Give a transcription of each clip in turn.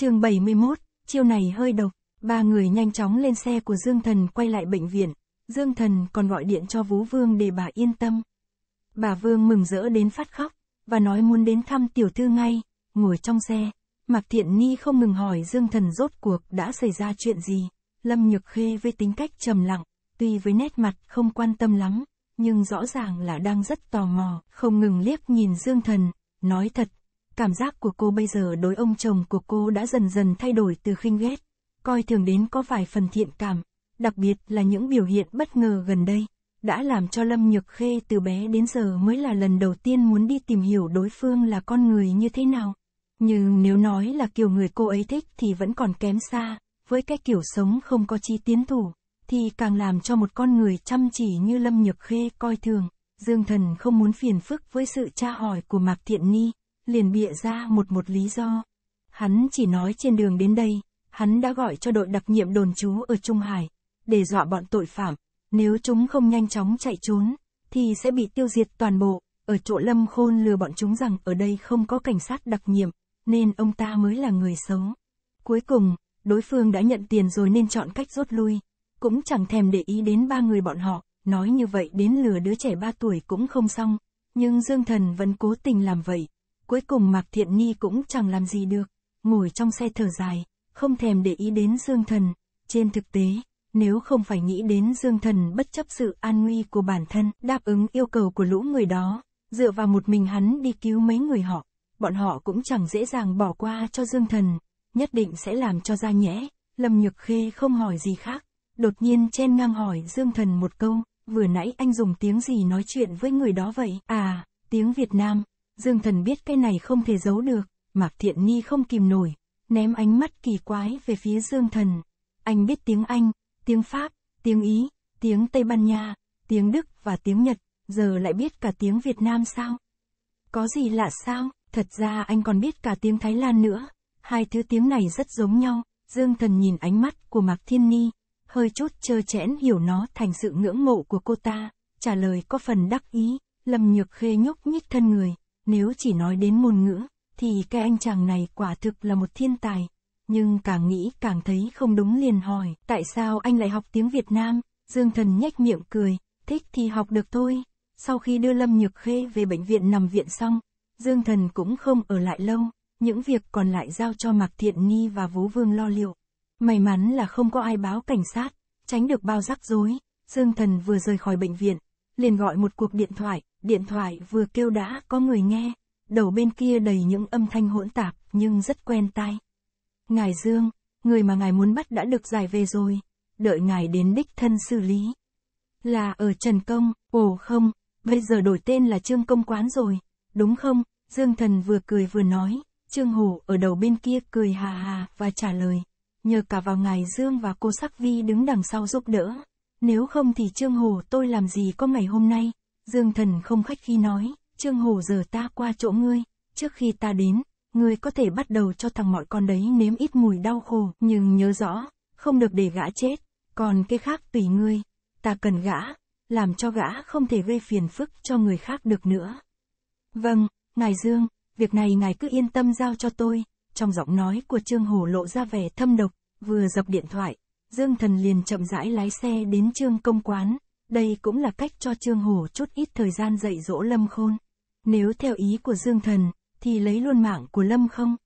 chương 71, chiêu này hơi độc, ba người nhanh chóng lên xe của Dương Thần quay lại bệnh viện, Dương Thần còn gọi điện cho Vú Vương để bà yên tâm. Bà Vương mừng rỡ đến phát khóc, và nói muốn đến thăm tiểu thư ngay, ngồi trong xe, Mạc Thiện Ni không ngừng hỏi Dương Thần rốt cuộc đã xảy ra chuyện gì, Lâm Nhược Khê với tính cách trầm lặng, tuy với nét mặt không quan tâm lắm, nhưng rõ ràng là đang rất tò mò, không ngừng liếc nhìn Dương Thần, nói thật Cảm giác của cô bây giờ đối ông chồng của cô đã dần dần thay đổi từ khinh ghét, coi thường đến có vài phần thiện cảm, đặc biệt là những biểu hiện bất ngờ gần đây, đã làm cho Lâm Nhược Khê từ bé đến giờ mới là lần đầu tiên muốn đi tìm hiểu đối phương là con người như thế nào. Nhưng nếu nói là kiểu người cô ấy thích thì vẫn còn kém xa, với cái kiểu sống không có chi tiến thủ, thì càng làm cho một con người chăm chỉ như Lâm Nhược Khê coi thường. Dương Thần không muốn phiền phức với sự tra hỏi của Mạc Thiện Ni, liền bịa ra một một lý do. Hắn chỉ nói trên đường đến đây, hắn đã gọi cho đội đặc nhiệm đồn trú ở Trung Hải, để dọa bọn tội phạm, nếu chúng không nhanh chóng chạy trốn, thì sẽ bị tiêu diệt toàn bộ, ở chỗ lâm khôn lừa bọn chúng rằng ở đây không có cảnh sát đặc nhiệm, nên ông ta mới là người xấu. Cuối cùng, đối phương đã nhận tiền rồi nên chọn cách rút lui, cũng chẳng thèm để ý đến ba người bọn họ, nói như vậy đến lừa đứa trẻ ba tuổi cũng không xong, nhưng Dương Thần vẫn cố tình làm vậy. Cuối cùng Mạc Thiện Nhi cũng chẳng làm gì được, ngồi trong xe thở dài, không thèm để ý đến Dương Thần. Trên thực tế, nếu không phải nghĩ đến Dương Thần bất chấp sự an nguy của bản thân, đáp ứng yêu cầu của lũ người đó, dựa vào một mình hắn đi cứu mấy người họ, bọn họ cũng chẳng dễ dàng bỏ qua cho Dương Thần, nhất định sẽ làm cho ra nhẽ. Lâm Nhược Khê không hỏi gì khác, đột nhiên chen ngang hỏi Dương Thần một câu, vừa nãy anh dùng tiếng gì nói chuyện với người đó vậy? À, tiếng Việt Nam, Dương Thần biết cái này không thể giấu được, Mạc Thiện Ni không kìm nổi, ném ánh mắt kỳ quái về phía Dương Thần. Anh biết tiếng Anh, tiếng Pháp, tiếng Ý, tiếng Tây Ban Nha, tiếng Đức và tiếng Nhật, giờ lại biết cả tiếng Việt Nam sao? Có gì lạ sao? Thật ra anh còn biết cả tiếng Thái Lan nữa. Hai thứ tiếng này rất giống nhau. Dương Thần nhìn ánh mắt của Mạc Thiên Ni, hơi chút trơ chẽn hiểu nó thành sự ngưỡng mộ của cô ta, trả lời có phần đắc ý, lầm Nhược Khê nhúc nhích thân người, nếu chỉ nói đến ngôn ngữ, thì cái anh chàng này quả thực là một thiên tài. Nhưng càng nghĩ càng thấy không đúng liền hỏi, tại sao anh lại học tiếng Việt Nam? Dương Thần nhếch miệng cười, thích thì học được thôi. Sau khi đưa Lâm Nhược Khê về bệnh viện nằm viện xong, Dương Thần cũng không ở lại lâu, những việc còn lại giao cho Mạc Thiện Ni và Vú Vương lo liệu. May mắn là không có ai báo cảnh sát, tránh được bao rắc rối. Dương Thần vừa rời khỏi bệnh viện, liền gọi một cuộc điện thoại, Điện thoại vừa kêu đã có người nghe, đầu bên kia đầy những âm thanh hỗn tạp nhưng rất quen tai. Ngài Dương, người mà ngài muốn bắt đã được giải về rồi, đợi ngài đến đích thân xử lý. Là ở Trần Công, ồ không, bây giờ đổi tên là Trương Công Quán rồi, đúng không? Dương Thần vừa cười vừa nói, Trương Hổ ở đầu bên kia cười hà hà và trả lời. Nhờ cả vào ngài Dương và cô Sắc Vi đứng đằng sau giúp đỡ. Nếu không thì Trương Hổ tôi làm gì có ngày hôm nay. Dương thần không khách khi nói, Trương Hổ giờ ta qua chỗ ngươi, trước khi ta đến, ngươi có thể bắt đầu cho thằng mọi con đấy nếm ít mùi đau khổ, nhưng nhớ rõ, không được để gã chết, còn cái khác tùy ngươi, ta cần gã, làm cho gã không thể gây phiền phức cho người khác được nữa. Vâng, ngài Dương, việc này ngài cứ yên tâm giao cho tôi, trong giọng nói của Trương Hổ lộ ra vẻ thâm độc, vừa dập điện thoại, Dương Thần liền chậm rãi lái xe đến Trương Công Quán, đây cũng là cách cho Trương Hổ chút ít thời gian dạy dỗ Lâm Khôn. Nếu theo ý của Dương Thần, thì lấy luôn mạng của Lâm không?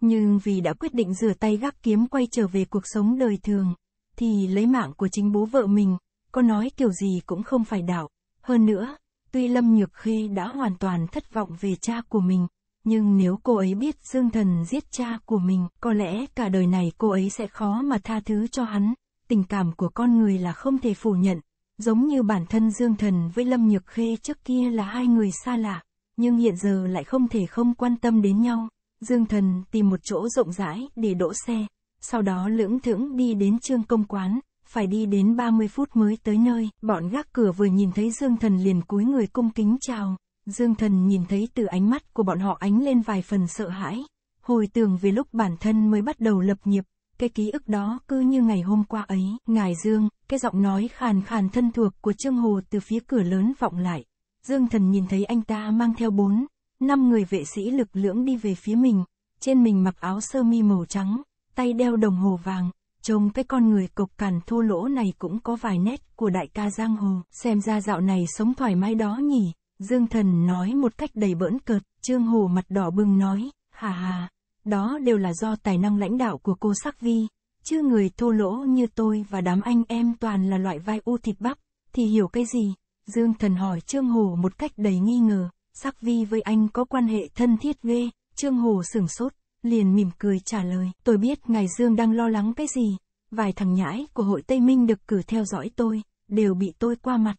Nhưng vì đã quyết định rửa tay gác kiếm quay trở về cuộc sống đời thường, thì lấy mạng của chính bố vợ mình, có nói kiểu gì cũng không phải đạo. Hơn nữa, tuy Lâm Nhược Khê đã hoàn toàn thất vọng về cha của mình, nhưng nếu cô ấy biết Dương Thần giết cha của mình, có lẽ cả đời này cô ấy sẽ khó mà tha thứ cho hắn. Tình cảm của con người là không thể phủ nhận, Giống như bản thân Dương Thần với Lâm Nhược Khê trước kia là hai người xa lạ, nhưng hiện giờ lại không thể không quan tâm đến nhau. Dương Thần tìm một chỗ rộng rãi để đỗ xe, sau đó lưỡng thưởng đi đến trương công quán, phải đi đến 30 phút mới tới nơi. Bọn gác cửa vừa nhìn thấy Dương Thần liền cúi người cung kính chào. Dương Thần nhìn thấy từ ánh mắt của bọn họ ánh lên vài phần sợ hãi, hồi tưởng về lúc bản thân mới bắt đầu lập nghiệp, cái ký ức đó cứ như ngày hôm qua ấy. Ngài Dương, cái giọng nói khàn khàn thân thuộc của Trương Hồ từ phía cửa lớn vọng lại. Dương thần nhìn thấy anh ta mang theo bốn, năm người vệ sĩ lực lưỡng đi về phía mình, trên mình mặc áo sơ mi màu trắng, tay đeo đồng hồ vàng, trông cái con người cộc cằn thô lỗ này cũng có vài nét của đại ca giang hồ, xem ra dạo này sống thoải mái đó nhỉ, Dương Thần nói một cách đầy bỡn cợt, Trương Hồ mặt đỏ bừng nói, hà hà, đó đều là do tài năng lãnh đạo của cô Sắc Vi, chứ người thô lỗ như tôi và đám anh em toàn là loại vai u thịt bắp, thì hiểu cái gì? Dương Thần hỏi Trương Hồ một cách đầy nghi ngờ, Sắc Vi với anh có quan hệ thân thiết ghê, Trương Hồ sửng sốt, liền mỉm cười trả lời, tôi biết Ngài Dương đang lo lắng cái gì, vài thằng nhãi của hội Tây Minh được cử theo dõi tôi, đều bị tôi qua mặt.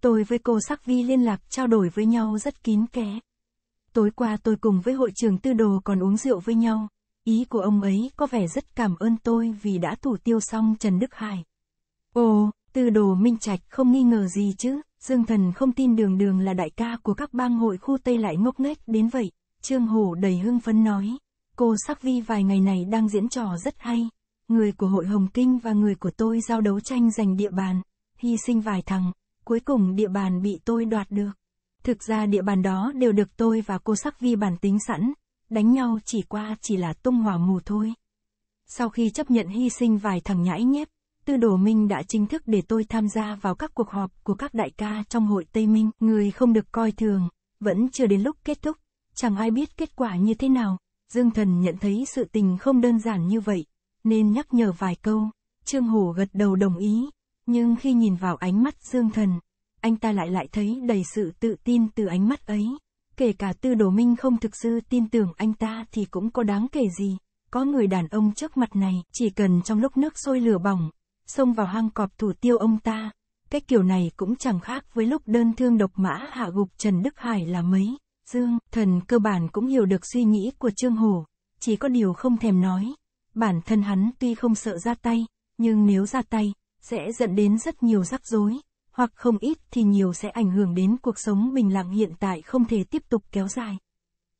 Tôi với cô Sắc Vi liên lạc trao đổi với nhau rất kín kẽ. Tối qua tôi cùng với hội trưởng tư đồ còn uống rượu với nhau. Ý của ông ấy có vẻ rất cảm ơn tôi vì đã thủ tiêu xong Trần Đức Hải. Ồ, tư đồ Minh Trạch không nghi ngờ gì chứ, Dương Thần không tin đường đường là đại ca của các bang hội khu Tây lại ngốc nghếch đến vậy. Trương Hổ đầy hưng phấn nói. Cô Sắc Vi vài ngày này đang diễn trò rất hay. Người của hội Hồng Kinh và người của tôi giao đấu tranh giành địa bàn. Hy sinh vài thằng, cuối cùng địa bàn bị tôi đoạt được. Thực ra địa bàn đó đều được tôi và cô Sắc Vi bản tính sẵn, đánh nhau chỉ qua chỉ là tung hỏa mù thôi. Sau khi chấp nhận hy sinh vài thằng nhãi nhép, Tư Đồ Minh đã chính thức để tôi tham gia vào các cuộc họp của các đại ca trong hội Tây Minh, người không được coi thường, vẫn chưa đến lúc kết thúc, chẳng ai biết kết quả như thế nào. Dương Thần nhận thấy sự tình không đơn giản như vậy, nên nhắc nhở vài câu. Trương Hổ gật đầu đồng ý, nhưng khi nhìn vào ánh mắt Dương Thần, anh ta lại lại thấy đầy sự tự tin từ ánh mắt ấy. Kể cả tư đồ minh không thực sự tin tưởng anh ta thì cũng có đáng kể gì. Có người đàn ông trước mặt này, chỉ cần trong lúc nước sôi lửa bỏng, xông vào hang cọp thủ tiêu ông ta. Cái kiểu này cũng chẳng khác với lúc đơn thương độc mã hạ gục Trần Đức Hải là mấy. Dương, thần cơ bản cũng hiểu được suy nghĩ của Trương Hổ, chỉ có điều không thèm nói. Bản thân hắn tuy không sợ ra tay, nhưng nếu ra tay, sẽ dẫn đến rất nhiều rắc rối hoặc không ít thì nhiều sẽ ảnh hưởng đến cuộc sống bình lặng hiện tại không thể tiếp tục kéo dài.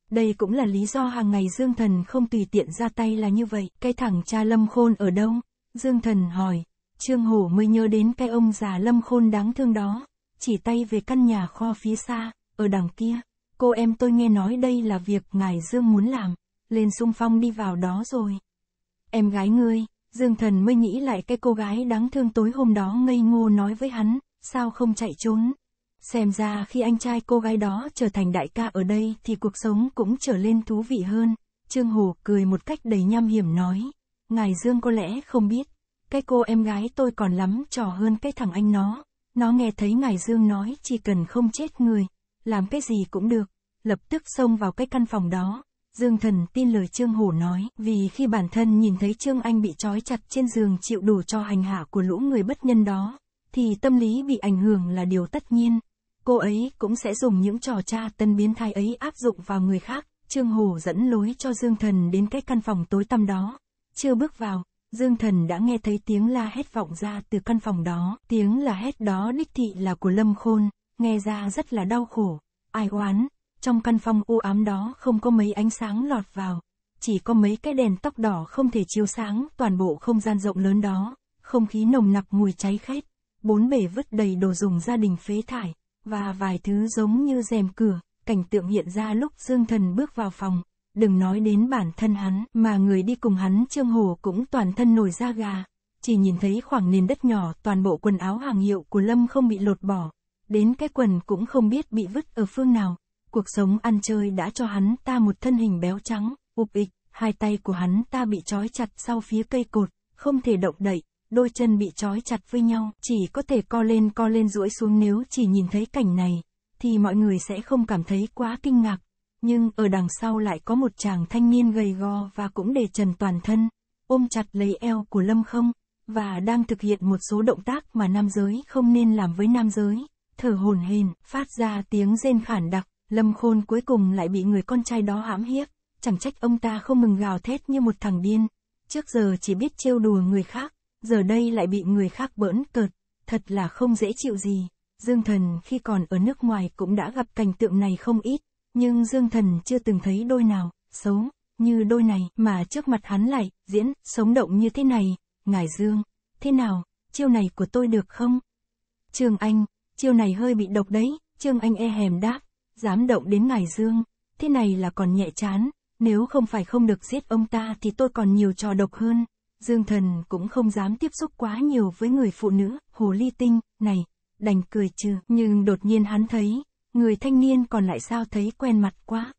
Đây cũng là lý do hàng ngày Dương Thần không tùy tiện ra tay là như vậy. Cái thằng cha Lâm Khôn ở đâu? Dương Thần hỏi. Trương Hổ mới nhớ đến cái ông già Lâm Khôn đáng thương đó. Chỉ tay về căn nhà kho phía xa, ở đằng kia. Cô em tôi nghe nói đây là việc ngài Dương muốn làm. Lên sung phong đi vào đó rồi. Em gái ngươi, Dương Thần mới nghĩ lại cái cô gái đáng thương tối hôm đó ngây ngô nói với hắn sao không chạy trốn? Xem ra khi anh trai cô gái đó trở thành đại ca ở đây thì cuộc sống cũng trở lên thú vị hơn. Trương Hồ cười một cách đầy nham hiểm nói. Ngài Dương có lẽ không biết. Cái cô em gái tôi còn lắm trò hơn cái thằng anh nó. Nó nghe thấy Ngài Dương nói chỉ cần không chết người, làm cái gì cũng được. Lập tức xông vào cái căn phòng đó. Dương Thần tin lời Trương Hổ nói, vì khi bản thân nhìn thấy Trương Anh bị trói chặt trên giường chịu đủ cho hành hạ của lũ người bất nhân đó, thì tâm lý bị ảnh hưởng là điều tất nhiên. Cô ấy cũng sẽ dùng những trò tra tân biến thái ấy áp dụng vào người khác, Trương Hồ dẫn lối cho Dương Thần đến cái căn phòng tối tăm đó. Chưa bước vào, Dương Thần đã nghe thấy tiếng la hét vọng ra từ căn phòng đó, tiếng la hét đó đích thị là của Lâm Khôn, nghe ra rất là đau khổ, ai oán, trong căn phòng u ám đó không có mấy ánh sáng lọt vào, chỉ có mấy cái đèn tóc đỏ không thể chiếu sáng toàn bộ không gian rộng lớn đó, không khí nồng nặc mùi cháy khét bốn bể vứt đầy đồ dùng gia đình phế thải, và vài thứ giống như rèm cửa, cảnh tượng hiện ra lúc Dương Thần bước vào phòng, đừng nói đến bản thân hắn, mà người đi cùng hắn Trương Hồ cũng toàn thân nổi da gà, chỉ nhìn thấy khoảng nền đất nhỏ toàn bộ quần áo hàng hiệu của Lâm không bị lột bỏ, đến cái quần cũng không biết bị vứt ở phương nào, cuộc sống ăn chơi đã cho hắn ta một thân hình béo trắng, ụp ịch, hai tay của hắn ta bị trói chặt sau phía cây cột, không thể động đậy, đôi chân bị trói chặt với nhau, chỉ có thể co lên co lên duỗi xuống nếu chỉ nhìn thấy cảnh này, thì mọi người sẽ không cảm thấy quá kinh ngạc. Nhưng ở đằng sau lại có một chàng thanh niên gầy gò và cũng để trần toàn thân, ôm chặt lấy eo của Lâm không, và đang thực hiện một số động tác mà nam giới không nên làm với nam giới, thở hổn hển, phát ra tiếng rên khản đặc, Lâm Khôn cuối cùng lại bị người con trai đó hãm hiếp, chẳng trách ông ta không mừng gào thét như một thằng điên, trước giờ chỉ biết trêu đùa người khác, giờ đây lại bị người khác bỡn cợt, thật là không dễ chịu gì. Dương Thần khi còn ở nước ngoài cũng đã gặp cảnh tượng này không ít, nhưng Dương Thần chưa từng thấy đôi nào, xấu, như đôi này, mà trước mặt hắn lại, diễn, sống động như thế này, ngài Dương, thế nào, chiêu này của tôi được không? Trương Anh, chiêu này hơi bị độc đấy, Trương Anh e hèm đáp, dám động đến ngài Dương, thế này là còn nhẹ chán, nếu không phải không được giết ông ta thì tôi còn nhiều trò độc hơn. Dương Thần cũng không dám tiếp xúc quá nhiều với người phụ nữ, hồ ly tinh, này, đành cười trừ, nhưng đột nhiên hắn thấy, người thanh niên còn lại sao thấy quen mặt quá.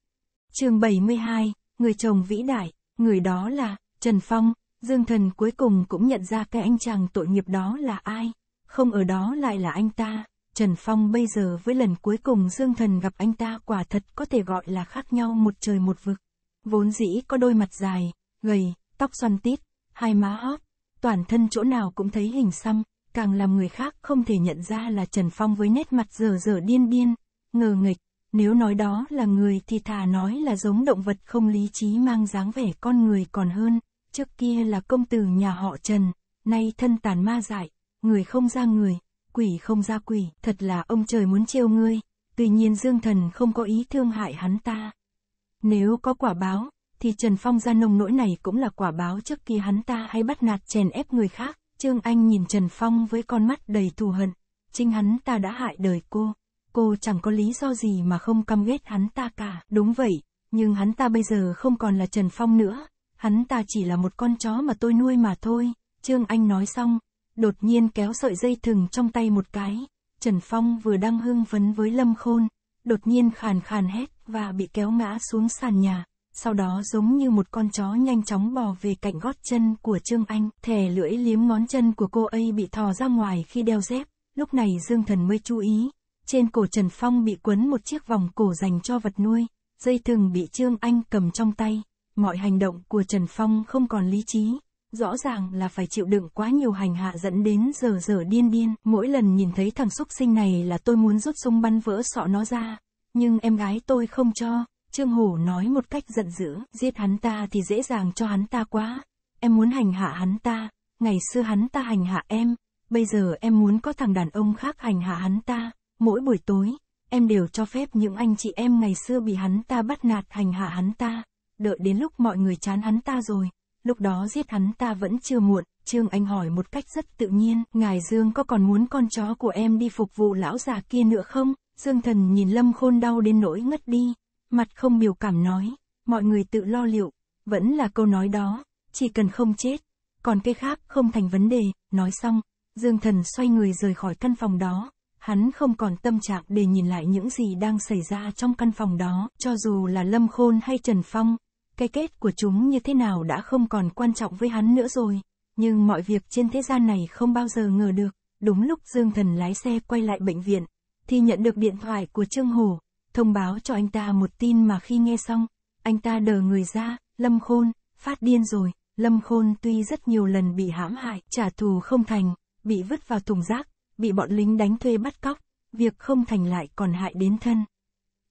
chương 72, người chồng vĩ đại, người đó là, Trần Phong, Dương Thần cuối cùng cũng nhận ra cái anh chàng tội nghiệp đó là ai, không ở đó lại là anh ta. Trần Phong bây giờ với lần cuối cùng Dương Thần gặp anh ta quả thật có thể gọi là khác nhau một trời một vực. Vốn dĩ có đôi mặt dài, gầy, tóc xoăn tít, hai má hóp, toàn thân chỗ nào cũng thấy hình xăm, càng làm người khác không thể nhận ra là Trần Phong với nét mặt dở dở điên điên, ngờ nghịch, nếu nói đó là người thì thà nói là giống động vật không lý trí mang dáng vẻ con người còn hơn, trước kia là công tử nhà họ Trần, nay thân tàn ma dại, người không ra người, quỷ không ra quỷ, thật là ông trời muốn trêu ngươi, tuy nhiên Dương Thần không có ý thương hại hắn ta. Nếu có quả báo, thì Trần Phong ra nông nỗi này cũng là quả báo trước kia hắn ta hay bắt nạt chèn ép người khác. Trương Anh nhìn Trần Phong với con mắt đầy thù hận. Chính hắn ta đã hại đời cô. Cô chẳng có lý do gì mà không căm ghét hắn ta cả. Đúng vậy, nhưng hắn ta bây giờ không còn là Trần Phong nữa. Hắn ta chỉ là một con chó mà tôi nuôi mà thôi. Trương Anh nói xong, đột nhiên kéo sợi dây thừng trong tay một cái. Trần Phong vừa đang hưng phấn với Lâm Khôn, đột nhiên khàn khàn hét và bị kéo ngã xuống sàn nhà sau đó giống như một con chó nhanh chóng bò về cạnh gót chân của Trương Anh, thè lưỡi liếm ngón chân của cô ấy bị thò ra ngoài khi đeo dép, lúc này Dương Thần mới chú ý, trên cổ Trần Phong bị quấn một chiếc vòng cổ dành cho vật nuôi, dây thừng bị Trương Anh cầm trong tay, mọi hành động của Trần Phong không còn lý trí, rõ ràng là phải chịu đựng quá nhiều hành hạ dẫn đến giờ giờ điên điên, mỗi lần nhìn thấy thằng xúc sinh này là tôi muốn rút súng bắn vỡ sọ nó ra, nhưng em gái tôi không cho. Trương Hổ nói một cách giận dữ, giết hắn ta thì dễ dàng cho hắn ta quá. Em muốn hành hạ hắn ta, ngày xưa hắn ta hành hạ em, bây giờ em muốn có thằng đàn ông khác hành hạ hắn ta, mỗi buổi tối, em đều cho phép những anh chị em ngày xưa bị hắn ta bắt nạt hành hạ hắn ta, đợi đến lúc mọi người chán hắn ta rồi, lúc đó giết hắn ta vẫn chưa muộn, Trương Anh hỏi một cách rất tự nhiên, ngài Dương có còn muốn con chó của em đi phục vụ lão già kia nữa không? Dương thần nhìn Lâm Khôn đau đến nỗi ngất đi mặt không biểu cảm nói, mọi người tự lo liệu, vẫn là câu nói đó, chỉ cần không chết, còn cái khác không thành vấn đề, nói xong, Dương Thần xoay người rời khỏi căn phòng đó, hắn không còn tâm trạng để nhìn lại những gì đang xảy ra trong căn phòng đó, cho dù là Lâm Khôn hay Trần Phong, cái kết của chúng như thế nào đã không còn quan trọng với hắn nữa rồi, nhưng mọi việc trên thế gian này không bao giờ ngờ được, đúng lúc Dương Thần lái xe quay lại bệnh viện, thì nhận được điện thoại của Trương hồ thông báo cho anh ta một tin mà khi nghe xong, anh ta đờ người ra, Lâm Khôn, phát điên rồi, Lâm Khôn tuy rất nhiều lần bị hãm hại, trả thù không thành, bị vứt vào thùng rác, bị bọn lính đánh thuê bắt cóc, việc không thành lại còn hại đến thân.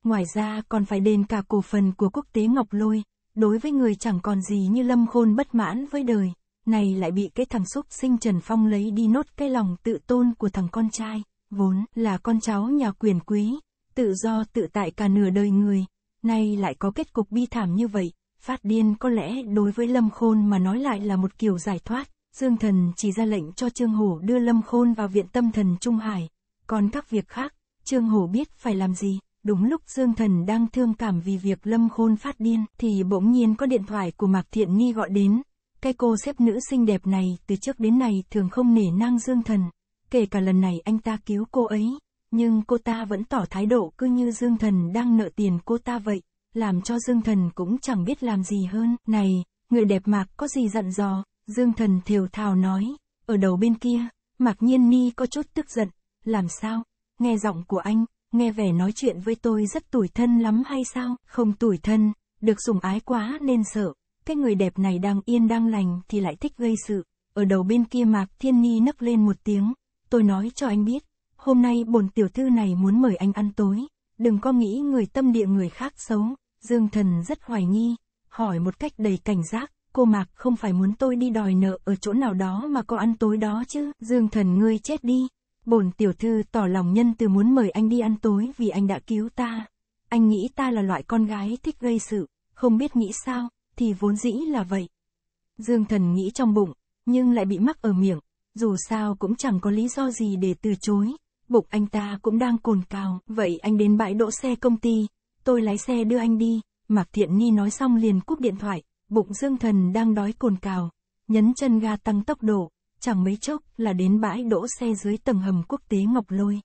Ngoài ra còn phải đền cả cổ phần của quốc tế Ngọc Lôi, đối với người chẳng còn gì như Lâm Khôn bất mãn với đời, này lại bị cái thằng xúc sinh Trần Phong lấy đi nốt cái lòng tự tôn của thằng con trai, vốn là con cháu nhà quyền quý, tự do tự tại cả nửa đời người, nay lại có kết cục bi thảm như vậy, phát điên có lẽ đối với Lâm Khôn mà nói lại là một kiểu giải thoát, Dương Thần chỉ ra lệnh cho Trương Hổ đưa Lâm Khôn vào viện tâm thần Trung Hải, còn các việc khác, Trương Hổ biết phải làm gì, đúng lúc Dương Thần đang thương cảm vì việc Lâm Khôn phát điên thì bỗng nhiên có điện thoại của Mạc Thiện Nghi gọi đến, cái cô xếp nữ xinh đẹp này từ trước đến nay thường không nể nang Dương Thần, kể cả lần này anh ta cứu cô ấy, nhưng cô ta vẫn tỏ thái độ cứ như Dương Thần đang nợ tiền cô ta vậy, làm cho Dương Thần cũng chẳng biết làm gì hơn. Này, người đẹp mạc có gì giận dò, Dương Thần thều thào nói, ở đầu bên kia, Mạc Nhiên Ni có chút tức giận, làm sao, nghe giọng của anh, nghe vẻ nói chuyện với tôi rất tủi thân lắm hay sao, không tủi thân, được sủng ái quá nên sợ, cái người đẹp này đang yên đang lành thì lại thích gây sự, ở đầu bên kia Mạc Thiên Ni nấc lên một tiếng, tôi nói cho anh biết, hôm nay bổn tiểu thư này muốn mời anh ăn tối, đừng có nghĩ người tâm địa người khác xấu, Dương Thần rất hoài nghi, hỏi một cách đầy cảnh giác, cô Mạc không phải muốn tôi đi đòi nợ ở chỗ nào đó mà có ăn tối đó chứ, Dương Thần ngươi chết đi, bổn tiểu thư tỏ lòng nhân từ muốn mời anh đi ăn tối vì anh đã cứu ta, anh nghĩ ta là loại con gái thích gây sự, không biết nghĩ sao, thì vốn dĩ là vậy. Dương Thần nghĩ trong bụng, nhưng lại bị mắc ở miệng, dù sao cũng chẳng có lý do gì để từ chối, bụng anh ta cũng đang cồn cào, vậy anh đến bãi đỗ xe công ty, tôi lái xe đưa anh đi, Mạc Thiện ni nói xong liền cúp điện thoại, bụng Dương Thần đang đói cồn cào, nhấn chân ga tăng tốc độ, chẳng mấy chốc là đến bãi đỗ xe dưới tầng hầm quốc tế Ngọc Lôi.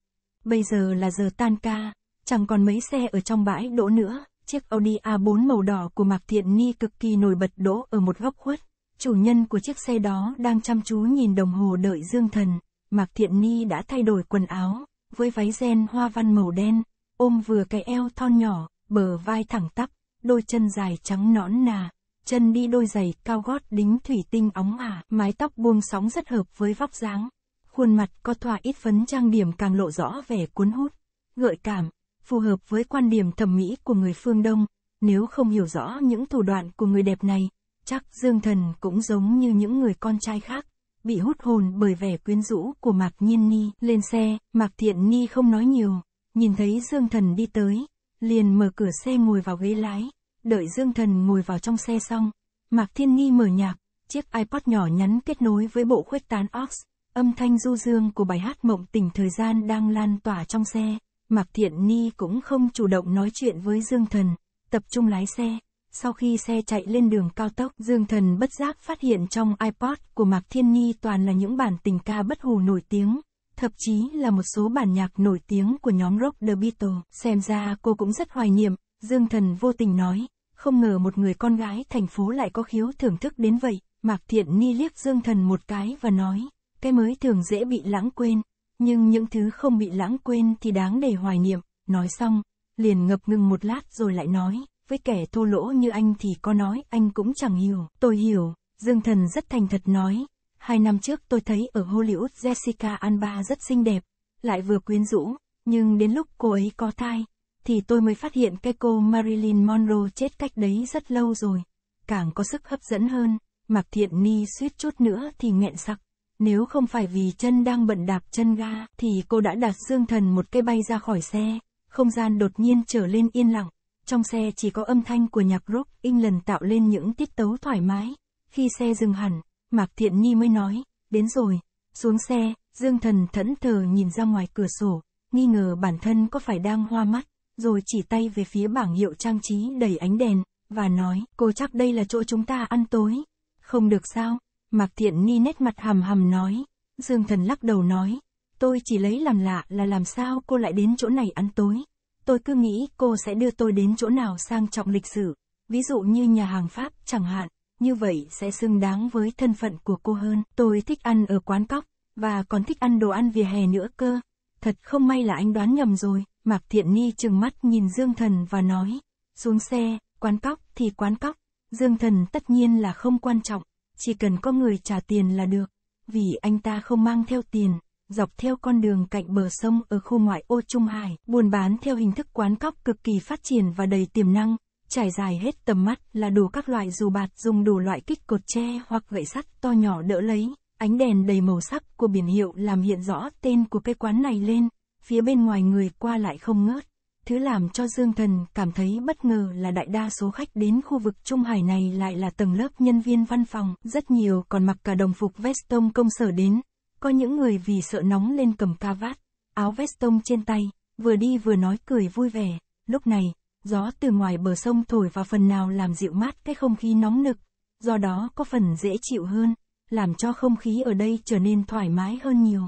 Bây giờ là giờ tan ca, chẳng còn mấy xe ở trong bãi đỗ nữa, chiếc Audi A4 màu đỏ của Mạc Thiện Ni cực kỳ nổi bật đỗ ở một góc khuất. Chủ nhân của chiếc xe đó đang chăm chú nhìn đồng hồ đợi Dương Thần. Mạc Thiện Ni đã thay đổi quần áo, với váy ren hoa văn màu đen, ôm vừa cái eo thon nhỏ, bờ vai thẳng tắp, đôi chân dài trắng nõn nà, chân đi đôi giày cao gót đính thủy tinh óng ả, mái tóc buông sóng rất hợp với vóc dáng. Khuôn mặt có thoa ít phấn trang điểm càng lộ rõ vẻ cuốn hút, gợi cảm, phù hợp với quan điểm thẩm mỹ của người phương Đông. Nếu không hiểu rõ những thủ đoạn của người đẹp này, chắc Dương Thần cũng giống như những người con trai khác bị hút hồn bởi vẻ quyến rũ của Mạc Nhiên Ni. Lên xe, Mạc Thiện Ni không nói nhiều, nhìn thấy Dương Thần đi tới, liền mở cửa xe ngồi vào ghế lái, đợi Dương Thần ngồi vào trong xe xong, Mạc Thiên Ni mở nhạc, chiếc iPod nhỏ nhắn kết nối với bộ khuếch tán aux, âm thanh du dương của bài hát mộng tỉnh thời gian đang lan tỏa trong xe, Mạc Thiện Ni cũng không chủ động nói chuyện với Dương Thần, tập trung lái xe. Sau khi xe chạy lên đường cao tốc, Dương Thần bất giác phát hiện trong iPod của Mạc Thiên Nhi toàn là những bản tình ca bất hủ nổi tiếng, thậm chí là một số bản nhạc nổi tiếng của nhóm rock The Beatles. Xem ra cô cũng rất hoài niệm, Dương Thần vô tình nói, không ngờ một người con gái thành phố lại có khiếu thưởng thức đến vậy. Mạc Thiện nhi liếc Dương Thần một cái và nói, cái mới thường dễ bị lãng quên, nhưng những thứ không bị lãng quên thì đáng để hoài niệm. Nói xong, liền ngập ngừng một lát rồi lại nói, với kẻ thua lỗ như anh thì có nói anh cũng chẳng hiểu. Tôi hiểu, Dương Thần rất thành thật nói. Hai năm trước tôi thấy ở Hollywood Jessica Alba rất xinh đẹp, lại vừa quyến rũ, nhưng đến lúc cô ấy có thai, thì tôi mới phát hiện cái cô Marilyn Monroe chết cách đấy rất lâu rồi. Càng có sức hấp dẫn hơn, Mạc Thiện Ni suýt chút nữa thì nghẹn sặc. Nếu không phải vì chân đang bận đạp chân ga, thì cô đã đặt Dương Thần một cái bay ra khỏi xe, không gian đột nhiên trở lên yên lặng. Trong xe chỉ có âm thanh của nhạc rock England tạo lên những tiết tấu thoải mái. Khi xe dừng hẳn, Mạc Thiện Nhi mới nói, đến rồi, xuống xe, Dương Thần thẫn thờ nhìn ra ngoài cửa sổ, nghi ngờ bản thân có phải đang hoa mắt, rồi chỉ tay về phía bảng hiệu trang trí đầy ánh đèn, và nói, cô chắc đây là chỗ chúng ta ăn tối. Không được sao, Mạc Thiện Nhi nét mặt hầm hầm nói, Dương Thần lắc đầu nói, tôi chỉ lấy làm lạ là làm sao cô lại đến chỗ này ăn tối tôi cứ nghĩ cô sẽ đưa tôi đến chỗ nào sang trọng lịch sử, ví dụ như nhà hàng Pháp chẳng hạn, như vậy sẽ xứng đáng với thân phận của cô hơn. Tôi thích ăn ở quán cóc, và còn thích ăn đồ ăn vỉa hè nữa cơ. Thật không may là anh đoán nhầm rồi, Mạc Thiện Ni chừng mắt nhìn Dương Thần và nói, xuống xe, quán cóc thì quán cóc, Dương Thần tất nhiên là không quan trọng, chỉ cần có người trả tiền là được, vì anh ta không mang theo tiền dọc theo con đường cạnh bờ sông ở khu ngoại ô Trung Hải, buôn bán theo hình thức quán cóc cực kỳ phát triển và đầy tiềm năng, trải dài hết tầm mắt là đủ các loại dù bạt dùng đủ loại kích cột tre hoặc gậy sắt to nhỏ đỡ lấy, ánh đèn đầy màu sắc của biển hiệu làm hiện rõ tên của cái quán này lên, phía bên ngoài người qua lại không ngớt. Thứ làm cho Dương Thần cảm thấy bất ngờ là đại đa số khách đến khu vực Trung Hải này lại là tầng lớp nhân viên văn phòng, rất nhiều còn mặc cả đồng phục vest tông công sở đến, có những người vì sợ nóng lên cầm ca vát, áo vest tông trên tay, vừa đi vừa nói cười vui vẻ, lúc này, gió từ ngoài bờ sông thổi vào phần nào làm dịu mát cái không khí nóng nực, do đó có phần dễ chịu hơn, làm cho không khí ở đây trở nên thoải mái hơn nhiều.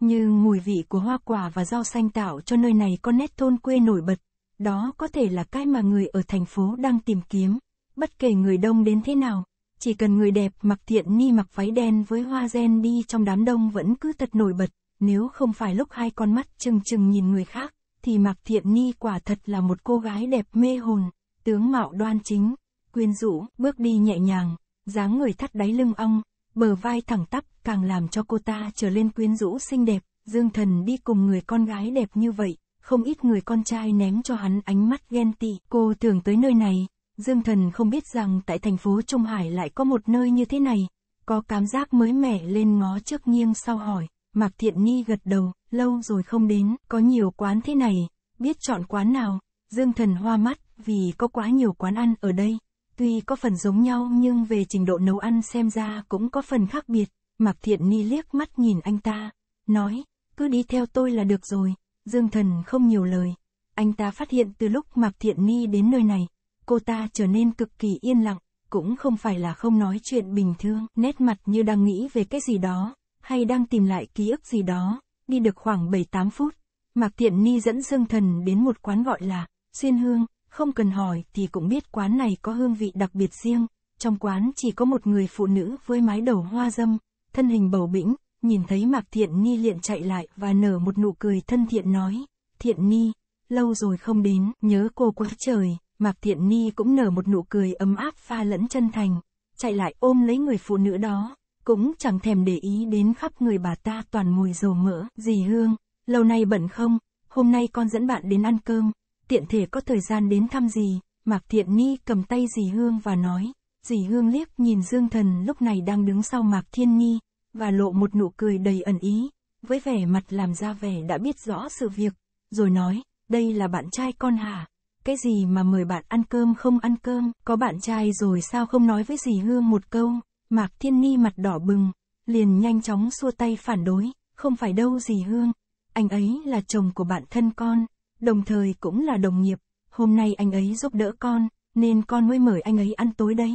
Như mùi vị của hoa quả và rau xanh tạo cho nơi này có nét thôn quê nổi bật, đó có thể là cái mà người ở thành phố đang tìm kiếm, bất kể người đông đến thế nào, chỉ cần người đẹp mặc tiện ni mặc váy đen với hoa gen đi trong đám đông vẫn cứ thật nổi bật, nếu không phải lúc hai con mắt chừng chừng nhìn người khác, thì mặc thiện ni quả thật là một cô gái đẹp mê hồn, tướng mạo đoan chính, quyến rũ, bước đi nhẹ nhàng, dáng người thắt đáy lưng ong, bờ vai thẳng tắp càng làm cho cô ta trở lên quyến rũ xinh đẹp, dương thần đi cùng người con gái đẹp như vậy, không ít người con trai ném cho hắn ánh mắt ghen tị, cô thường tới nơi này, Dương Thần không biết rằng tại thành phố Trung Hải lại có một nơi như thế này, có cảm giác mới mẻ lên ngó trước nghiêng sau hỏi, Mạc Thiện Nghi gật đầu, lâu rồi không đến, có nhiều quán thế này, biết chọn quán nào, Dương Thần hoa mắt, vì có quá nhiều quán ăn ở đây, tuy có phần giống nhau nhưng về trình độ nấu ăn xem ra cũng có phần khác biệt, Mạc Thiện Nghi liếc mắt nhìn anh ta, nói, cứ đi theo tôi là được rồi, Dương Thần không nhiều lời, anh ta phát hiện từ lúc Mạc Thiện Nghi đến nơi này, cô ta trở nên cực kỳ yên lặng, cũng không phải là không nói chuyện bình thường, nét mặt như đang nghĩ về cái gì đó, hay đang tìm lại ký ức gì đó, đi được khoảng 7-8 phút, Mạc Tiện Ni dẫn Dương Thần đến một quán gọi là Xuyên Hương, không cần hỏi thì cũng biết quán này có hương vị đặc biệt riêng, trong quán chỉ có một người phụ nữ với mái đầu hoa dâm, thân hình bầu bĩnh, nhìn thấy Mạc Thiện Ni liền chạy lại và nở một nụ cười thân thiện nói, Thiện Ni, lâu rồi không đến, nhớ cô quá trời. Mạc Thiện Ni cũng nở một nụ cười ấm áp pha lẫn chân thành, chạy lại ôm lấy người phụ nữ đó, cũng chẳng thèm để ý đến khắp người bà ta toàn mùi dầu mỡ. Dì Hương, lâu nay bận không, hôm nay con dẫn bạn đến ăn cơm, tiện thể có thời gian đến thăm dì. Mạc Thiện Ni cầm tay dì Hương và nói, dì Hương liếc nhìn Dương Thần lúc này đang đứng sau Mạc Thiên Ni, và lộ một nụ cười đầy ẩn ý, với vẻ mặt làm ra vẻ đã biết rõ sự việc, rồi nói, đây là bạn trai con hả? Cái gì mà mời bạn ăn cơm không ăn cơm, có bạn trai rồi sao không nói với dì Hương một câu, Mạc Thiên Ni mặt đỏ bừng, liền nhanh chóng xua tay phản đối, không phải đâu dì Hương, anh ấy là chồng của bạn thân con, đồng thời cũng là đồng nghiệp, hôm nay anh ấy giúp đỡ con, nên con mới mời anh ấy ăn tối đấy.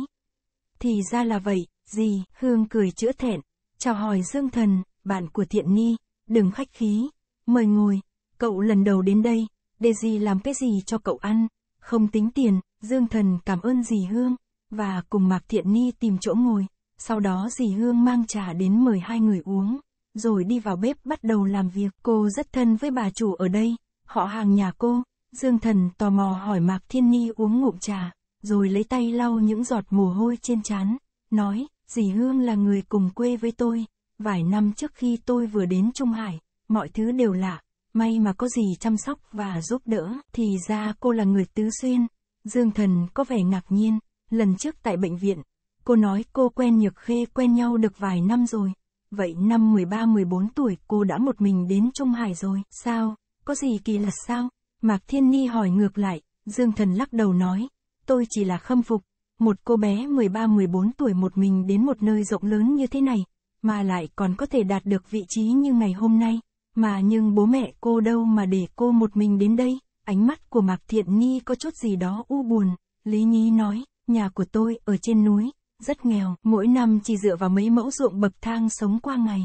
Thì ra là vậy, dì Hương cười chữa thẹn, chào hỏi Dương Thần, bạn của Thiện Ni, đừng khách khí, mời ngồi, cậu lần đầu đến đây, Daisy làm cái gì cho cậu ăn, không tính tiền, Dương Thần cảm ơn dì Hương, và cùng Mạc Thiện Ni tìm chỗ ngồi, sau đó dì Hương mang trà đến mời hai người uống, rồi đi vào bếp bắt đầu làm việc. Cô rất thân với bà chủ ở đây, họ hàng nhà cô, Dương Thần tò mò hỏi Mạc Thiên Ni uống ngụm trà, rồi lấy tay lau những giọt mồ hôi trên trán, nói, dì Hương là người cùng quê với tôi, vài năm trước khi tôi vừa đến Trung Hải, mọi thứ đều lạ, may mà có gì chăm sóc và giúp đỡ, thì ra cô là người tứ xuyên. Dương Thần có vẻ ngạc nhiên, lần trước tại bệnh viện, cô nói cô quen Nhược Khê quen nhau được vài năm rồi. Vậy năm 13-14 tuổi cô đã một mình đến Trung Hải rồi, sao, có gì kỳ lạ sao? Mạc Thiên Ni hỏi ngược lại, Dương Thần lắc đầu nói, tôi chỉ là khâm phục, một cô bé 13-14 tuổi một mình đến một nơi rộng lớn như thế này, mà lại còn có thể đạt được vị trí như ngày hôm nay. Mà nhưng bố mẹ cô đâu mà để cô một mình đến đây, ánh mắt của Mạc Thiện Nhi có chút gì đó u buồn, Lý Nhí nói, nhà của tôi ở trên núi, rất nghèo, mỗi năm chỉ dựa vào mấy mẫu ruộng bậc thang sống qua ngày.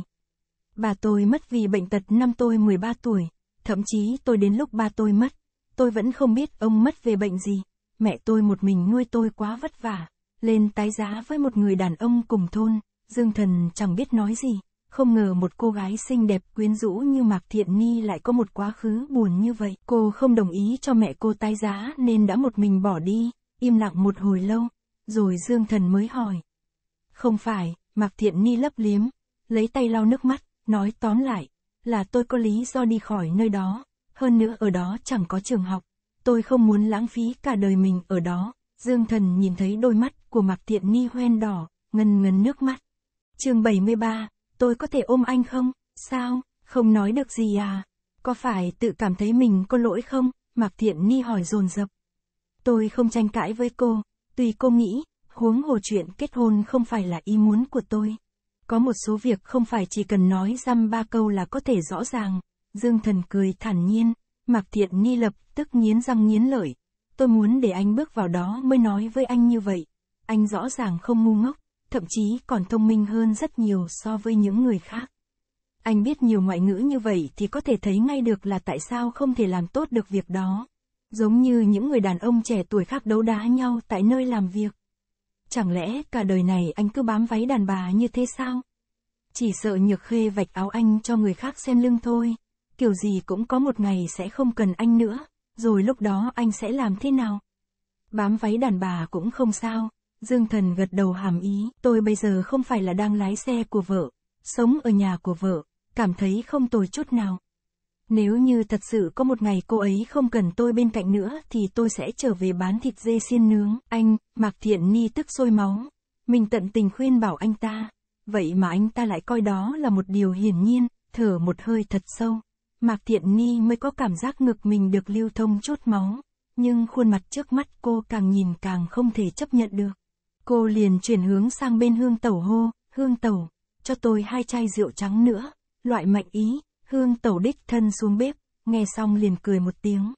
Bà tôi mất vì bệnh tật năm tôi 13 tuổi, thậm chí tôi đến lúc ba tôi mất, tôi vẫn không biết ông mất về bệnh gì, mẹ tôi một mình nuôi tôi quá vất vả, lên tái giá với một người đàn ông cùng thôn, Dương Thần chẳng biết nói gì. Không ngờ một cô gái xinh đẹp quyến rũ như Mạc Thiện Ni lại có một quá khứ buồn như vậy. Cô không đồng ý cho mẹ cô tái giá nên đã một mình bỏ đi, im lặng một hồi lâu, rồi Dương Thần mới hỏi. Không phải, Mạc Thiện Ni lấp liếm, lấy tay lau nước mắt, nói tóm lại, là tôi có lý do đi khỏi nơi đó, hơn nữa ở đó chẳng có trường học, tôi không muốn lãng phí cả đời mình ở đó. Dương Thần nhìn thấy đôi mắt của Mạc Thiện Ni hoen đỏ, ngần ngần nước mắt. chương 73 tôi có thể ôm anh không? Sao, không nói được gì à? Có phải tự cảm thấy mình có lỗi không? Mạc Thiện Ni hỏi dồn dập. Tôi không tranh cãi với cô, tuy cô nghĩ, huống hồ chuyện kết hôn không phải là ý muốn của tôi. Có một số việc không phải chỉ cần nói dăm ba câu là có thể rõ ràng. Dương Thần cười thản nhiên, Mạc Thiện Ni lập tức nghiến răng nghiến lợi. Tôi muốn để anh bước vào đó mới nói với anh như vậy. Anh rõ ràng không ngu ngốc thậm chí còn thông minh hơn rất nhiều so với những người khác. Anh biết nhiều ngoại ngữ như vậy thì có thể thấy ngay được là tại sao không thể làm tốt được việc đó. Giống như những người đàn ông trẻ tuổi khác đấu đá nhau tại nơi làm việc. Chẳng lẽ cả đời này anh cứ bám váy đàn bà như thế sao? Chỉ sợ nhược khê vạch áo anh cho người khác xem lưng thôi. Kiểu gì cũng có một ngày sẽ không cần anh nữa. Rồi lúc đó anh sẽ làm thế nào? Bám váy đàn bà cũng không sao, Dương Thần gật đầu hàm ý, tôi bây giờ không phải là đang lái xe của vợ, sống ở nhà của vợ, cảm thấy không tồi chút nào. Nếu như thật sự có một ngày cô ấy không cần tôi bên cạnh nữa thì tôi sẽ trở về bán thịt dê xiên nướng. Anh, Mạc Thiện Ni tức sôi máu. Mình tận tình khuyên bảo anh ta. Vậy mà anh ta lại coi đó là một điều hiển nhiên, thở một hơi thật sâu. Mạc Thiện Ni mới có cảm giác ngực mình được lưu thông chút máu. Nhưng khuôn mặt trước mắt cô càng nhìn càng không thể chấp nhận được. Cô liền chuyển hướng sang bên hương tẩu hô, hương tẩu, cho tôi hai chai rượu trắng nữa, loại mạnh ý, hương tẩu đích thân xuống bếp, nghe xong liền cười một tiếng.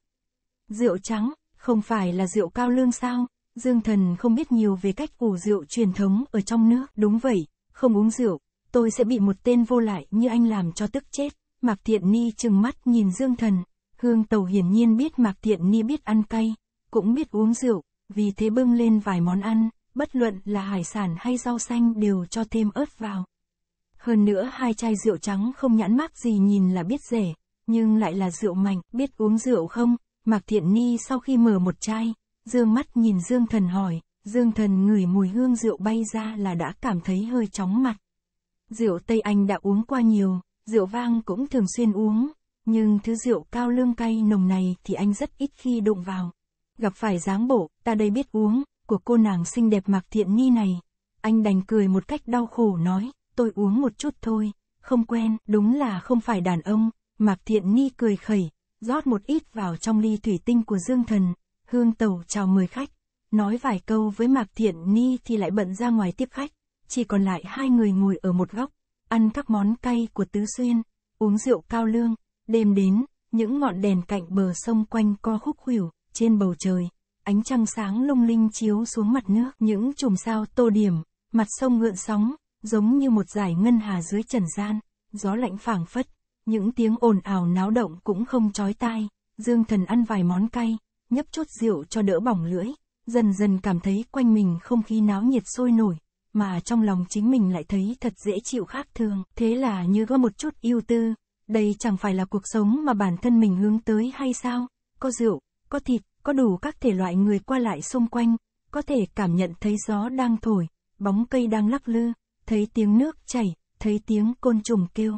Rượu trắng, không phải là rượu cao lương sao? Dương thần không biết nhiều về cách ủ rượu truyền thống ở trong nước. Đúng vậy, không uống rượu, tôi sẽ bị một tên vô lại như anh làm cho tức chết. Mạc Thiện Ni chừng mắt nhìn Dương thần, hương tàu hiển nhiên biết Mạc Thiện Ni biết ăn cay, cũng biết uống rượu, vì thế bưng lên vài món ăn bất luận là hải sản hay rau xanh đều cho thêm ớt vào. Hơn nữa hai chai rượu trắng không nhãn mác gì nhìn là biết rẻ, nhưng lại là rượu mạnh, biết uống rượu không? Mạc Thiện Ni sau khi mở một chai, dương mắt nhìn Dương Thần hỏi, Dương Thần ngửi mùi hương rượu bay ra là đã cảm thấy hơi chóng mặt. Rượu Tây Anh đã uống qua nhiều, rượu vang cũng thường xuyên uống, nhưng thứ rượu cao lương cay nồng này thì anh rất ít khi đụng vào. Gặp phải dáng bộ, ta đây biết uống, của cô nàng xinh đẹp mặc Thiện Nhi này. Anh đành cười một cách đau khổ nói, tôi uống một chút thôi, không quen, đúng là không phải đàn ông. Mạc Thiện Nhi cười khẩy, rót một ít vào trong ly thủy tinh của Dương Thần, hương tẩu chào mời khách. Nói vài câu với Mạc Thiện Nhi thì lại bận ra ngoài tiếp khách, chỉ còn lại hai người ngồi ở một góc, ăn các món cay của Tứ Xuyên, uống rượu cao lương, đêm đến, những ngọn đèn cạnh bờ sông quanh co khúc khuỷu, trên bầu trời, ánh trăng sáng lung linh chiếu xuống mặt nước, những chùm sao tô điểm, mặt sông ngượn sóng, giống như một dải ngân hà dưới trần gian, gió lạnh phảng phất, những tiếng ồn ào náo động cũng không chói tai, Dương Thần ăn vài món cay, nhấp chút rượu cho đỡ bỏng lưỡi, dần dần cảm thấy quanh mình không khí náo nhiệt sôi nổi, mà trong lòng chính mình lại thấy thật dễ chịu khác thường, thế là như có một chút ưu tư, đây chẳng phải là cuộc sống mà bản thân mình hướng tới hay sao, có rượu, có thịt, có đủ các thể loại người qua lại xung quanh, có thể cảm nhận thấy gió đang thổi, bóng cây đang lắc lư, thấy tiếng nước chảy, thấy tiếng côn trùng kêu.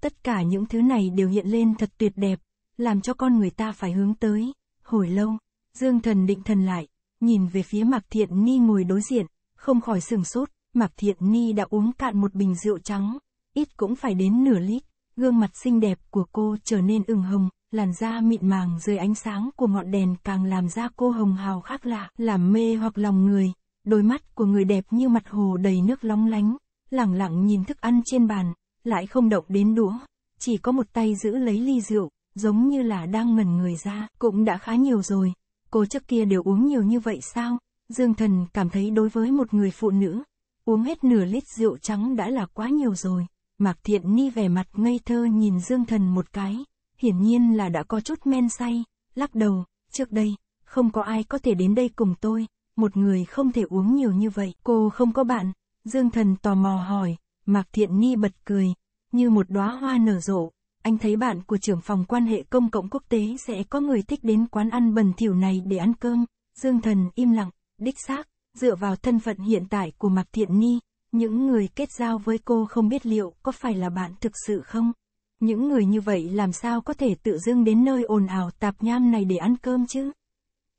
Tất cả những thứ này đều hiện lên thật tuyệt đẹp, làm cho con người ta phải hướng tới. Hồi lâu, Dương Thần định thần lại, nhìn về phía Mạc Thiện Ni ngồi đối diện, không khỏi sừng sốt, Mạc Thiện Ni đã uống cạn một bình rượu trắng, ít cũng phải đến nửa lít, gương mặt xinh đẹp của cô trở nên ửng hồng, làn da mịn màng dưới ánh sáng của ngọn đèn càng làm da cô hồng hào khác lạ, làm mê hoặc lòng người, đôi mắt của người đẹp như mặt hồ đầy nước lóng lánh, lẳng lặng nhìn thức ăn trên bàn, lại không động đến đũa, chỉ có một tay giữ lấy ly rượu, giống như là đang ngẩn người ra, cũng đã khá nhiều rồi, cô trước kia đều uống nhiều như vậy sao, Dương Thần cảm thấy đối với một người phụ nữ, uống hết nửa lít rượu trắng đã là quá nhiều rồi. Mạc Thiện Ni vẻ mặt ngây thơ nhìn Dương Thần một cái, hiển nhiên là đã có chút men say, lắc đầu, trước đây, không có ai có thể đến đây cùng tôi, một người không thể uống nhiều như vậy, cô không có bạn, Dương Thần tò mò hỏi, Mạc Thiện Ni bật cười, như một đóa hoa nở rộ, anh thấy bạn của trưởng phòng quan hệ công cộng quốc tế sẽ có người thích đến quán ăn bẩn thỉu này để ăn cơm, Dương Thần im lặng, đích xác, dựa vào thân phận hiện tại của Mạc Thiện Ni, những người kết giao với cô không biết liệu có phải là bạn thực sự không? Những người như vậy làm sao có thể tự dưng đến nơi ồn ào tạp nham này để ăn cơm chứ?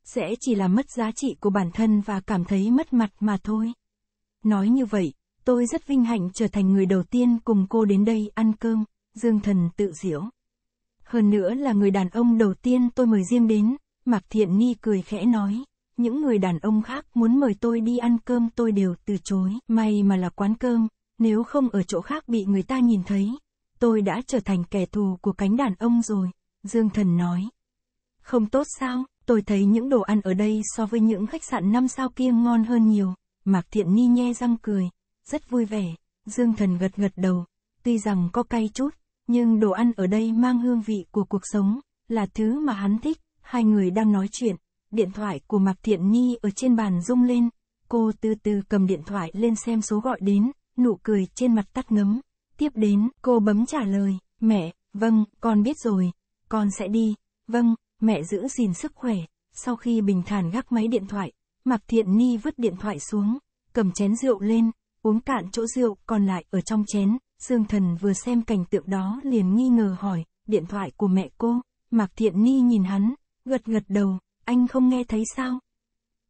Sẽ chỉ làm mất giá trị của bản thân và cảm thấy mất mặt mà thôi. Nói như vậy, tôi rất vinh hạnh trở thành người đầu tiên cùng cô đến đây ăn cơm, Dương Thần tự diễu. Hơn nữa là người đàn ông đầu tiên tôi mời riêng đến, Mạc Thiện Ni cười khẽ nói, những người đàn ông khác muốn mời tôi đi ăn cơm tôi đều từ chối, may mà là quán cơm, nếu không ở chỗ khác bị người ta nhìn thấy, tôi đã trở thành kẻ thù của cánh đàn ông rồi, Dương Thần nói. Không tốt sao, tôi thấy những đồ ăn ở đây so với những khách sạn năm sao kia ngon hơn nhiều, Mạc Thiện Ni nhe răng cười, rất vui vẻ, Dương Thần gật gật đầu, tuy rằng có cay chút, nhưng đồ ăn ở đây mang hương vị của cuộc sống, là thứ mà hắn thích, hai người đang nói chuyện, điện thoại của Mạc Thiện Ni ở trên bàn rung lên, cô từ từ cầm điện thoại lên xem số gọi đến, nụ cười trên mặt tắt ngấm. Tiếp đến, cô bấm trả lời, mẹ, vâng, con biết rồi, con sẽ đi, vâng, mẹ giữ gìn sức khỏe. Sau khi bình thản gác máy điện thoại, Mạc Thiện Ni vứt điện thoại xuống, cầm chén rượu lên, uống cạn chỗ rượu còn lại ở trong chén, Dương Thần vừa xem cảnh tượng đó liền nghi ngờ hỏi, điện thoại của mẹ cô, Mạc Thiện Ni nhìn hắn, gật gật đầu, anh không nghe thấy sao?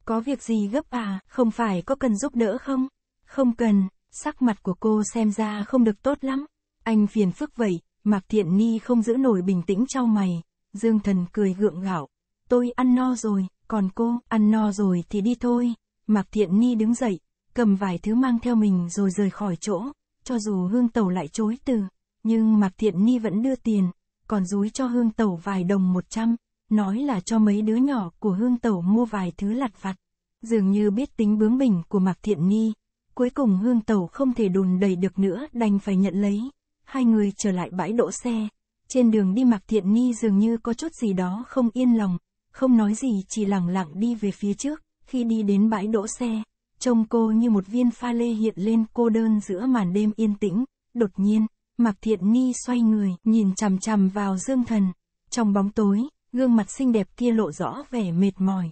Có việc gì gấp à, không phải có cần giúp đỡ không? Không cần, Sắc mặt của cô xem ra không được tốt lắm. Anh phiền phức vậy, Mạc Thiện Ni không giữ nổi bình tĩnh trao mày. Dương Thần cười gượng gạo. Tôi ăn no rồi, còn cô, ăn no rồi thì đi thôi. Mạc Thiện Ni đứng dậy, cầm vài thứ mang theo mình rồi rời khỏi chỗ. Cho dù hương tẩu lại chối từ, nhưng Mạc Thiện Ni vẫn đưa tiền, còn dúi cho hương tẩu vài đồng một trăm, nói là cho mấy đứa nhỏ của hương tẩu mua vài thứ lặt vặt. Dường như biết tính bướng bỉnh của Mạc Thiện Ni, Cuối cùng hương tàu không thể đùn đầy được nữa đành phải nhận lấy. Hai người trở lại bãi đỗ xe. Trên đường đi mặc Thiện Ni dường như có chút gì đó không yên lòng. Không nói gì chỉ lẳng lặng đi về phía trước. Khi đi đến bãi đỗ xe, trông cô như một viên pha lê hiện lên cô đơn giữa màn đêm yên tĩnh. Đột nhiên, mặc Thiện Ni xoay người nhìn chằm chằm vào Dương Thần. Trong bóng tối, gương mặt xinh đẹp kia lộ rõ vẻ mệt mỏi.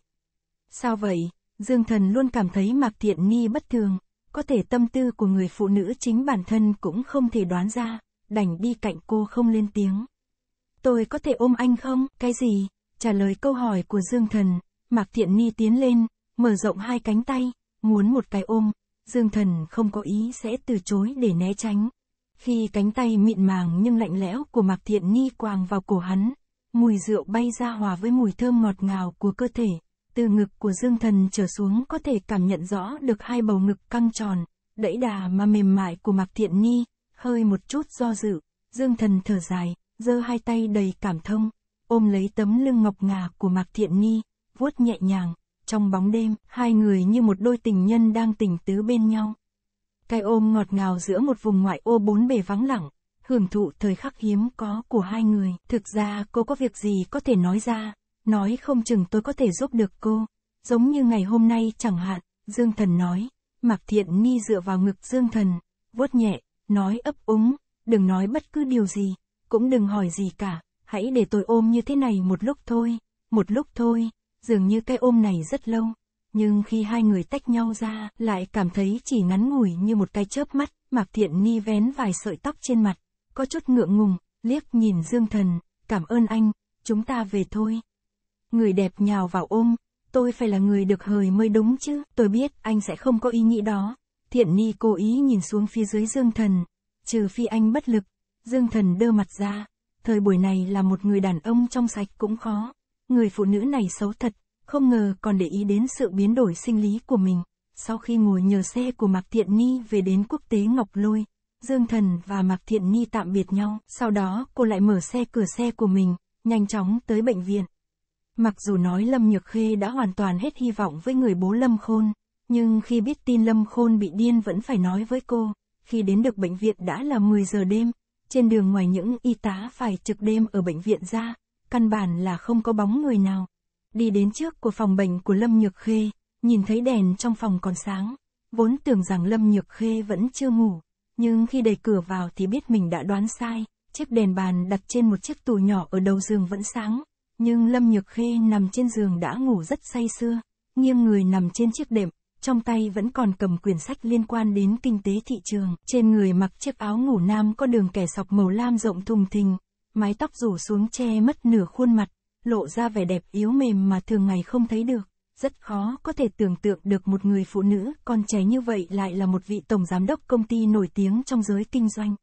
Sao vậy? Dương Thần luôn cảm thấy mặc Thiện Ni bất thường có thể tâm tư của người phụ nữ chính bản thân cũng không thể đoán ra, đành đi cạnh cô không lên tiếng. Tôi có thể ôm anh không? Cái gì? Trả lời câu hỏi của Dương Thần, Mạc Thiện Ni tiến lên, mở rộng hai cánh tay, muốn một cái ôm, Dương Thần không có ý sẽ từ chối để né tránh. Khi cánh tay mịn màng nhưng lạnh lẽo của Mạc Thiện Ni quàng vào cổ hắn, mùi rượu bay ra hòa với mùi thơm ngọt ngào của cơ thể, từ ngực của Dương Thần trở xuống có thể cảm nhận rõ được hai bầu ngực căng tròn, đẫy đà mà mềm mại của Mạc Thiện ni hơi một chút do dự, Dương Thần thở dài, giơ hai tay đầy cảm thông, ôm lấy tấm lưng ngọc ngà của Mạc Thiện ni, vuốt nhẹ nhàng, trong bóng đêm, hai người như một đôi tình nhân đang tình tứ bên nhau. Cái ôm ngọt ngào giữa một vùng ngoại ô bốn bề vắng lặng, hưởng thụ thời khắc hiếm có của hai người. Thực ra cô có việc gì có thể nói ra, nói không chừng tôi có thể giúp được cô, giống như ngày hôm nay chẳng hạn, Dương Thần nói, Mạc Thiện Ni dựa vào ngực Dương Thần, vuốt nhẹ, nói ấp úng, đừng nói bất cứ điều gì, cũng đừng hỏi gì cả, hãy để tôi ôm như thế này một lúc thôi, một lúc thôi, dường như cái ôm này rất lâu, nhưng khi hai người tách nhau ra, lại cảm thấy chỉ ngắn ngủi như một cái chớp mắt, Mạc Thiện Ni vén vài sợi tóc trên mặt, có chút ngượng ngùng, liếc nhìn Dương Thần, cảm ơn anh, chúng ta về thôi người đẹp nhào vào ôm, tôi phải là người được hời mới đúng chứ, tôi biết anh sẽ không có ý nghĩ đó. Thiện Ni cố ý nhìn xuống phía dưới Dương Thần, trừ phi anh bất lực, Dương Thần đơ mặt ra, thời buổi này là một người đàn ông trong sạch cũng khó. Người phụ nữ này xấu thật, không ngờ còn để ý đến sự biến đổi sinh lý của mình. Sau khi ngồi nhờ xe của Mạc Thiện Ni về đến quốc tế Ngọc Lôi, Dương Thần và Mạc Thiện Ni tạm biệt nhau, sau đó cô lại mở xe cửa xe của mình, nhanh chóng tới bệnh viện. Mặc dù nói Lâm Nhược Khê đã hoàn toàn hết hy vọng với người bố Lâm Khôn, nhưng khi biết tin Lâm Khôn bị điên vẫn phải nói với cô, khi đến được bệnh viện đã là 10 giờ đêm, trên đường ngoài những y tá phải trực đêm ở bệnh viện ra, căn bản là không có bóng người nào. Đi đến trước của phòng bệnh của Lâm Nhược Khê, nhìn thấy đèn trong phòng còn sáng, vốn tưởng rằng Lâm Nhược Khê vẫn chưa ngủ, nhưng khi đẩy cửa vào thì biết mình đã đoán sai, chiếc đèn bàn đặt trên một chiếc tủ nhỏ ở đầu giường vẫn sáng, nhưng Lâm Nhược Khê nằm trên giường đã ngủ rất say sưa, nghiêng người nằm trên chiếc đệm, trong tay vẫn còn cầm quyển sách liên quan đến kinh tế thị trường, trên người mặc chiếc áo ngủ nam có đường kẻ sọc màu lam rộng thùng thình, mái tóc rủ xuống che mất nửa khuôn mặt, lộ ra vẻ đẹp yếu mềm mà thường ngày không thấy được. Rất khó có thể tưởng tượng được một người phụ nữ con trẻ như vậy lại là một vị tổng giám đốc công ty nổi tiếng trong giới kinh doanh.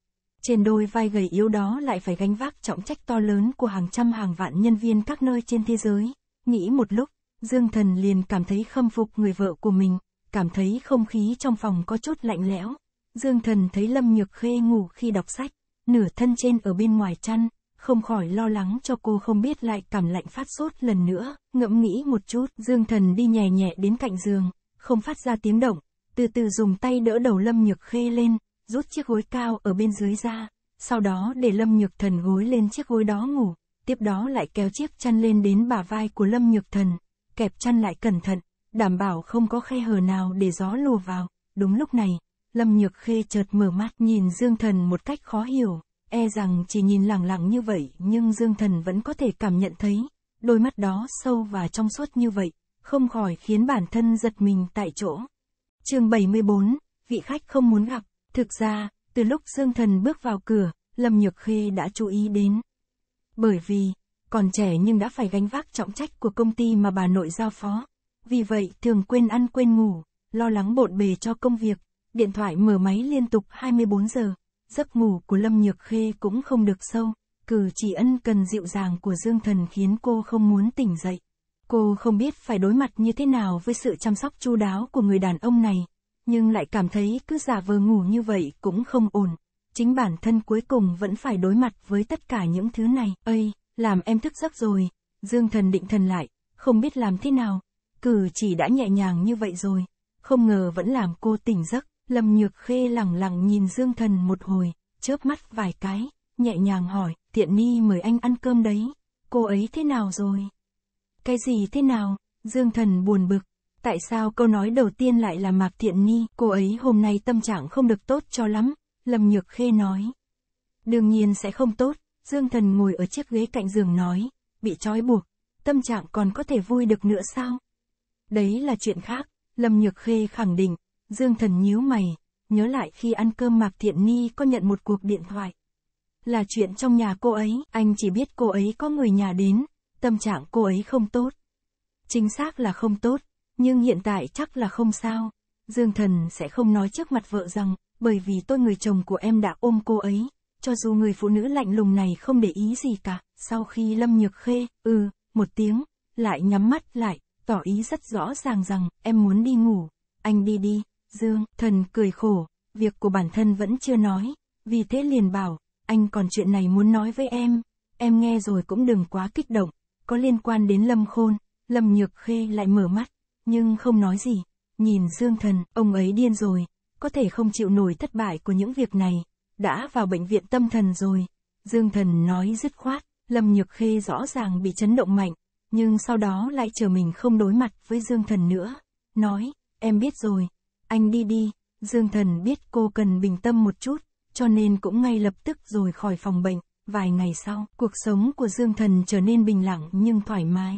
Trên đôi vai gầy yếu đó lại phải gánh vác trọng trách to lớn của hàng trăm hàng vạn nhân viên các nơi trên thế giới. Nghĩ một lúc, Dương Thần liền cảm thấy khâm phục người vợ của mình, cảm thấy không khí trong phòng có chút lạnh lẽo. Dương Thần thấy Lâm Nhược Khê ngủ khi đọc sách, nửa thân trên ở bên ngoài chăn, không khỏi lo lắng cho cô không biết lại cảm lạnh phát sốt lần nữa, ngẫm nghĩ một chút, Dương Thần đi nhẹ nhẹ đến cạnh giường, không phát ra tiếng động, từ từ dùng tay đỡ đầu Lâm Nhược Khê lên, rút chiếc gối cao ở bên dưới ra, sau đó để Lâm Nhược Thần gối lên chiếc gối đó ngủ, tiếp đó lại kéo chiếc chăn lên đến bả vai của Lâm Nhược Thần, kẹp chăn lại cẩn thận, đảm bảo không có khe hở nào để gió lùa vào, đúng lúc này, Lâm Nhược Khê chợt mở mắt nhìn Dương Thần một cách khó hiểu, e rằng chỉ nhìn lẳng lặng như vậy nhưng Dương Thần vẫn có thể cảm nhận thấy, đôi mắt đó sâu và trong suốt như vậy, không khỏi khiến bản thân giật mình tại chỗ. chương 74, vị khách không muốn gặp Thực ra, từ lúc Dương Thần bước vào cửa, Lâm Nhược Khê đã chú ý đến. Bởi vì, còn trẻ nhưng đã phải gánh vác trọng trách của công ty mà bà nội giao phó. Vì vậy, thường quên ăn quên ngủ, lo lắng bộn bề cho công việc, điện thoại mở máy liên tục 24 giờ. Giấc ngủ của Lâm Nhược Khê cũng không được sâu, cử chỉ ân cần dịu dàng của Dương Thần khiến cô không muốn tỉnh dậy. Cô không biết phải đối mặt như thế nào với sự chăm sóc chu đáo của người đàn ông này nhưng lại cảm thấy cứ giả vờ ngủ như vậy cũng không ổn. Chính bản thân cuối cùng vẫn phải đối mặt với tất cả những thứ này. Ây, làm em thức giấc rồi. Dương thần định thần lại, không biết làm thế nào. Cử chỉ đã nhẹ nhàng như vậy rồi. Không ngờ vẫn làm cô tỉnh giấc. Lâm Nhược Khê lẳng lặng nhìn Dương Thần một hồi, chớp mắt vài cái, nhẹ nhàng hỏi, tiện ni mời anh ăn cơm đấy, cô ấy thế nào rồi? Cái gì thế nào? Dương Thần buồn bực, Tại sao câu nói đầu tiên lại là Mạc Thiện Ni, cô ấy hôm nay tâm trạng không được tốt cho lắm, Lâm Nhược Khê nói. Đương nhiên sẽ không tốt, Dương Thần ngồi ở chiếc ghế cạnh giường nói, bị trói buộc, tâm trạng còn có thể vui được nữa sao? Đấy là chuyện khác, Lâm Nhược Khê khẳng định, Dương Thần nhíu mày, nhớ lại khi ăn cơm Mạc Thiện Ni có nhận một cuộc điện thoại. Là chuyện trong nhà cô ấy, anh chỉ biết cô ấy có người nhà đến, tâm trạng cô ấy không tốt. Chính xác là không tốt, nhưng hiện tại chắc là không sao. Dương Thần sẽ không nói trước mặt vợ rằng, bởi vì tôi người chồng của em đã ôm cô ấy, cho dù người phụ nữ lạnh lùng này không để ý gì cả, sau khi Lâm Nhược Khê, ừ, một tiếng, lại nhắm mắt lại, tỏ ý rất rõ ràng rằng, em muốn đi ngủ, anh đi đi, Dương, thần cười khổ, việc của bản thân vẫn chưa nói, vì thế liền bảo, anh còn chuyện này muốn nói với em, em nghe rồi cũng đừng quá kích động, có liên quan đến Lâm Khôn, Lâm Nhược Khê lại mở mắt, nhưng không nói gì. Nhìn Dương Thần, ông ấy điên rồi, có thể không chịu nổi thất bại của những việc này, đã vào bệnh viện tâm thần rồi. Dương Thần nói dứt khoát, Lâm Nhược Khê rõ ràng bị chấn động mạnh, nhưng sau đó lại chờ mình không đối mặt với Dương Thần nữa. Nói, em biết rồi, anh đi đi, Dương Thần biết cô cần bình tâm một chút, cho nên cũng ngay lập tức rồi khỏi phòng bệnh. Vài ngày sau, cuộc sống của Dương Thần trở nên bình lặng nhưng thoải mái.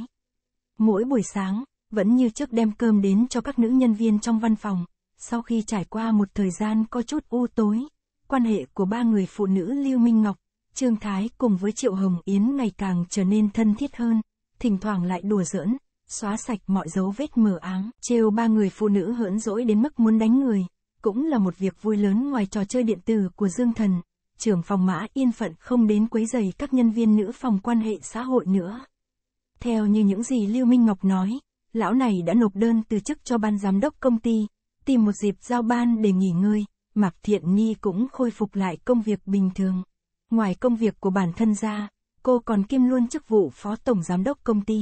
Mỗi buổi sáng, vẫn như trước đem cơm đến cho các nữ nhân viên trong văn phòng. Sau khi trải qua một thời gian có chút u tối, quan hệ của ba người phụ nữ Lưu Minh Ngọc, Trương Thái cùng với Triệu Hồng Yến ngày càng trở nên thân thiết hơn, thỉnh thoảng lại đùa giỡn, xóa sạch mọi dấu vết mờ ám, trêu ba người phụ nữ hỡn dỗi đến mức muốn đánh người, cũng là một việc vui lớn ngoài trò chơi điện tử của Dương Thần. Trưởng phòng mã yên phận không đến quấy rầy các nhân viên nữ phòng quan hệ xã hội nữa. Theo như những gì Lưu Minh Ngọc nói, lão này đã nộp đơn từ chức cho ban giám đốc công ty, tìm một dịp giao ban để nghỉ ngơi, Mạc Thiện Nghi cũng khôi phục lại công việc bình thường. Ngoài công việc của bản thân ra, cô còn kiêm luôn chức vụ phó tổng giám đốc công ty.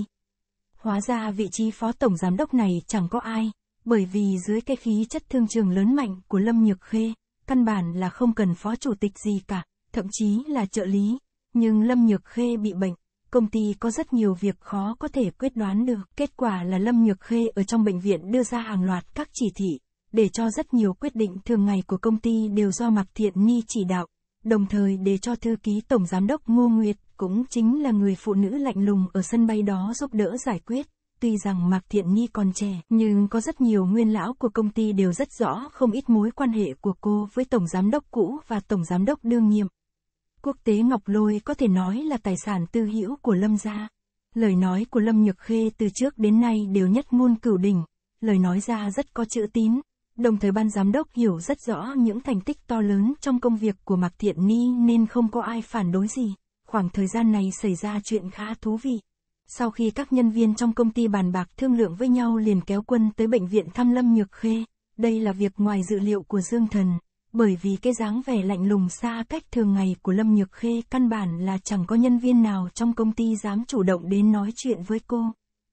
Hóa ra vị trí phó tổng giám đốc này chẳng có ai, bởi vì dưới cái khí chất thương trường lớn mạnh của Lâm Nhược Khê, căn bản là không cần phó chủ tịch gì cả, thậm chí là trợ lý, nhưng Lâm Nhược Khê bị bệnh, công ty có rất nhiều việc khó có thể quyết đoán được. Kết quả là Lâm Nhược Khê ở trong bệnh viện đưa ra hàng loạt các chỉ thị, để cho rất nhiều quyết định thường ngày của công ty đều do Mạc Thiện Ni chỉ đạo, đồng thời để cho thư ký tổng giám đốc Ngô Nguyệt cũng chính là người phụ nữ lạnh lùng ở sân bay đó giúp đỡ giải quyết. Tuy rằng Mạc Thiện Nhi còn trẻ, nhưng có rất nhiều nguyên lão của công ty đều rất rõ không ít mối quan hệ của cô với Tổng Giám đốc cũ và Tổng Giám đốc đương nhiệm. Quốc tế Ngọc Lôi có thể nói là tài sản tư hữu của Lâm gia. Lời nói của Lâm Nhược Khê từ trước đến nay đều nhất ngôn cửu đỉnh, lời nói ra rất có chữ tín. Đồng thời ban giám đốc hiểu rất rõ những thành tích to lớn trong công việc của Mạc Thiện Ni nên không có ai phản đối gì. Khoảng thời gian này xảy ra chuyện khá thú vị. Sau khi các nhân viên trong công ty bàn bạc thương lượng với nhau liền kéo quân tới bệnh viện thăm Lâm Nhược Khê, đây là việc ngoài dự liệu của Dương Thần bởi vì cái dáng vẻ lạnh lùng xa cách thường ngày của Lâm Nhược Khê căn bản là chẳng có nhân viên nào trong công ty dám chủ động đến nói chuyện với cô.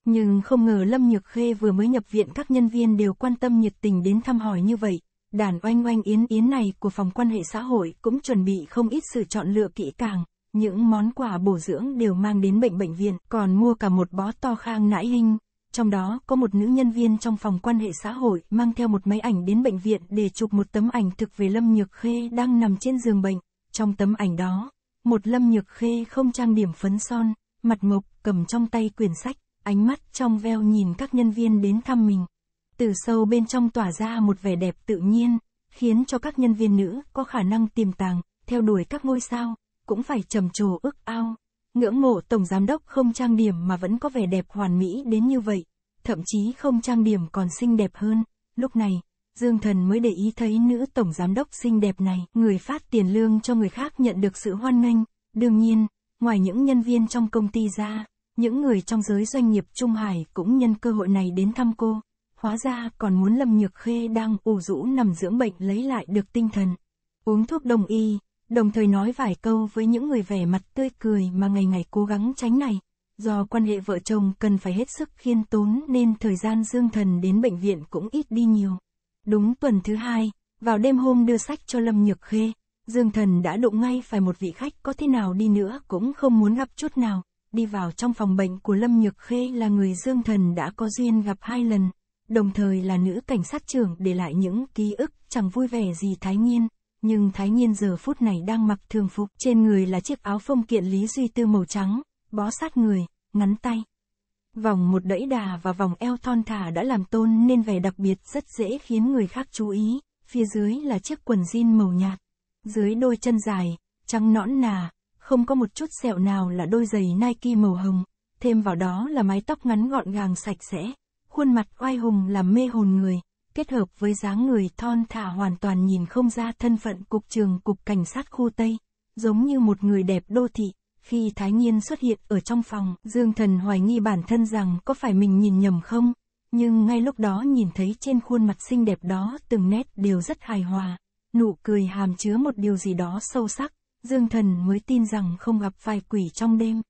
Nhưng không ngờ Lâm Nhược Khê vừa mới nhập viện các nhân viên đều quan tâm nhiệt tình đến thăm hỏi như vậy. Đàn oanh oanh yến yến này của phòng quan hệ xã hội cũng chuẩn bị không ít sự chọn lựa kỹ càng. Những món quà bổ dưỡng đều mang đến bệnh bệnh viện, còn mua cả một bó to khang nãi hình, trong đó có một nữ nhân viên trong phòng quan hệ xã hội mang theo một máy ảnh đến bệnh viện để chụp một tấm ảnh thực về Lâm Nhược Khê đang nằm trên giường bệnh. Trong tấm ảnh đó, một Lâm Nhược Khê không trang điểm phấn son, mặt mộc, cầm trong tay quyển sách, ánh mắt trong veo nhìn các nhân viên đến thăm mình. Từ sâu bên trong tỏa ra một vẻ đẹp tự nhiên, khiến cho các nhân viên nữ có khả năng tiềm tàng, theo đuổi các ngôi sao, cũng phải trầm trồ ước ao. Ngưỡng mộ tổng giám đốc không trang điểm mà vẫn có vẻ đẹp hoàn mỹ đến như vậy, thậm chí không trang điểm còn xinh đẹp hơn. Lúc này, Dương Thần mới để ý thấy nữ tổng giám đốc xinh đẹp này, người phát tiền lương cho người khác nhận được sự hoan nghênh. Đương nhiên, ngoài những nhân viên trong công ty ra, những người trong giới doanh nghiệp Trung Hải cũng nhân cơ hội này đến thăm cô. Hóa ra còn muốn Lâm Nhược Khê đang ủ rũ nằm dưỡng bệnh lấy lại được tinh thần. Uống thuốc đông y, đồng thời nói vài câu với những người vẻ mặt tươi cười mà ngày ngày cố gắng tránh này. Do quan hệ vợ chồng cần phải hết sức khiên tốn nên thời gian Dương Thần đến bệnh viện cũng ít đi nhiều. Đúng tuần thứ hai, vào đêm hôm đưa sách cho Lâm Nhược Khê, Dương Thần đã đụng ngay phải một vị khách có thế nào đi nữa cũng không muốn gặp chút nào. Đi vào trong phòng bệnh của Lâm Nhược Khê là người Dương Thần đã có duyên gặp hai lần, đồng thời là nữ cảnh sát trưởng để lại những ký ức chẳng vui vẻ gì thái nhiên nhưng Thái Nhiên giờ phút này đang mặc thường phục, trên người là chiếc áo phông kiện Lý Duy Tư màu trắng, bó sát người, ngắn tay. Vòng một đẫy đà và vòng eo thon thả đã làm tôn nên vẻ đặc biệt rất dễ khiến người khác chú ý, phía dưới là chiếc quần jean màu nhạt. Dưới đôi chân dài, trắng nõn nà, không có một chút sẹo nào là đôi giày Nike màu hồng, thêm vào đó là mái tóc ngắn gọn gàng sạch sẽ, khuôn mặt oai hùng làm mê hồn người kết hợp với dáng người thon thả hoàn toàn nhìn không ra thân phận cục trường cục cảnh sát khu Tây, giống như một người đẹp đô thị. Khi Thái Nhiên xuất hiện ở trong phòng, Dương Thần hoài nghi bản thân rằng có phải mình nhìn nhầm không, nhưng ngay lúc đó nhìn thấy trên khuôn mặt xinh đẹp đó từng nét đều rất hài hòa, nụ cười hàm chứa một điều gì đó sâu sắc, Dương Thần mới tin rằng không gặp phải quỷ trong đêm.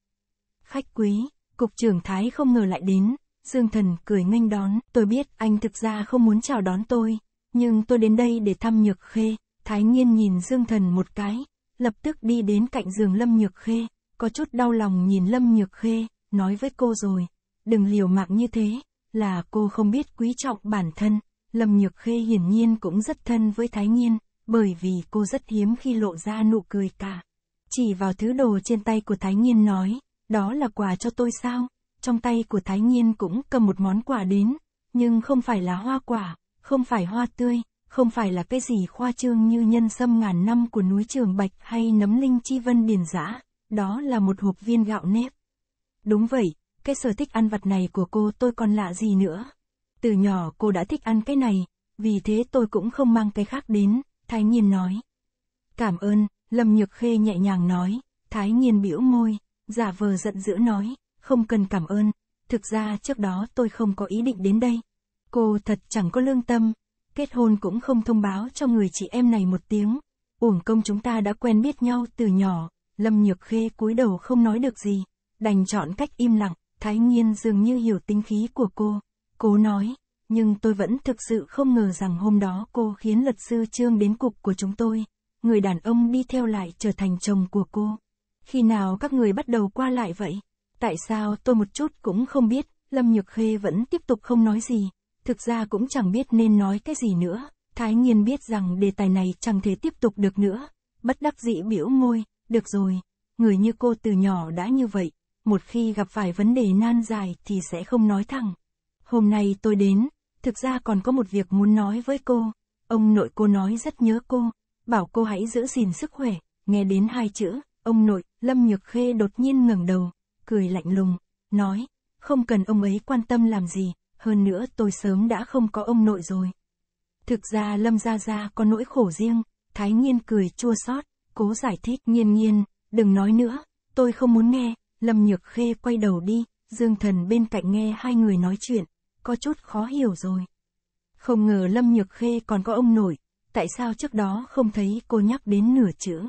Khách quý, cục trưởng Thái không ngờ lại đến, Dương Thần cười nghênh đón, tôi biết anh thực ra không muốn chào đón tôi, nhưng tôi đến đây để thăm Nhược Khê. Thái Nghiên nhìn Dương Thần một cái, lập tức đi đến cạnh giường Lâm Nhược Khê, có chút đau lòng nhìn Lâm Nhược Khê, nói với cô rồi, đừng liều mạng như thế, là cô không biết quý trọng bản thân. Lâm Nhược Khê hiển nhiên cũng rất thân với Thái Nghiên, bởi vì cô rất hiếm khi lộ ra nụ cười cả. Chỉ vào thứ đồ trên tay của Thái Nghiên nói, đó là quà cho tôi sao? trong tay của Thái Nhiên cũng cầm một món quà đến, nhưng không phải là hoa quả, không phải hoa tươi, không phải là cái gì khoa trương như nhân sâm ngàn năm của núi Trường Bạch hay nấm linh chi vân điền giã, đó là một hộp viên gạo nếp. Đúng vậy, cái sở thích ăn vặt này của cô tôi còn lạ gì nữa. Từ nhỏ cô đã thích ăn cái này, vì thế tôi cũng không mang cái khác đến, Thái Nhiên nói. Cảm ơn, Lâm Nhược Khê nhẹ nhàng nói, Thái Nhiên bĩu môi, giả vờ giận dữ nói. Không cần cảm ơn, thực ra trước đó tôi không có ý định đến đây. Cô thật chẳng có lương tâm, kết hôn cũng không thông báo cho người chị em này một tiếng. Uổng công chúng ta đã quen biết nhau từ nhỏ, Lâm Nhược Khê cúi đầu không nói được gì, đành chọn cách im lặng, Thái Nhiên dường như hiểu tính khí của cô. Cố nói, nhưng tôi vẫn thực sự không ngờ rằng hôm đó cô khiến luật sư Trương đến cục của chúng tôi, người đàn ông đi theo lại trở thành chồng của cô. Khi nào các người bắt đầu qua lại vậy? Tại sao tôi một chút cũng không biết, Lâm Nhược Khê vẫn tiếp tục không nói gì, thực ra cũng chẳng biết nên nói cái gì nữa, Thái Nghiên biết rằng đề tài này chẳng thể tiếp tục được nữa, bất đắc dĩ biểu môi, được rồi, người như cô từ nhỏ đã như vậy, một khi gặp phải vấn đề nan dài thì sẽ không nói thẳng. Hôm nay tôi đến, thực ra còn có một việc muốn nói với cô, ông nội cô nói rất nhớ cô, bảo cô hãy giữ gìn sức khỏe, nghe đến hai chữ, ông nội, Lâm Nhược Khê đột nhiên ngẩng đầu, cười lạnh lùng, nói, không cần ông ấy quan tâm làm gì, hơn nữa tôi sớm đã không có ông nội rồi. Thực ra Lâm Gia Gia có nỗi khổ riêng, Thái Nhiên cười chua xót, cố giải thích Nhiên Nhiên, đừng nói nữa, tôi không muốn nghe, Lâm Nhược Khê quay đầu đi, Dương Thần bên cạnh nghe hai người nói chuyện, có chút khó hiểu rồi. Không ngờ Lâm Nhược Khê còn có ông nội, tại sao trước đó không thấy cô nhắc đến nửa chữ.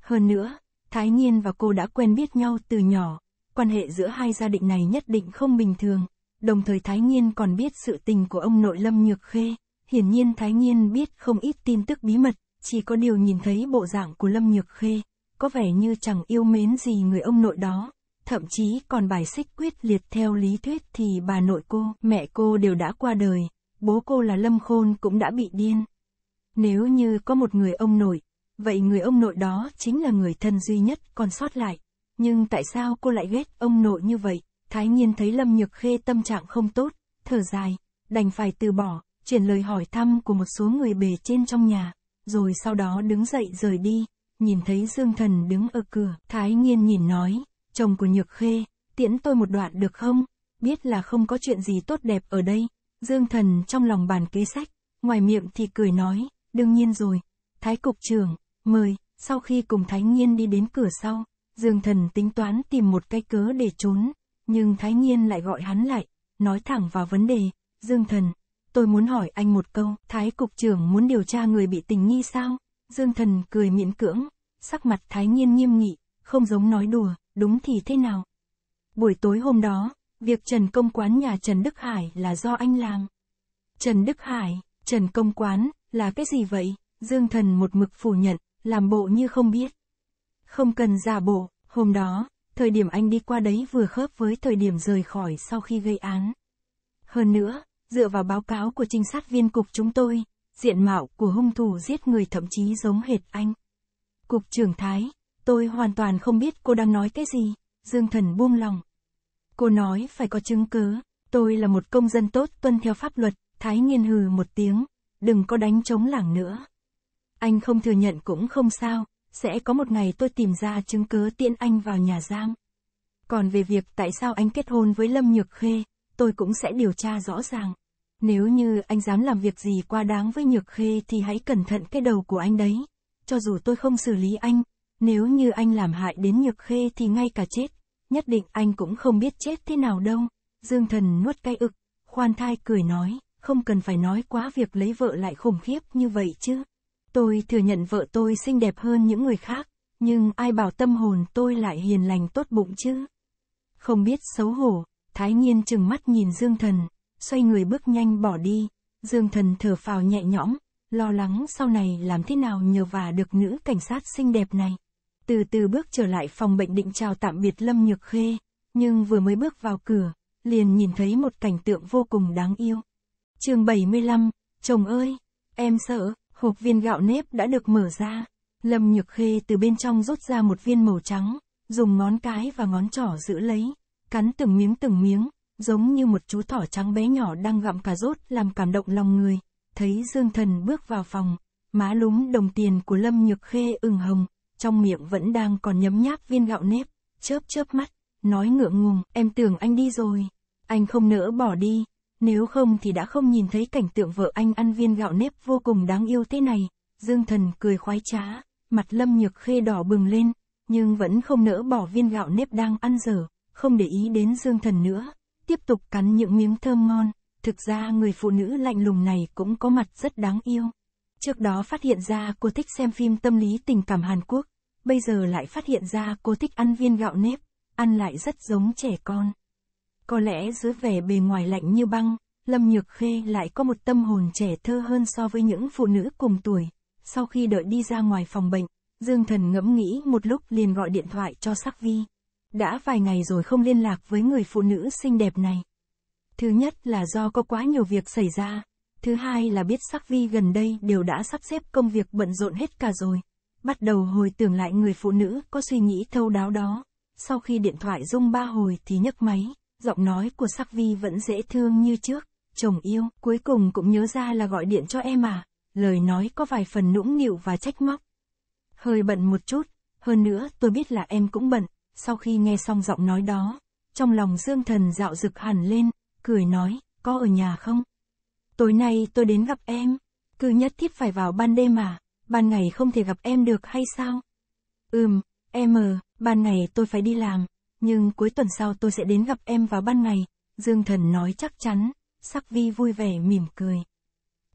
Hơn nữa, Thái Nhiên và cô đã quen biết nhau từ nhỏ, quan hệ giữa hai gia đình này nhất định không bình thường, đồng thời Thái Nhiên còn biết sự tình của ông nội Lâm Nhược Khê, hiển nhiên Thái Nhiên biết không ít tin tức bí mật, chỉ có điều nhìn thấy bộ dạng của Lâm Nhược Khê, có vẻ như chẳng yêu mến gì người ông nội đó, thậm chí còn bài xích quyết liệt theo lý thuyết thì bà nội cô, mẹ cô đều đã qua đời, bố cô là Lâm Khôn cũng đã bị điên. Nếu như có một người ông nội, vậy người ông nội đó chính là người thân duy nhất còn sót lại. Nhưng tại sao cô lại ghét ông nội như vậy? Thái Nhiên thấy Lâm Nhược Khê tâm trạng không tốt, thở dài, đành phải từ bỏ, chuyển lời hỏi thăm của một số người bề trên trong nhà, rồi sau đó đứng dậy rời đi, nhìn thấy Dương Thần đứng ở cửa, Thái Nhiên nhìn nói, chồng của Nhược Khê, tiễn tôi một đoạn được không? Biết là không có chuyện gì tốt đẹp ở đây, Dương Thần trong lòng bàn kế sách, ngoài miệng thì cười nói, đương nhiên rồi, Thái Cục trưởng, mời, sau khi cùng Thái Nhiên đi đến cửa sau. Dương thần tính toán tìm một cái cớ để trốn, nhưng Thái Nhiên lại gọi hắn lại, nói thẳng vào vấn đề, Dương thần, tôi muốn hỏi anh một câu, Thái Cục trưởng muốn điều tra người bị tình nghi sao? Dương thần cười miễn cưỡng, sắc mặt Thái Nhiên nghiêm nghị, không giống nói đùa, đúng thì thế nào? Buổi tối hôm đó, việc Trần Công Quán nhà Trần Đức Hải là do anh làm. Trần Đức Hải, Trần Công Quán, là cái gì vậy? Dương thần một mực phủ nhận, làm bộ như không biết. Không cần giả bộ, hôm đó, thời điểm anh đi qua đấy vừa khớp với thời điểm rời khỏi sau khi gây án. Hơn nữa, dựa vào báo cáo của trinh sát viên cục chúng tôi, diện mạo của hung thủ giết người thậm chí giống hệt anh. Cục trưởng Thái, tôi hoàn toàn không biết cô đang nói cái gì, Dương Thần buông lòng. Cô nói phải có chứng cứ, tôi là một công dân tốt tuân theo pháp luật, Thái nghiên hừ một tiếng, đừng có đánh chống lảng nữa. Anh không thừa nhận cũng không sao, sẽ có một ngày tôi tìm ra chứng cứ tiễn anh vào nhà giam. Còn về việc tại sao anh kết hôn với Lâm Nhược Khê, tôi cũng sẽ điều tra rõ ràng. Nếu như anh dám làm việc gì quá đáng với Nhược Khê thì hãy cẩn thận cái đầu của anh đấy. Cho dù tôi không xử lý anh, nếu như anh làm hại đến Nhược Khê thì ngay cả chết, nhất định anh cũng không biết chết thế nào đâu. Dương Thần nuốt cay ực, khoan thai cười nói, không cần phải nói quá việc lấy vợ lại khủng khiếp như vậy chứ. Tôi thừa nhận vợ tôi xinh đẹp hơn những người khác, nhưng ai bảo tâm hồn tôi lại hiền lành tốt bụng chứ? Không biết xấu hổ, Thái Nhiên chừng mắt nhìn Dương Thần, xoay người bước nhanh bỏ đi. Dương Thần thở phào nhẹ nhõm, lo lắng sau này làm thế nào nhờ và được nữ cảnh sát xinh đẹp này. Từ từ bước trở lại phòng bệnh định chào tạm biệt Lâm Nhược Khê, nhưng vừa mới bước vào cửa, liền nhìn thấy một cảnh tượng vô cùng đáng yêu. chương 75, chồng ơi, em sợ, Hộp viên gạo nếp đã được mở ra. Lâm Nhược Khê từ bên trong rút ra một viên màu trắng, dùng ngón cái và ngón trỏ giữ lấy, cắn từng miếng từng miếng, giống như một chú thỏ trắng bé nhỏ đang gặm cà rốt làm cảm động lòng người. Thấy Dương Thần bước vào phòng, má lúm đồng tiền của Lâm Nhược Khê ửng hồng, trong miệng vẫn đang còn nhấm nháp viên gạo nếp, chớp chớp mắt, nói ngượng ngùng, em tưởng anh đi rồi. Anh không nỡ bỏ đi, nếu không thì đã không nhìn thấy cảnh tượng vợ anh ăn viên gạo nếp vô cùng đáng yêu thế này. Dương thần cười khoái trá, mặt lâm nhược khê đỏ bừng lên, nhưng vẫn không nỡ bỏ viên gạo nếp đang ăn dở, không để ý đến dương thần nữa. Tiếp tục cắn những miếng thơm ngon, thực ra người phụ nữ lạnh lùng này cũng có mặt rất đáng yêu. Trước đó phát hiện ra cô thích xem phim tâm lý tình cảm Hàn Quốc, bây giờ lại phát hiện ra cô thích ăn viên gạo nếp, ăn lại rất giống trẻ con. Có lẽ dưới vẻ bề ngoài lạnh như băng, Lâm Nhược Khê lại có một tâm hồn trẻ thơ hơn so với những phụ nữ cùng tuổi. Sau khi đợi đi ra ngoài phòng bệnh, Dương Thần ngẫm nghĩ một lúc liền gọi điện thoại cho Sắc Vi. Đã vài ngày rồi không liên lạc với người phụ nữ xinh đẹp này. Thứ nhất là do có quá nhiều việc xảy ra. Thứ hai là biết Sắc Vi gần đây đều đã sắp xếp công việc bận rộn hết cả rồi. Bắt đầu hồi tưởng lại người phụ nữ có suy nghĩ thâu đáo đó. Sau khi điện thoại rung ba hồi thì nhấc máy giọng nói của Sắc Vi vẫn dễ thương như trước, chồng yêu, cuối cùng cũng nhớ ra là gọi điện cho em à, lời nói có vài phần nũng nịu và trách móc. Hơi bận một chút, hơn nữa tôi biết là em cũng bận, sau khi nghe xong giọng nói đó, trong lòng Dương Thần dạo rực hẳn lên, cười nói, có ở nhà không? Tối nay tôi đến gặp em, cứ nhất thiết phải vào ban đêm mà ban ngày không thể gặp em được hay sao? Ừm, em ờ, ban ngày tôi phải đi làm, nhưng cuối tuần sau tôi sẽ đến gặp em vào ban ngày, Dương Thần nói chắc chắn, Sắc Vi vui vẻ mỉm cười.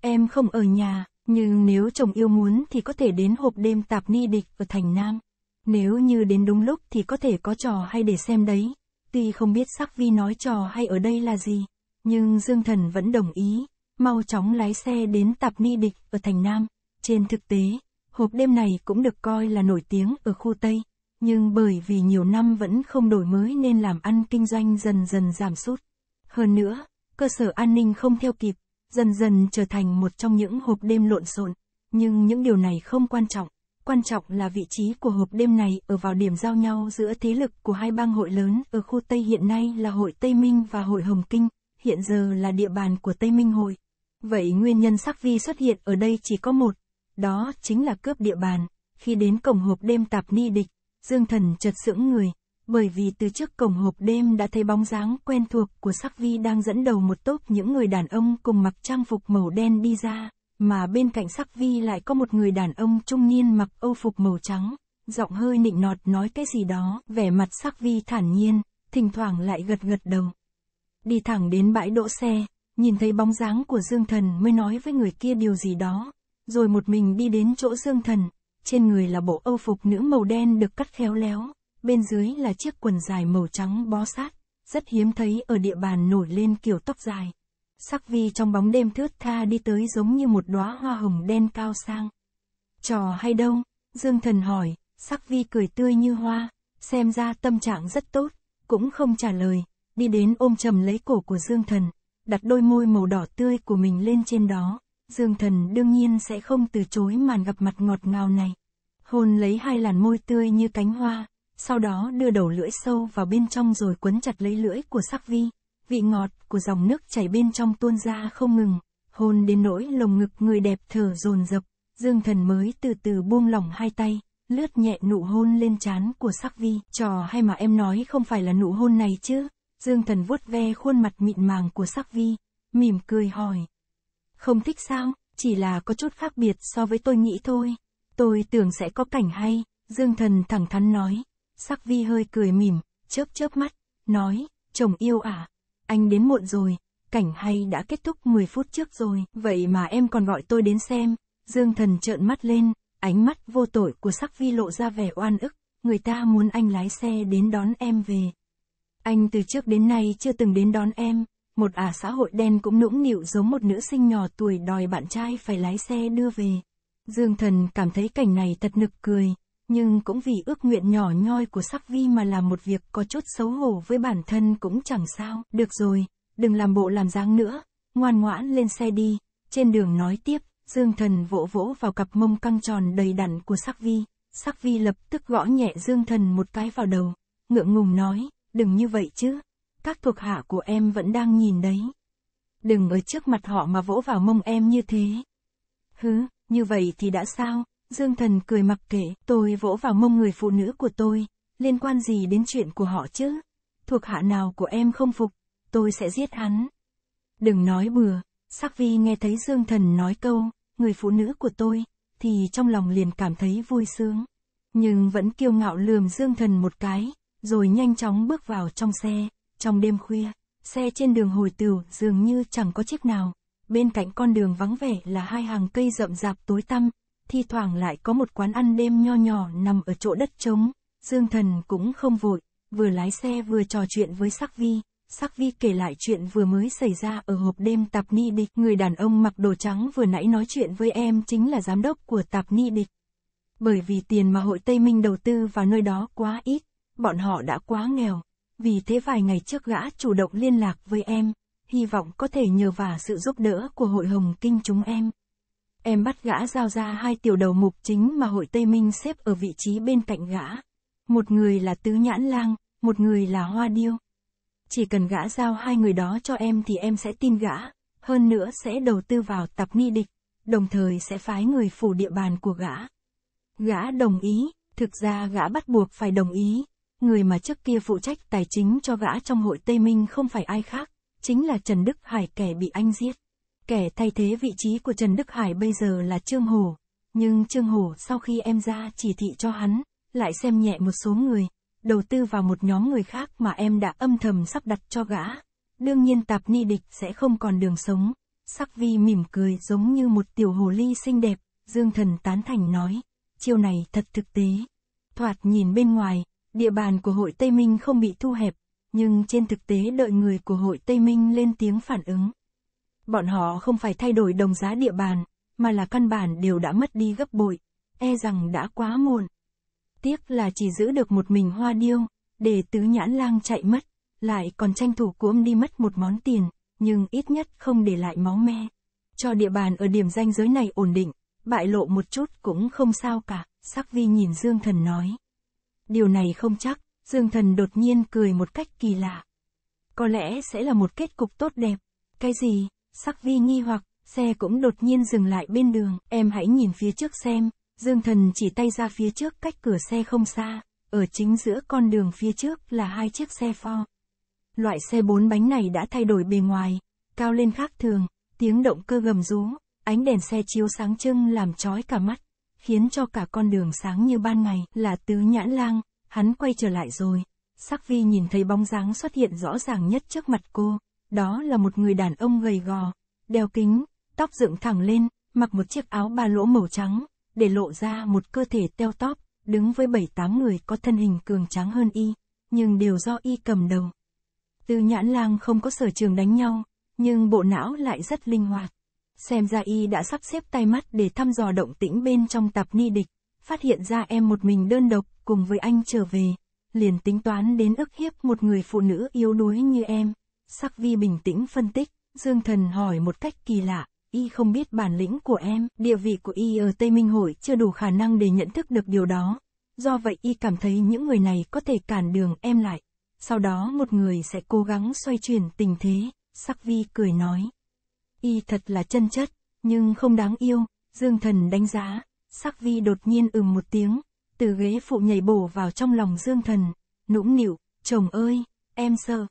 Em không ở nhà, nhưng nếu chồng yêu muốn thì có thể đến hộp đêm tạp ni địch ở thành Nam. Nếu như đến đúng lúc thì có thể có trò hay để xem đấy. Tuy không biết Sắc Vi nói trò hay ở đây là gì, nhưng Dương Thần vẫn đồng ý, mau chóng lái xe đến tạp ni địch ở thành Nam. Trên thực tế, hộp đêm này cũng được coi là nổi tiếng ở khu Tây nhưng bởi vì nhiều năm vẫn không đổi mới nên làm ăn kinh doanh dần dần giảm sút. Hơn nữa, cơ sở an ninh không theo kịp, dần dần trở thành một trong những hộp đêm lộn xộn, nhưng những điều này không quan trọng, quan trọng là vị trí của hộp đêm này ở vào điểm giao nhau giữa thế lực của hai bang hội lớn ở khu Tây hiện nay là hội Tây Minh và hội Hồng Kinh, hiện giờ là địa bàn của Tây Minh hội. Vậy nguyên nhân sắc vi xuất hiện ở đây chỉ có một, đó chính là cướp địa bàn, khi đến cổng hộp đêm tạp ni địch, Dương Thần chợt sững người, bởi vì từ trước cổng hộp đêm đã thấy bóng dáng quen thuộc của Sắc Vi đang dẫn đầu một tốp những người đàn ông cùng mặc trang phục màu đen đi ra, mà bên cạnh Sắc Vi lại có một người đàn ông trung niên mặc âu phục màu trắng, giọng hơi nịnh nọt nói cái gì đó, vẻ mặt Sắc Vi thản nhiên, thỉnh thoảng lại gật gật đầu. Đi thẳng đến bãi đỗ xe, nhìn thấy bóng dáng của Dương Thần mới nói với người kia điều gì đó, rồi một mình đi đến chỗ Dương Thần, trên người là bộ âu phục nữ màu đen được cắt khéo léo, bên dưới là chiếc quần dài màu trắng bó sát, rất hiếm thấy ở địa bàn nổi lên kiểu tóc dài. Sắc vi trong bóng đêm thướt tha đi tới giống như một đóa hoa hồng đen cao sang. Trò hay đâu? Dương thần hỏi, sắc vi cười tươi như hoa, xem ra tâm trạng rất tốt, cũng không trả lời, đi đến ôm chầm lấy cổ của Dương thần, đặt đôi môi màu đỏ tươi của mình lên trên đó. Dương Thần đương nhiên sẽ không từ chối màn gặp mặt ngọt ngào này. Hôn lấy hai làn môi tươi như cánh hoa, sau đó đưa đầu lưỡi sâu vào bên trong rồi quấn chặt lấy lưỡi của sắc vi. Vị ngọt của dòng nước chảy bên trong tuôn ra không ngừng, hôn đến nỗi lồng ngực người đẹp thở dồn dập. Dương Thần mới từ từ buông lỏng hai tay, lướt nhẹ nụ hôn lên trán của sắc vi. Trò hay mà em nói không phải là nụ hôn này chứ? Dương Thần vuốt ve khuôn mặt mịn màng của sắc vi, mỉm cười hỏi, không thích sao, chỉ là có chút khác biệt so với tôi nghĩ thôi. Tôi tưởng sẽ có cảnh hay, Dương Thần thẳng thắn nói. Sắc vi hơi cười mỉm, chớp chớp mắt, nói, chồng yêu à, anh đến muộn rồi, cảnh hay đã kết thúc 10 phút trước rồi, vậy mà em còn gọi tôi đến xem. Dương Thần trợn mắt lên, ánh mắt vô tội của sắc vi lộ ra vẻ oan ức, người ta muốn anh lái xe đến đón em về. Anh từ trước đến nay chưa từng đến đón em, một ả à xã hội đen cũng nũng nịu giống một nữ sinh nhỏ tuổi đòi bạn trai phải lái xe đưa về. Dương thần cảm thấy cảnh này thật nực cười, nhưng cũng vì ước nguyện nhỏ nhoi của sắc vi mà làm một việc có chút xấu hổ với bản thân cũng chẳng sao. Được rồi, đừng làm bộ làm dáng nữa, ngoan ngoãn lên xe đi. Trên đường nói tiếp, Dương thần vỗ vỗ vào cặp mông căng tròn đầy đặn của sắc vi. Sắc vi lập tức gõ nhẹ Dương thần một cái vào đầu, ngượng ngùng nói, đừng như vậy chứ các thuộc hạ của em vẫn đang nhìn đấy. Đừng ở trước mặt họ mà vỗ vào mông em như thế. Hứ, như vậy thì đã sao? Dương thần cười mặc kệ, tôi vỗ vào mông người phụ nữ của tôi, liên quan gì đến chuyện của họ chứ? Thuộc hạ nào của em không phục, tôi sẽ giết hắn. Đừng nói bừa, Sắc Vi nghe thấy Dương Thần nói câu, người phụ nữ của tôi, thì trong lòng liền cảm thấy vui sướng. Nhưng vẫn kiêu ngạo lườm Dương Thần một cái, rồi nhanh chóng bước vào trong xe. Trong đêm khuya, xe trên đường hồi tửu dường như chẳng có chiếc nào. Bên cạnh con đường vắng vẻ là hai hàng cây rậm rạp tối tăm, thi thoảng lại có một quán ăn đêm nho nhỏ nằm ở chỗ đất trống. Dương Thần cũng không vội, vừa lái xe vừa trò chuyện với Sắc Vi. Sắc Vi kể lại chuyện vừa mới xảy ra ở hộp đêm Tạp Ni Địch. Người đàn ông mặc đồ trắng vừa nãy nói chuyện với em chính là giám đốc của Tạp Ni Địch. Bởi vì tiền mà hội Tây Minh đầu tư vào nơi đó quá ít, bọn họ đã quá nghèo, vì thế vài ngày trước gã chủ động liên lạc với em, hy vọng có thể nhờ vả sự giúp đỡ của hội Hồng Kinh chúng em. Em bắt gã giao ra hai tiểu đầu mục chính mà hội Tây Minh xếp ở vị trí bên cạnh gã. Một người là Tứ Nhãn Lang, một người là Hoa Điêu. Chỉ cần gã giao hai người đó cho em thì em sẽ tin gã, hơn nữa sẽ đầu tư vào tập nghi địch, đồng thời sẽ phái người phủ địa bàn của gã. Gã đồng ý, thực ra gã bắt buộc phải đồng ý, Người mà trước kia phụ trách tài chính cho gã trong hội Tây Minh không phải ai khác, chính là Trần Đức Hải kẻ bị anh giết. Kẻ thay thế vị trí của Trần Đức Hải bây giờ là Trương Hổ, nhưng Trương Hổ sau khi em ra chỉ thị cho hắn, lại xem nhẹ một số người, đầu tư vào một nhóm người khác mà em đã âm thầm sắp đặt cho gã. Đương nhiên tạp ni địch sẽ không còn đường sống. Sắc vi mỉm cười giống như một tiểu hồ ly xinh đẹp, Dương Thần tán thành nói, chiêu này thật thực tế. Thoạt nhìn bên ngoài, Địa bàn của hội Tây Minh không bị thu hẹp, nhưng trên thực tế đợi người của hội Tây Minh lên tiếng phản ứng. Bọn họ không phải thay đổi đồng giá địa bàn, mà là căn bản đều đã mất đi gấp bội, e rằng đã quá muộn. Tiếc là chỉ giữ được một mình hoa điêu, để tứ nhãn lang chạy mất, lại còn tranh thủ cuỗm đi mất một món tiền, nhưng ít nhất không để lại máu me. Cho địa bàn ở điểm danh giới này ổn định, bại lộ một chút cũng không sao cả, Sắc Vi nhìn Dương Thần nói. Điều này không chắc, Dương Thần đột nhiên cười một cách kỳ lạ. Có lẽ sẽ là một kết cục tốt đẹp. Cái gì? Sắc vi nghi hoặc, xe cũng đột nhiên dừng lại bên đường. Em hãy nhìn phía trước xem. Dương Thần chỉ tay ra phía trước cách cửa xe không xa. Ở chính giữa con đường phía trước là hai chiếc xe pho. Loại xe bốn bánh này đã thay đổi bề ngoài, cao lên khác thường, tiếng động cơ gầm rú, ánh đèn xe chiếu sáng trưng làm chói cả mắt khiến cho cả con đường sáng như ban ngày, là tứ nhãn lang, hắn quay trở lại rồi. Sắc vi nhìn thấy bóng dáng xuất hiện rõ ràng nhất trước mặt cô, đó là một người đàn ông gầy gò, đeo kính, tóc dựng thẳng lên, mặc một chiếc áo ba lỗ màu trắng, để lộ ra một cơ thể teo tóp, đứng với bảy tám người có thân hình cường tráng hơn y, nhưng đều do y cầm đầu. Tư nhãn lang không có sở trường đánh nhau, nhưng bộ não lại rất linh hoạt xem ra y đã sắp xếp tay mắt để thăm dò động tĩnh bên trong tập ni địch, phát hiện ra em một mình đơn độc, cùng với anh trở về, liền tính toán đến ức hiếp một người phụ nữ yếu đuối như em. Sắc vi bình tĩnh phân tích, Dương Thần hỏi một cách kỳ lạ, y không biết bản lĩnh của em, địa vị của y ở Tây Minh Hội chưa đủ khả năng để nhận thức được điều đó. Do vậy y cảm thấy những người này có thể cản đường em lại. Sau đó một người sẽ cố gắng xoay chuyển tình thế, Sắc Vi cười nói y thật là chân chất, nhưng không đáng yêu, Dương Thần đánh giá, Sắc Vi đột nhiên ừm một tiếng, từ ghế phụ nhảy bổ vào trong lòng Dương Thần, nũng nịu, chồng ơi, em sợ,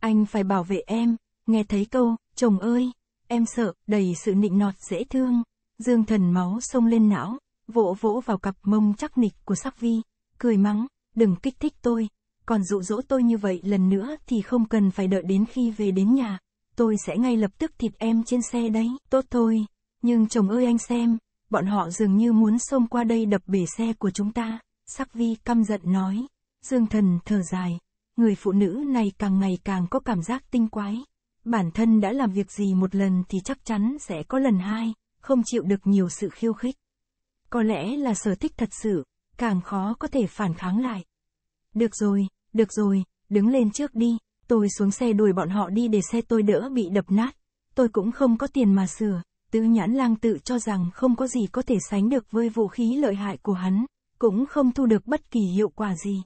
anh phải bảo vệ em, nghe thấy câu, chồng ơi, em sợ, đầy sự nịnh nọt dễ thương, Dương Thần máu sông lên não, vỗ vỗ vào cặp mông chắc nịch của Sắc Vi, cười mắng, đừng kích thích tôi, còn dụ dỗ tôi như vậy lần nữa thì không cần phải đợi đến khi về đến nhà, tôi sẽ ngay lập tức thịt em trên xe đấy, tốt thôi, nhưng chồng ơi anh xem, bọn họ dường như muốn xông qua đây đập bể xe của chúng ta, Sắc Vi căm giận nói, Dương Thần thở dài, người phụ nữ này càng ngày càng có cảm giác tinh quái, bản thân đã làm việc gì một lần thì chắc chắn sẽ có lần hai, không chịu được nhiều sự khiêu khích. Có lẽ là sở thích thật sự, càng khó có thể phản kháng lại. Được rồi, được rồi, đứng lên trước đi, Tôi xuống xe đuổi bọn họ đi để xe tôi đỡ bị đập nát. Tôi cũng không có tiền mà sửa. Tứ nhãn lang tự cho rằng không có gì có thể sánh được với vũ khí lợi hại của hắn, cũng không thu được bất kỳ hiệu quả gì.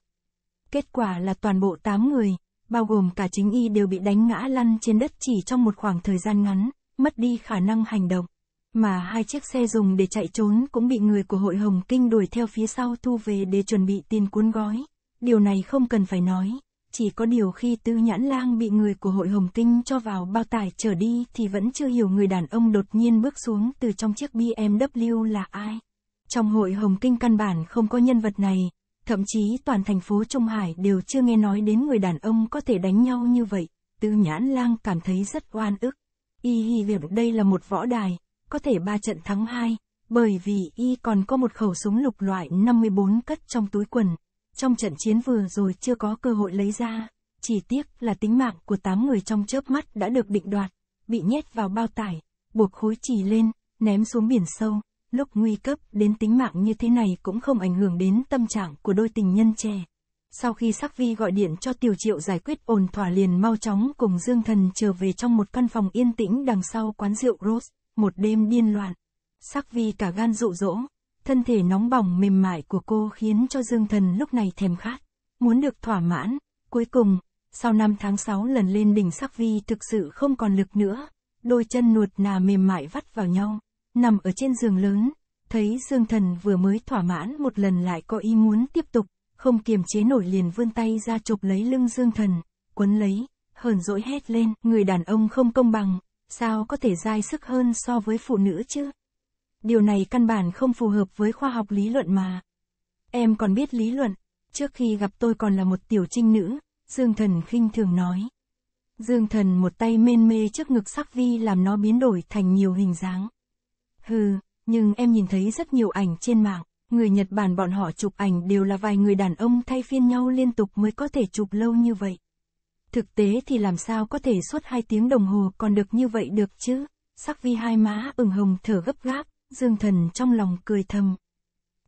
Kết quả là toàn bộ 8 người, bao gồm cả chính y đều bị đánh ngã lăn trên đất chỉ trong một khoảng thời gian ngắn, mất đi khả năng hành động. Mà hai chiếc xe dùng để chạy trốn cũng bị người của hội Hồng Kinh đuổi theo phía sau thu về để chuẩn bị tiền cuốn gói. Điều này không cần phải nói, chỉ có điều khi tư nhãn lang bị người của hội hồng tinh cho vào bao tải trở đi thì vẫn chưa hiểu người đàn ông đột nhiên bước xuống từ trong chiếc BMW là ai. Trong hội hồng kinh căn bản không có nhân vật này, thậm chí toàn thành phố Trung Hải đều chưa nghe nói đến người đàn ông có thể đánh nhau như vậy, tư nhãn lang cảm thấy rất oan ức. Y hy vọng đây là một võ đài, có thể ba trận thắng hai, bởi vì Y còn có một khẩu súng lục loại 54 cất trong túi quần, trong trận chiến vừa rồi chưa có cơ hội lấy ra, chỉ tiếc là tính mạng của 8 người trong chớp mắt đã được định đoạt, bị nhét vào bao tải, buộc khối trì lên, ném xuống biển sâu, lúc nguy cấp đến tính mạng như thế này cũng không ảnh hưởng đến tâm trạng của đôi tình nhân trẻ. Sau khi Sắc Vi gọi điện cho Tiểu Triệu giải quyết ổn thỏa liền mau chóng cùng Dương Thần trở về trong một căn phòng yên tĩnh đằng sau quán rượu Rose, một đêm điên loạn. Sắc Vi cả gan dụ dỗ, Thân thể nóng bỏng mềm mại của cô khiến cho Dương Thần lúc này thèm khát, muốn được thỏa mãn. Cuối cùng, sau năm tháng 6 lần lên đỉnh Sắc Vi thực sự không còn lực nữa, đôi chân nuột nà mềm mại vắt vào nhau, nằm ở trên giường lớn, thấy Dương Thần vừa mới thỏa mãn một lần lại có ý muốn tiếp tục, không kiềm chế nổi liền vươn tay ra chụp lấy lưng Dương Thần, quấn lấy, hờn dỗi hét lên, người đàn ông không công bằng, sao có thể dai sức hơn so với phụ nữ chứ? Điều này căn bản không phù hợp với khoa học lý luận mà. Em còn biết lý luận, trước khi gặp tôi còn là một tiểu trinh nữ, Dương Thần khinh thường nói. Dương Thần một tay mên mê trước ngực sắc vi làm nó biến đổi thành nhiều hình dáng. Hừ, nhưng em nhìn thấy rất nhiều ảnh trên mạng, người Nhật Bản bọn họ chụp ảnh đều là vài người đàn ông thay phiên nhau liên tục mới có thể chụp lâu như vậy. Thực tế thì làm sao có thể suốt hai tiếng đồng hồ còn được như vậy được chứ? Sắc vi hai má ửng hồng thở gấp gáp, Dương Thần trong lòng cười thầm.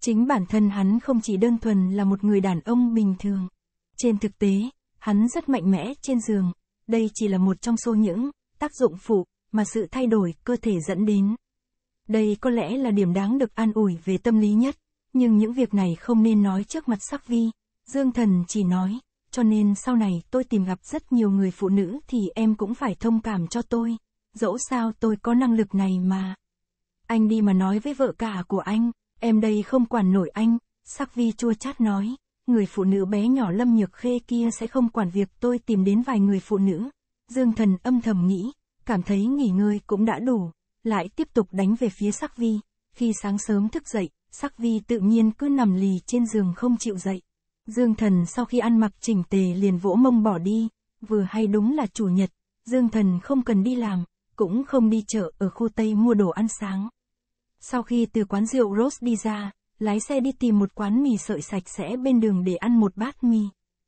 Chính bản thân hắn không chỉ đơn thuần là một người đàn ông bình thường. Trên thực tế, hắn rất mạnh mẽ trên giường. Đây chỉ là một trong số những tác dụng phụ mà sự thay đổi cơ thể dẫn đến. Đây có lẽ là điểm đáng được an ủi về tâm lý nhất, nhưng những việc này không nên nói trước mặt sắc vi. Dương Thần chỉ nói, cho nên sau này tôi tìm gặp rất nhiều người phụ nữ thì em cũng phải thông cảm cho tôi. Dẫu sao tôi có năng lực này mà. Anh đi mà nói với vợ cả của anh, em đây không quản nổi anh, sắc vi chua chát nói, người phụ nữ bé nhỏ lâm nhược khê kia sẽ không quản việc tôi tìm đến vài người phụ nữ. Dương thần âm thầm nghĩ, cảm thấy nghỉ ngơi cũng đã đủ, lại tiếp tục đánh về phía sắc vi. Khi sáng sớm thức dậy, sắc vi tự nhiên cứ nằm lì trên giường không chịu dậy. Dương thần sau khi ăn mặc chỉnh tề liền vỗ mông bỏ đi, vừa hay đúng là chủ nhật, Dương thần không cần đi làm, cũng không đi chợ ở khu Tây mua đồ ăn sáng. Sau khi từ quán rượu Rose đi ra, lái xe đi tìm một quán mì sợi sạch sẽ bên đường để ăn một bát mì.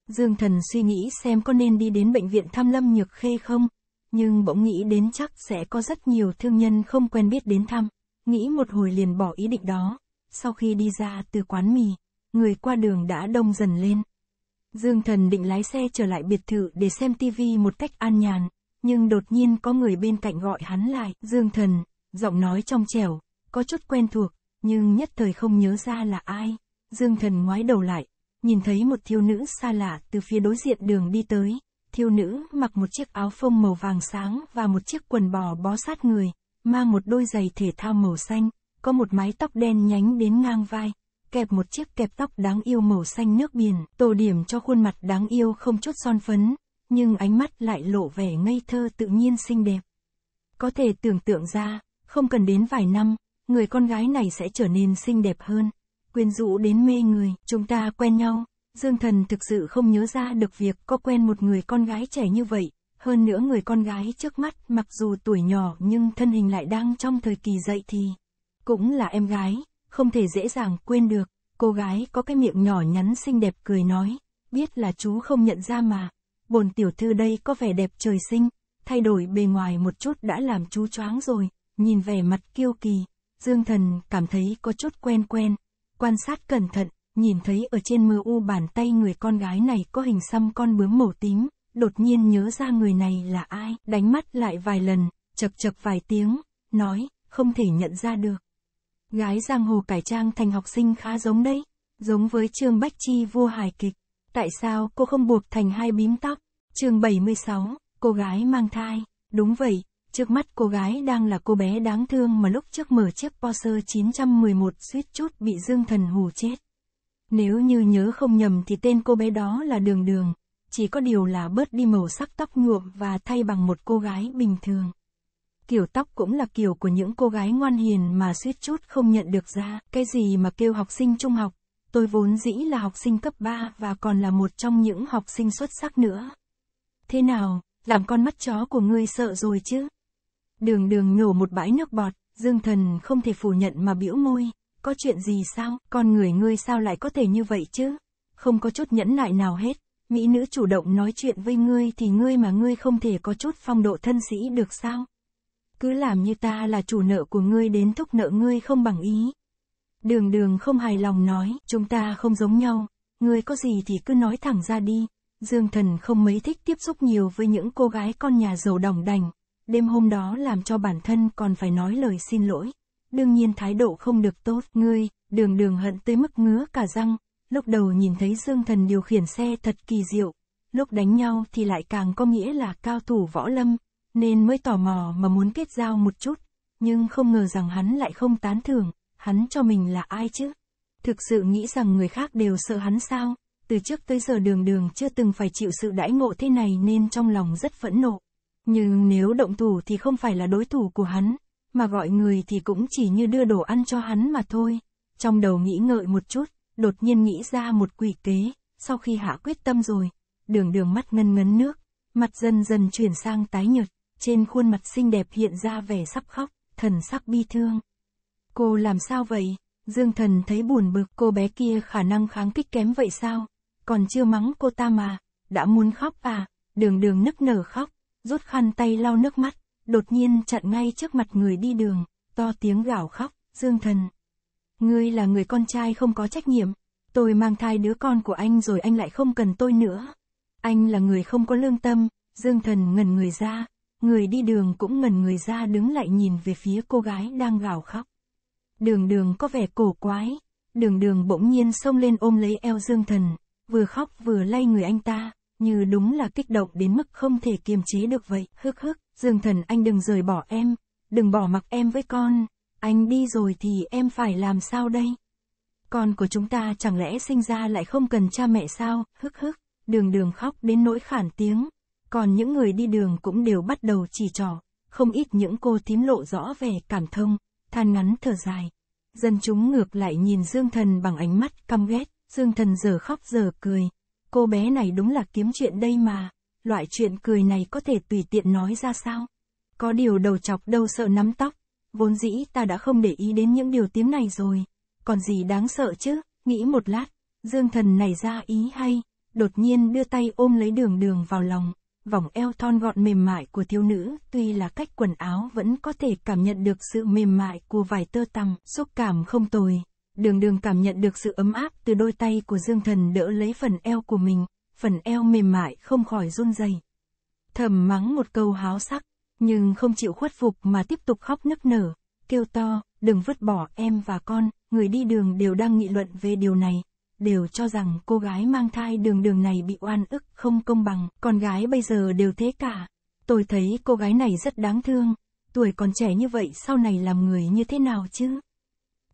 Dương Thần suy nghĩ xem có nên đi đến bệnh viện thăm Lâm Nhược Khê không, nhưng bỗng nghĩ đến chắc sẽ có rất nhiều thương nhân không quen biết đến thăm, nghĩ một hồi liền bỏ ý định đó. Sau khi đi ra từ quán mì, người qua đường đã đông dần lên. Dương Thần định lái xe trở lại biệt thự để xem tivi một cách an nhàn, nhưng đột nhiên có người bên cạnh gọi hắn lại, "Dương Thần." Giọng nói trong trẻo, có chút quen thuộc, nhưng nhất thời không nhớ ra là ai. Dương thần ngoái đầu lại, nhìn thấy một thiêu nữ xa lạ từ phía đối diện đường đi tới. Thiêu nữ mặc một chiếc áo phông màu vàng sáng và một chiếc quần bò bó sát người, mang một đôi giày thể thao màu xanh, có một mái tóc đen nhánh đến ngang vai, kẹp một chiếc kẹp tóc đáng yêu màu xanh nước biển, tô điểm cho khuôn mặt đáng yêu không chút son phấn, nhưng ánh mắt lại lộ vẻ ngây thơ tự nhiên xinh đẹp. Có thể tưởng tượng ra, không cần đến vài năm, người con gái này sẽ trở nên xinh đẹp hơn. Quyến rũ đến mê người, chúng ta quen nhau. Dương Thần thực sự không nhớ ra được việc có quen một người con gái trẻ như vậy. Hơn nữa người con gái trước mắt mặc dù tuổi nhỏ nhưng thân hình lại đang trong thời kỳ dậy thì. Cũng là em gái, không thể dễ dàng quên được. Cô gái có cái miệng nhỏ nhắn xinh đẹp cười nói, biết là chú không nhận ra mà. Bồn tiểu thư đây có vẻ đẹp trời sinh, thay đổi bề ngoài một chút đã làm chú choáng rồi, nhìn vẻ mặt kiêu kỳ, Dương Thần cảm thấy có chút quen quen, quan sát cẩn thận, nhìn thấy ở trên mưa u bàn tay người con gái này có hình xăm con bướm màu tím, đột nhiên nhớ ra người này là ai, đánh mắt lại vài lần, chập chập vài tiếng, nói, không thể nhận ra được. Gái giang hồ cải trang thành học sinh khá giống đấy, giống với Trương Bách Chi vua hài kịch. Tại sao cô không buộc thành hai bím tóc? mươi 76, cô gái mang thai, đúng vậy, Trước mắt cô gái đang là cô bé đáng thương mà lúc trước mở chiếc Porsche 911 suýt chút bị Dương Thần hù chết. Nếu như nhớ không nhầm thì tên cô bé đó là Đường Đường, chỉ có điều là bớt đi màu sắc tóc nhuộm và thay bằng một cô gái bình thường. Kiểu tóc cũng là kiểu của những cô gái ngoan hiền mà suýt chút không nhận được ra, cái gì mà kêu học sinh trung học, tôi vốn dĩ là học sinh cấp 3 và còn là một trong những học sinh xuất sắc nữa. Thế nào, làm con mắt chó của ngươi sợ rồi chứ? Đường đường nhổ một bãi nước bọt, Dương Thần không thể phủ nhận mà bĩu môi. Có chuyện gì sao, con người ngươi sao lại có thể như vậy chứ? Không có chút nhẫn nại nào hết. Mỹ nữ chủ động nói chuyện với ngươi thì ngươi mà ngươi không thể có chút phong độ thân sĩ được sao? Cứ làm như ta là chủ nợ của ngươi đến thúc nợ ngươi không bằng ý. Đường đường không hài lòng nói, chúng ta không giống nhau, ngươi có gì thì cứ nói thẳng ra đi. Dương thần không mấy thích tiếp xúc nhiều với những cô gái con nhà giàu đồng đành, đêm hôm đó làm cho bản thân còn phải nói lời xin lỗi. Đương nhiên thái độ không được tốt, ngươi, đường đường hận tới mức ngứa cả răng, lúc đầu nhìn thấy Dương Thần điều khiển xe thật kỳ diệu, lúc đánh nhau thì lại càng có nghĩa là cao thủ võ lâm, nên mới tò mò mà muốn kết giao một chút, nhưng không ngờ rằng hắn lại không tán thưởng, hắn cho mình là ai chứ? Thực sự nghĩ rằng người khác đều sợ hắn sao? Từ trước tới giờ đường đường chưa từng phải chịu sự đãi ngộ thế này nên trong lòng rất phẫn nộ. Nhưng nếu động thủ thì không phải là đối thủ của hắn, mà gọi người thì cũng chỉ như đưa đồ ăn cho hắn mà thôi. Trong đầu nghĩ ngợi một chút, đột nhiên nghĩ ra một quỷ kế, sau khi hạ quyết tâm rồi, đường đường mắt ngân ngấn nước, mặt dần dần chuyển sang tái nhợt, trên khuôn mặt xinh đẹp hiện ra vẻ sắp khóc, thần sắc bi thương. Cô làm sao vậy? Dương thần thấy buồn bực cô bé kia khả năng kháng kích kém vậy sao? Còn chưa mắng cô ta mà, đã muốn khóc à? Đường đường nức nở khóc, rút khăn tay lau nước mắt, đột nhiên chặn ngay trước mặt người đi đường, to tiếng gào khóc, Dương Thần. Ngươi là người con trai không có trách nhiệm, tôi mang thai đứa con của anh rồi anh lại không cần tôi nữa. Anh là người không có lương tâm, Dương Thần ngẩn người ra, người đi đường cũng ngẩn người ra đứng lại nhìn về phía cô gái đang gào khóc. Đường đường có vẻ cổ quái, đường đường bỗng nhiên xông lên ôm lấy eo Dương Thần, vừa khóc vừa lay người anh ta như đúng là kích động đến mức không thể kiềm chế được vậy. Hức hức, Dương Thần anh đừng rời bỏ em, đừng bỏ mặc em với con, anh đi rồi thì em phải làm sao đây? Con của chúng ta chẳng lẽ sinh ra lại không cần cha mẹ sao? Hức hức, đường đường khóc đến nỗi khản tiếng. Còn những người đi đường cũng đều bắt đầu chỉ trỏ, không ít những cô thím lộ rõ vẻ cảm thông, than ngắn thở dài. Dân chúng ngược lại nhìn Dương Thần bằng ánh mắt căm ghét, Dương Thần giờ khóc giờ cười, Cô bé này đúng là kiếm chuyện đây mà, loại chuyện cười này có thể tùy tiện nói ra sao? Có điều đầu chọc đâu sợ nắm tóc, vốn dĩ ta đã không để ý đến những điều tiếng này rồi, còn gì đáng sợ chứ, nghĩ một lát, Dương Thần này ra ý hay, đột nhiên đưa tay ôm lấy đường đường vào lòng, vòng eo thon gọn mềm mại của thiếu nữ, tuy là cách quần áo vẫn có thể cảm nhận được sự mềm mại của vải tơ tằm, xúc cảm không tồi đường đường cảm nhận được sự ấm áp từ đôi tay của Dương Thần đỡ lấy phần eo của mình, phần eo mềm mại không khỏi run rẩy. Thầm mắng một câu háo sắc, nhưng không chịu khuất phục mà tiếp tục khóc nức nở, kêu to, đừng vứt bỏ em và con, người đi đường đều đang nghị luận về điều này, đều cho rằng cô gái mang thai đường đường này bị oan ức không công bằng, con gái bây giờ đều thế cả. Tôi thấy cô gái này rất đáng thương, tuổi còn trẻ như vậy sau này làm người như thế nào chứ?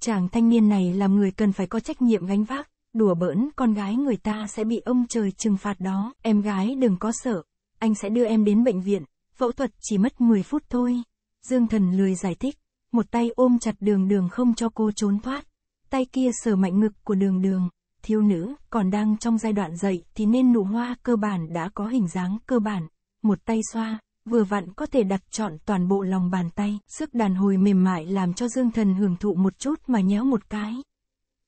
Chàng thanh niên này làm người cần phải có trách nhiệm gánh vác, đùa bỡn con gái người ta sẽ bị ông trời trừng phạt đó. Em gái đừng có sợ, anh sẽ đưa em đến bệnh viện, phẫu thuật chỉ mất 10 phút thôi. Dương thần lười giải thích, một tay ôm chặt đường đường không cho cô trốn thoát. Tay kia sờ mạnh ngực của đường đường, thiếu nữ còn đang trong giai đoạn dậy thì nên nụ hoa cơ bản đã có hình dáng cơ bản, một tay xoa, vừa vặn có thể đặt trọn toàn bộ lòng bàn tay, sức đàn hồi mềm mại làm cho Dương Thần hưởng thụ một chút mà nhéo một cái.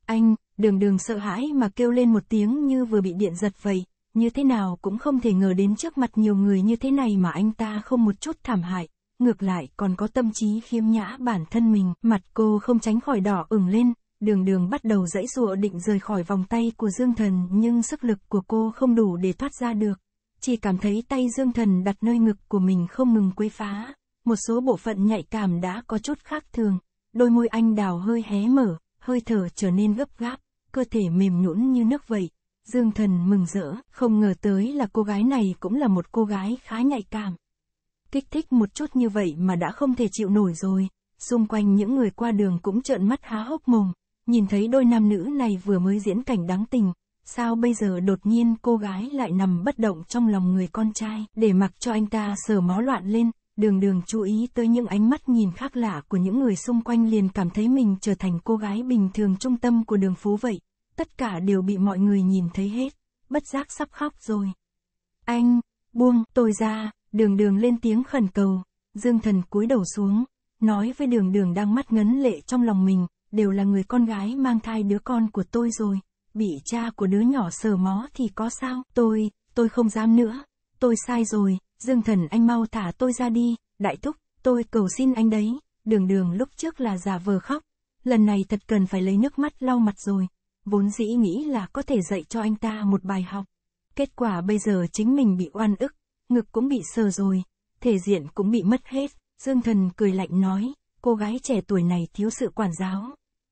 Anh, đường đường sợ hãi mà kêu lên một tiếng như vừa bị điện giật vậy, như thế nào cũng không thể ngờ đến trước mặt nhiều người như thế này mà anh ta không một chút thảm hại, ngược lại còn có tâm trí khiêm nhã bản thân mình, mặt cô không tránh khỏi đỏ ửng lên, đường đường bắt đầu dãy rụa định rời khỏi vòng tay của Dương Thần nhưng sức lực của cô không đủ để thoát ra được chỉ cảm thấy tay dương thần đặt nơi ngực của mình không ngừng quấy phá, một số bộ phận nhạy cảm đã có chút khác thường, đôi môi anh đào hơi hé mở, hơi thở trở nên gấp gáp, cơ thể mềm nhũn như nước vậy. Dương thần mừng rỡ, không ngờ tới là cô gái này cũng là một cô gái khá nhạy cảm. Kích thích một chút như vậy mà đã không thể chịu nổi rồi, xung quanh những người qua đường cũng trợn mắt há hốc mồm, nhìn thấy đôi nam nữ này vừa mới diễn cảnh đáng tình, sao bây giờ đột nhiên cô gái lại nằm bất động trong lòng người con trai, để mặc cho anh ta sờ máu loạn lên, đường đường chú ý tới những ánh mắt nhìn khác lạ của những người xung quanh liền cảm thấy mình trở thành cô gái bình thường trung tâm của đường phố vậy, tất cả đều bị mọi người nhìn thấy hết, bất giác sắp khóc rồi. Anh, buông tôi ra, đường đường lên tiếng khẩn cầu, dương thần cúi đầu xuống, nói với đường đường đang mắt ngấn lệ trong lòng mình, đều là người con gái mang thai đứa con của tôi rồi, bị cha của đứa nhỏ sờ mó thì có sao, tôi, tôi không dám nữa, tôi sai rồi, Dương Thần anh mau thả tôi ra đi, đại thúc, tôi cầu xin anh đấy, đường đường lúc trước là giả vờ khóc, lần này thật cần phải lấy nước mắt lau mặt rồi, vốn dĩ nghĩ là có thể dạy cho anh ta một bài học. Kết quả bây giờ chính mình bị oan ức, ngực cũng bị sờ rồi, thể diện cũng bị mất hết, Dương Thần cười lạnh nói, cô gái trẻ tuổi này thiếu sự quản giáo.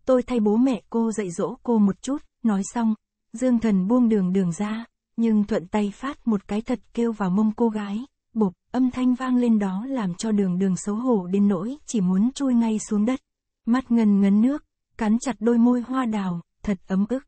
Tôi thay bố mẹ cô dạy dỗ cô một chút, Nói xong, Dương Thần buông đường đường ra, nhưng thuận tay phát một cái thật kêu vào mông cô gái, bụp, âm thanh vang lên đó làm cho đường đường xấu hổ đến nỗi chỉ muốn chui ngay xuống đất. Mắt ngần ngấn nước, cắn chặt đôi môi hoa đào, thật ấm ức.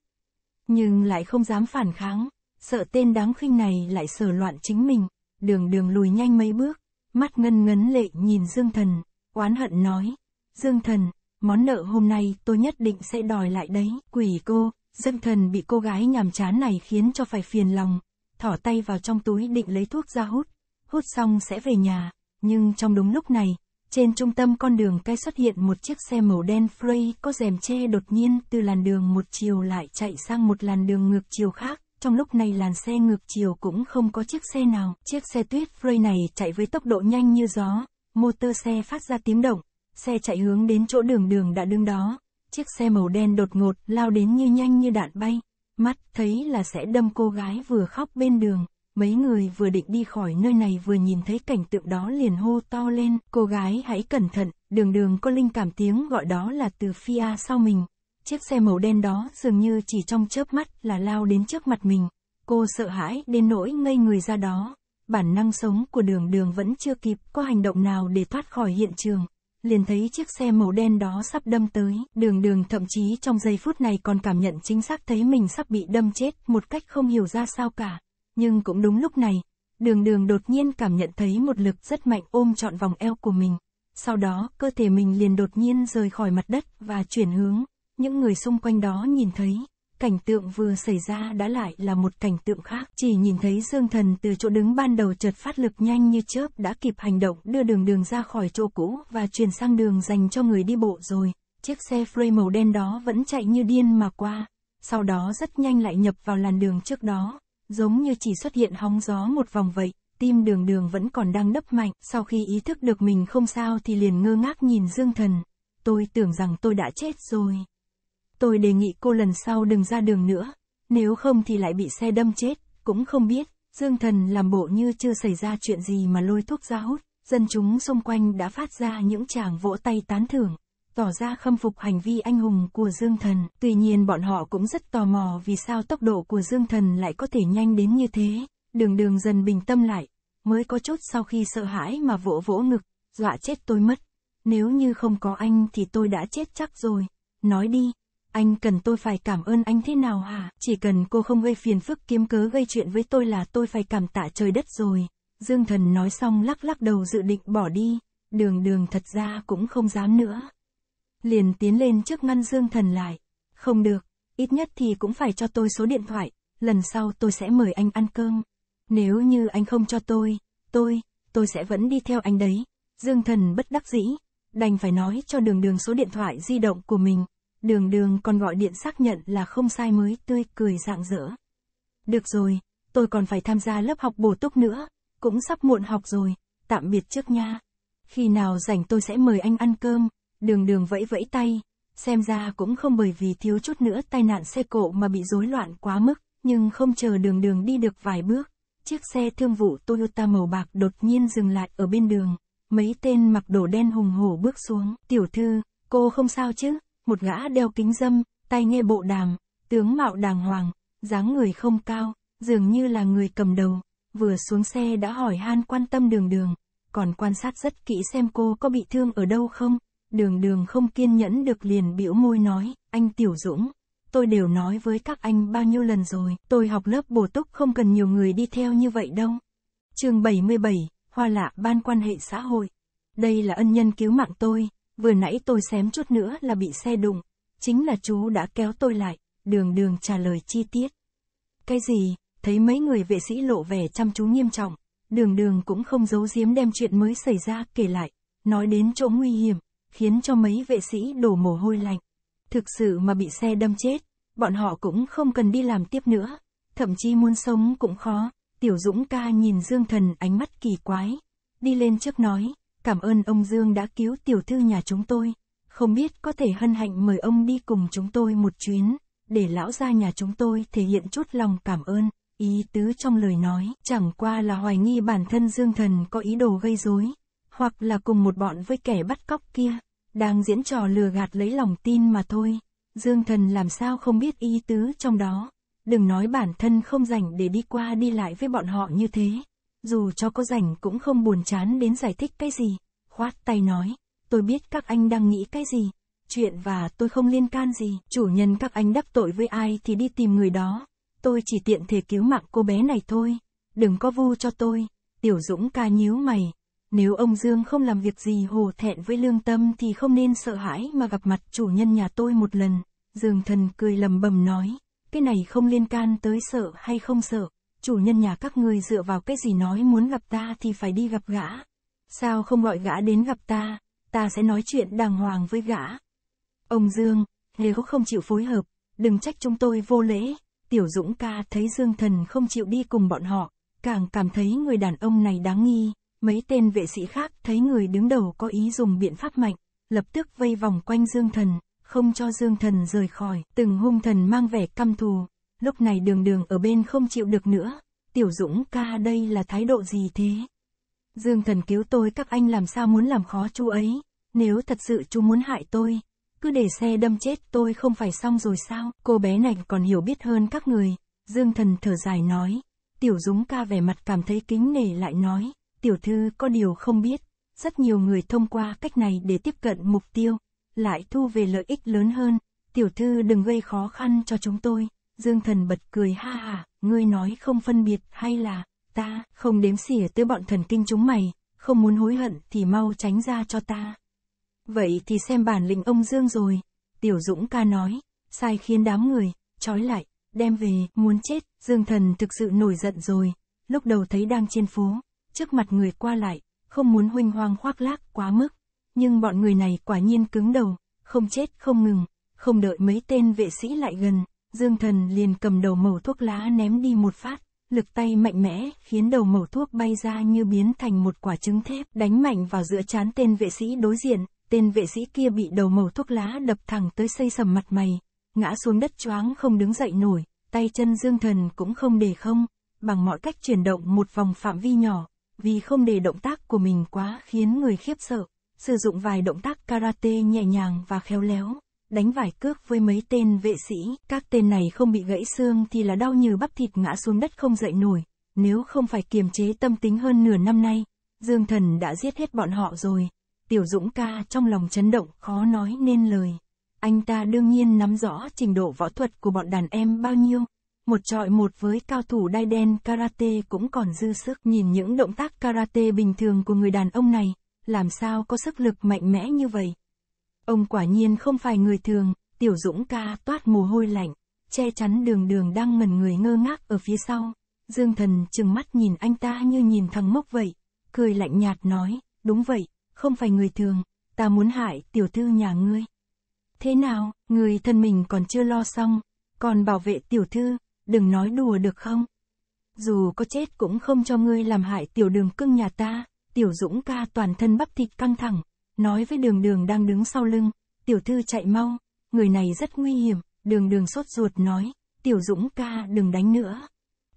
Nhưng lại không dám phản kháng, sợ tên đáng khinh này lại sờ loạn chính mình, đường đường lùi nhanh mấy bước, mắt ngân ngấn lệ nhìn Dương Thần, oán hận nói, Dương Thần, món nợ hôm nay tôi nhất định sẽ đòi lại đấy, quỷ cô. Dân thần bị cô gái nhàm chán này khiến cho phải phiền lòng, thỏ tay vào trong túi định lấy thuốc ra hút, hút xong sẽ về nhà, nhưng trong đúng lúc này, trên trung tâm con đường cây xuất hiện một chiếc xe màu đen Frey có rèm che đột nhiên từ làn đường một chiều lại chạy sang một làn đường ngược chiều khác. Trong lúc này làn xe ngược chiều cũng không có chiếc xe nào. Chiếc xe tuyết Frey này chạy với tốc độ nhanh như gió, motor xe phát ra tiếng động, xe chạy hướng đến chỗ đường đường đã đứng đó. Chiếc xe màu đen đột ngột lao đến như nhanh như đạn bay, mắt thấy là sẽ đâm cô gái vừa khóc bên đường. Mấy người vừa định đi khỏi nơi này vừa nhìn thấy cảnh tượng đó liền hô to lên, cô gái hãy cẩn thận, đường đường có linh cảm tiếng gọi đó là từ Fia sau mình. Chiếc xe màu đen đó dường như chỉ trong chớp mắt là lao đến trước mặt mình. Cô sợ hãi đến nỗi ngây người ra đó. Bản năng sống của đường đường vẫn chưa kịp có hành động nào để thoát khỏi hiện trường liền thấy chiếc xe màu đen đó sắp đâm tới, đường đường thậm chí trong giây phút này còn cảm nhận chính xác thấy mình sắp bị đâm chết, một cách không hiểu ra sao cả. Nhưng cũng đúng lúc này, đường đường đột nhiên cảm nhận thấy một lực rất mạnh ôm trọn vòng eo của mình. Sau đó, cơ thể mình liền đột nhiên rời khỏi mặt đất và chuyển hướng. Những người xung quanh đó nhìn thấy, cảnh tượng vừa xảy ra đã lại là một cảnh tượng khác. Chỉ nhìn thấy Dương Thần từ chỗ đứng ban đầu chợt phát lực nhanh như chớp đã kịp hành động đưa đường đường ra khỏi chỗ cũ và chuyển sang đường dành cho người đi bộ rồi. Chiếc xe frame màu đen đó vẫn chạy như điên mà qua, sau đó rất nhanh lại nhập vào làn đường trước đó, giống như chỉ xuất hiện hóng gió một vòng vậy. Tim đường đường vẫn còn đang đấp mạnh, sau khi ý thức được mình không sao thì liền ngơ ngác nhìn Dương Thần. Tôi tưởng rằng tôi đã chết rồi tôi đề nghị cô lần sau đừng ra đường nữa, nếu không thì lại bị xe đâm chết, cũng không biết, Dương Thần làm bộ như chưa xảy ra chuyện gì mà lôi thuốc ra hút, dân chúng xung quanh đã phát ra những tràng vỗ tay tán thưởng, tỏ ra khâm phục hành vi anh hùng của Dương Thần, tuy nhiên bọn họ cũng rất tò mò vì sao tốc độ của Dương Thần lại có thể nhanh đến như thế, đường đường dần bình tâm lại, mới có chút sau khi sợ hãi mà vỗ vỗ ngực, dọa chết tôi mất, nếu như không có anh thì tôi đã chết chắc rồi, nói đi. Anh cần tôi phải cảm ơn anh thế nào hả? Chỉ cần cô không gây phiền phức kiếm cớ gây chuyện với tôi là tôi phải cảm tạ trời đất rồi. Dương thần nói xong lắc lắc đầu dự định bỏ đi, đường đường thật ra cũng không dám nữa. Liền tiến lên trước ngăn Dương thần lại. Không được, ít nhất thì cũng phải cho tôi số điện thoại, lần sau tôi sẽ mời anh ăn cơm. Nếu như anh không cho tôi, tôi, tôi sẽ vẫn đi theo anh đấy. Dương thần bất đắc dĩ, đành phải nói cho đường đường số điện thoại di động của mình. Đường đường còn gọi điện xác nhận là không sai mới tươi cười rạng rỡ. Được rồi, tôi còn phải tham gia lớp học bổ túc nữa, cũng sắp muộn học rồi, tạm biệt trước nha. Khi nào rảnh tôi sẽ mời anh ăn cơm, đường đường vẫy vẫy tay, xem ra cũng không bởi vì thiếu chút nữa tai nạn xe cộ mà bị rối loạn quá mức, nhưng không chờ đường đường đi được vài bước, chiếc xe thương vụ Toyota màu bạc đột nhiên dừng lại ở bên đường, mấy tên mặc đồ đen hùng hổ bước xuống, tiểu thư, cô không sao chứ? một gã đeo kính dâm, tay nghe bộ đàm, tướng mạo đàng hoàng, dáng người không cao, dường như là người cầm đầu, vừa xuống xe đã hỏi han quan tâm đường đường, còn quan sát rất kỹ xem cô có bị thương ở đâu không, đường đường không kiên nhẫn được liền bĩu môi nói, anh Tiểu Dũng, tôi đều nói với các anh bao nhiêu lần rồi, tôi học lớp bổ túc không cần nhiều người đi theo như vậy đâu. chương 77, Hoa lạ ban quan hệ xã hội. Đây là ân nhân cứu mạng tôi, vừa nãy tôi xém chút nữa là bị xe đụng, chính là chú đã kéo tôi lại, đường đường trả lời chi tiết. Cái gì, thấy mấy người vệ sĩ lộ vẻ chăm chú nghiêm trọng, đường đường cũng không giấu giếm đem chuyện mới xảy ra kể lại, nói đến chỗ nguy hiểm, khiến cho mấy vệ sĩ đổ mồ hôi lạnh. Thực sự mà bị xe đâm chết, bọn họ cũng không cần đi làm tiếp nữa, thậm chí muốn sống cũng khó. Tiểu Dũng ca nhìn Dương Thần ánh mắt kỳ quái, đi lên trước nói, Cảm ơn ông Dương đã cứu tiểu thư nhà chúng tôi. Không biết có thể hân hạnh mời ông đi cùng chúng tôi một chuyến, để lão gia nhà chúng tôi thể hiện chút lòng cảm ơn. Ý tứ trong lời nói chẳng qua là hoài nghi bản thân Dương Thần có ý đồ gây rối, hoặc là cùng một bọn với kẻ bắt cóc kia, đang diễn trò lừa gạt lấy lòng tin mà thôi. Dương Thần làm sao không biết ý tứ trong đó, đừng nói bản thân không rảnh để đi qua đi lại với bọn họ như thế dù cho có rảnh cũng không buồn chán đến giải thích cái gì. Khoát tay nói, tôi biết các anh đang nghĩ cái gì, chuyện và tôi không liên can gì, chủ nhân các anh đắc tội với ai thì đi tìm người đó. Tôi chỉ tiện thể cứu mạng cô bé này thôi, đừng có vu cho tôi. Tiểu Dũng ca nhíu mày, nếu ông Dương không làm việc gì hồ thẹn với lương tâm thì không nên sợ hãi mà gặp mặt chủ nhân nhà tôi một lần. Dương thần cười lầm bầm nói, cái này không liên can tới sợ hay không sợ chủ nhân nhà các ngươi dựa vào cái gì nói muốn gặp ta thì phải đi gặp gã. Sao không gọi gã đến gặp ta, ta sẽ nói chuyện đàng hoàng với gã. Ông Dương, nếu không chịu phối hợp, đừng trách chúng tôi vô lễ. Tiểu Dũng ca thấy Dương Thần không chịu đi cùng bọn họ, càng cảm thấy người đàn ông này đáng nghi. Mấy tên vệ sĩ khác thấy người đứng đầu có ý dùng biện pháp mạnh, lập tức vây vòng quanh Dương Thần, không cho Dương Thần rời khỏi. Từng hung thần mang vẻ căm thù, Lúc này đường đường ở bên không chịu được nữa. Tiểu Dũng ca đây là thái độ gì thế? Dương thần cứu tôi các anh làm sao muốn làm khó chú ấy. Nếu thật sự chú muốn hại tôi, cứ để xe đâm chết tôi không phải xong rồi sao? Cô bé này còn hiểu biết hơn các người. Dương thần thở dài nói. Tiểu Dũng ca vẻ mặt cảm thấy kính nể lại nói. Tiểu thư có điều không biết. Rất nhiều người thông qua cách này để tiếp cận mục tiêu, lại thu về lợi ích lớn hơn. Tiểu thư đừng gây khó khăn cho chúng tôi. Dương thần bật cười ha ha ngươi nói không phân biệt hay là, ta không đếm xỉa tới bọn thần kinh chúng mày, không muốn hối hận thì mau tránh ra cho ta. Vậy thì xem bản lĩnh ông Dương rồi, tiểu dũng ca nói, sai khiến đám người, trói lại, đem về, muốn chết, Dương thần thực sự nổi giận rồi, lúc đầu thấy đang trên phố, trước mặt người qua lại, không muốn huynh hoang khoác lác quá mức, nhưng bọn người này quả nhiên cứng đầu, không chết không ngừng, không đợi mấy tên vệ sĩ lại gần, Dương Thần liền cầm đầu mẩu thuốc lá ném đi một phát, lực tay mạnh mẽ khiến đầu mẩu thuốc bay ra như biến thành một quả trứng thép, đánh mạnh vào giữa chán tên vệ sĩ đối diện, tên vệ sĩ kia bị đầu mẩu thuốc lá đập thẳng tới xây sầm mặt mày, ngã xuống đất choáng không đứng dậy nổi, tay chân Dương Thần cũng không để không, bằng mọi cách chuyển động một vòng phạm vi nhỏ, vì không để động tác của mình quá khiến người khiếp sợ, sử dụng vài động tác karate nhẹ nhàng và khéo léo đánh vài cước với mấy tên vệ sĩ, các tên này không bị gãy xương thì là đau như bắp thịt ngã xuống đất không dậy nổi, nếu không phải kiềm chế tâm tính hơn nửa năm nay, Dương Thần đã giết hết bọn họ rồi. Tiểu Dũng ca trong lòng chấn động khó nói nên lời. Anh ta đương nhiên nắm rõ trình độ võ thuật của bọn đàn em bao nhiêu. Một trọi một với cao thủ đai đen karate cũng còn dư sức nhìn những động tác karate bình thường của người đàn ông này, làm sao có sức lực mạnh mẽ như vậy. Ông quả nhiên không phải người thường, tiểu dũng ca toát mồ hôi lạnh, che chắn đường đường đang ngẩn người ngơ ngác ở phía sau. Dương thần chừng mắt nhìn anh ta như nhìn thằng mốc vậy, cười lạnh nhạt nói, đúng vậy, không phải người thường, ta muốn hại tiểu thư nhà ngươi. Thế nào, người thân mình còn chưa lo xong, còn bảo vệ tiểu thư, đừng nói đùa được không? Dù có chết cũng không cho ngươi làm hại tiểu đường cưng nhà ta, tiểu dũng ca toàn thân bắp thịt căng thẳng, nói với đường đường đang đứng sau lưng, tiểu thư chạy mau, người này rất nguy hiểm, đường đường sốt ruột nói, tiểu dũng ca đừng đánh nữa.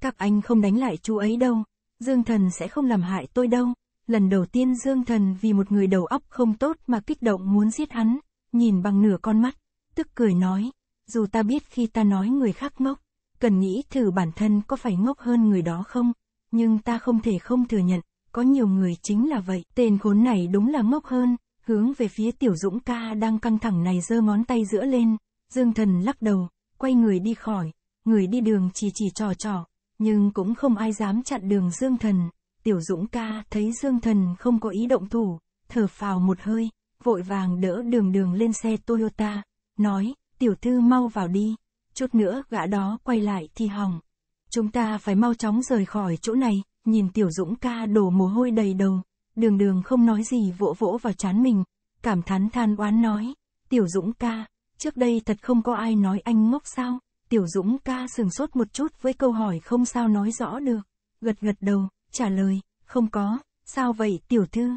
Các anh không đánh lại chú ấy đâu, Dương Thần sẽ không làm hại tôi đâu. Lần đầu tiên Dương Thần vì một người đầu óc không tốt mà kích động muốn giết hắn, nhìn bằng nửa con mắt, tức cười nói, dù ta biết khi ta nói người khác ngốc, cần nghĩ thử bản thân có phải ngốc hơn người đó không, nhưng ta không thể không thừa nhận, có nhiều người chính là vậy, tên khốn này đúng là ngốc hơn, hướng về phía tiểu dũng ca đang căng thẳng này giơ ngón tay giữa lên, dương thần lắc đầu, quay người đi khỏi, người đi đường chỉ chỉ trò trò, nhưng cũng không ai dám chặn đường dương thần, tiểu dũng ca thấy dương thần không có ý động thủ, thở phào một hơi, vội vàng đỡ đường đường lên xe Toyota, nói, tiểu thư mau vào đi, chút nữa gã đó quay lại thì hỏng. Chúng ta phải mau chóng rời khỏi chỗ này, nhìn tiểu dũng ca đổ mồ hôi đầy đầu. Đường đường không nói gì vỗ vỗ vào chán mình, cảm thán than oán nói, Tiểu Dũng ca, trước đây thật không có ai nói anh ngốc sao, Tiểu Dũng ca sừng sốt một chút với câu hỏi không sao nói rõ được, gật gật đầu, trả lời, không có, sao vậy Tiểu Thư?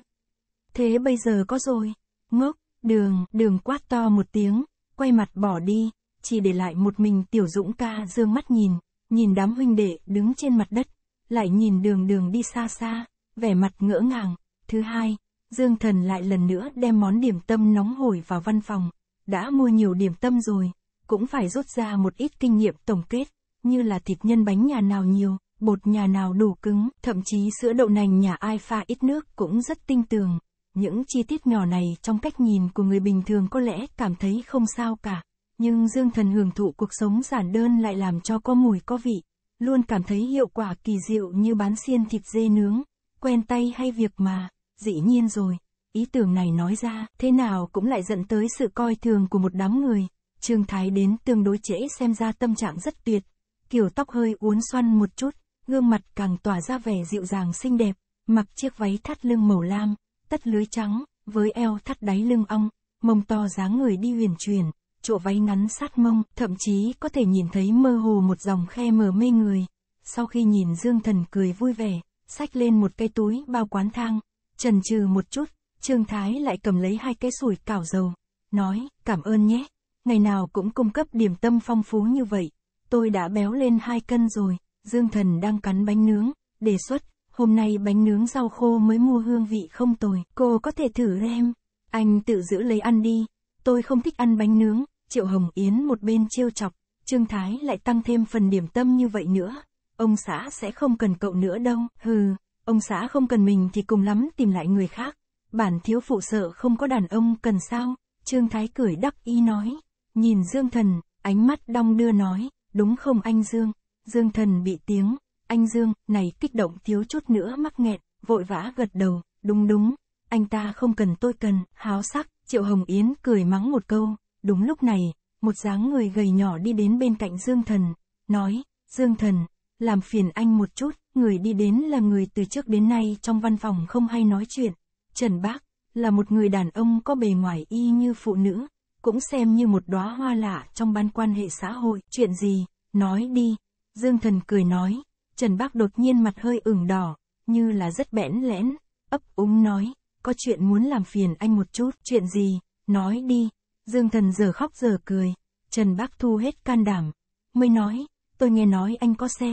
Thế bây giờ có rồi, ngốc, đường, đường quát to một tiếng, quay mặt bỏ đi, chỉ để lại một mình Tiểu Dũng ca dương mắt nhìn, nhìn đám huynh đệ đứng trên mặt đất, lại nhìn đường đường đi xa xa, vẻ mặt ngỡ ngàng. Thứ hai, Dương Thần lại lần nữa đem món điểm tâm nóng hổi vào văn phòng. Đã mua nhiều điểm tâm rồi, cũng phải rút ra một ít kinh nghiệm tổng kết, như là thịt nhân bánh nhà nào nhiều, bột nhà nào đủ cứng, thậm chí sữa đậu nành nhà ai pha ít nước cũng rất tinh tường. Những chi tiết nhỏ này trong cách nhìn của người bình thường có lẽ cảm thấy không sao cả, nhưng Dương Thần hưởng thụ cuộc sống giản đơn lại làm cho có mùi có vị, luôn cảm thấy hiệu quả kỳ diệu như bán xiên thịt dê nướng, quen tay hay việc mà. Dĩ nhiên rồi, ý tưởng này nói ra, thế nào cũng lại dẫn tới sự coi thường của một đám người. Trương Thái đến tương đối trễ xem ra tâm trạng rất tuyệt, kiểu tóc hơi uốn xoăn một chút, gương mặt càng tỏa ra vẻ dịu dàng xinh đẹp, mặc chiếc váy thắt lưng màu lam, tất lưới trắng, với eo thắt đáy lưng ong, mông to dáng người đi huyền chuyển, chỗ váy ngắn sát mông, thậm chí có thể nhìn thấy mơ hồ một dòng khe mờ mê người. Sau khi nhìn Dương Thần cười vui vẻ, xách lên một cây túi bao quán thang, trần trừ một chút, Trương Thái lại cầm lấy hai cái sủi cảo dầu, nói, cảm ơn nhé, ngày nào cũng cung cấp điểm tâm phong phú như vậy, tôi đã béo lên hai cân rồi, Dương Thần đang cắn bánh nướng, đề xuất, hôm nay bánh nướng rau khô mới mua hương vị không tồi, cô có thể thử em, anh tự giữ lấy ăn đi, tôi không thích ăn bánh nướng, Triệu Hồng Yến một bên trêu chọc, Trương Thái lại tăng thêm phần điểm tâm như vậy nữa, ông xã sẽ không cần cậu nữa đâu, hừ. Ông xã không cần mình thì cùng lắm tìm lại người khác. Bản thiếu phụ sợ không có đàn ông cần sao, Trương Thái cười đắc ý nói. Nhìn Dương Thần, ánh mắt đong đưa nói, đúng không anh Dương? Dương Thần bị tiếng, anh Dương, này kích động thiếu chút nữa mắc nghẹt vội vã gật đầu, đúng đúng, anh ta không cần tôi cần, háo sắc, Triệu Hồng Yến cười mắng một câu, đúng lúc này, một dáng người gầy nhỏ đi đến bên cạnh Dương Thần, nói, Dương Thần, làm phiền anh một chút, người đi đến là người từ trước đến nay trong văn phòng không hay nói chuyện. Trần Bác, là một người đàn ông có bề ngoài y như phụ nữ, cũng xem như một đóa hoa lạ trong ban quan hệ xã hội. Chuyện gì, nói đi. Dương Thần cười nói, Trần Bác đột nhiên mặt hơi ửng đỏ, như là rất bẽn lẽn, ấp úng nói, có chuyện muốn làm phiền anh một chút. Chuyện gì, nói đi. Dương Thần giờ khóc giờ cười, Trần Bác thu hết can đảm, mới nói, Tôi nghe nói anh có xe,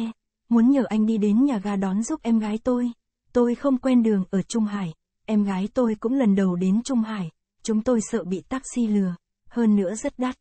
muốn nhờ anh đi đến nhà ga đón giúp em gái tôi. Tôi không quen đường ở Trung Hải, em gái tôi cũng lần đầu đến Trung Hải, chúng tôi sợ bị taxi lừa, hơn nữa rất đắt.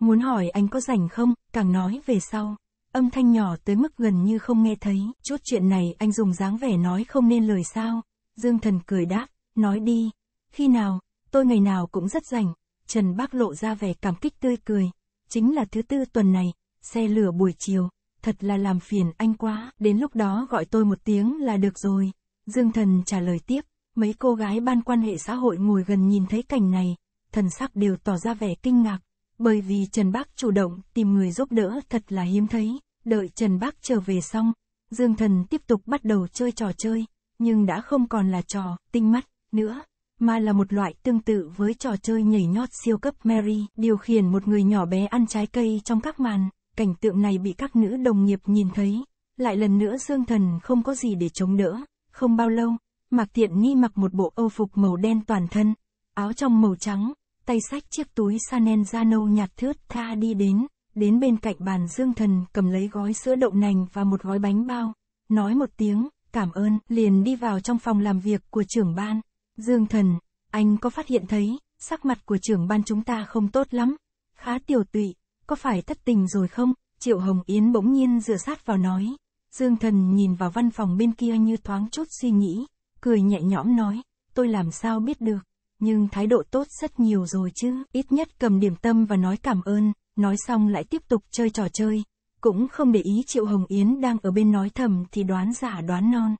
Muốn hỏi anh có rảnh không, càng nói về sau. Âm thanh nhỏ tới mức gần như không nghe thấy, chút chuyện này anh dùng dáng vẻ nói không nên lời sao. Dương thần cười đáp, nói đi. Khi nào, tôi ngày nào cũng rất rảnh. Trần Bác lộ ra vẻ cảm kích tươi cười. Chính là thứ tư tuần này, xe lửa buổi chiều, thật là làm phiền anh quá, đến lúc đó gọi tôi một tiếng là được rồi. Dương Thần trả lời tiếp, mấy cô gái ban quan hệ xã hội ngồi gần nhìn thấy cảnh này, thần sắc đều tỏ ra vẻ kinh ngạc, bởi vì Trần Bác chủ động tìm người giúp đỡ thật là hiếm thấy, đợi Trần Bác trở về xong, Dương Thần tiếp tục bắt đầu chơi trò chơi, nhưng đã không còn là trò tinh mắt nữa, mà là một loại tương tự với trò chơi nhảy nhót siêu cấp Mary, điều khiển một người nhỏ bé ăn trái cây trong các màn cảnh tượng này bị các nữ đồng nghiệp nhìn thấy, lại lần nữa Dương Thần không có gì để chống đỡ, không bao lâu, Mạc Tiện Nghi mặc một bộ âu phục màu đen toàn thân, áo trong màu trắng, tay sách chiếc túi Sanen da nâu nhạt thướt tha đi đến, đến bên cạnh bàn Dương Thần cầm lấy gói sữa đậu nành và một gói bánh bao, nói một tiếng, cảm ơn, liền đi vào trong phòng làm việc của trưởng ban. Dương Thần, anh có phát hiện thấy, sắc mặt của trưởng ban chúng ta không tốt lắm, khá tiểu tụy, có phải thất tình rồi không? Triệu Hồng Yến bỗng nhiên dựa sát vào nói. Dương thần nhìn vào văn phòng bên kia như thoáng chút suy nghĩ, cười nhẹ nhõm nói, tôi làm sao biết được, nhưng thái độ tốt rất nhiều rồi chứ, ít nhất cầm điểm tâm và nói cảm ơn, nói xong lại tiếp tục chơi trò chơi, cũng không để ý Triệu Hồng Yến đang ở bên nói thầm thì đoán giả đoán non.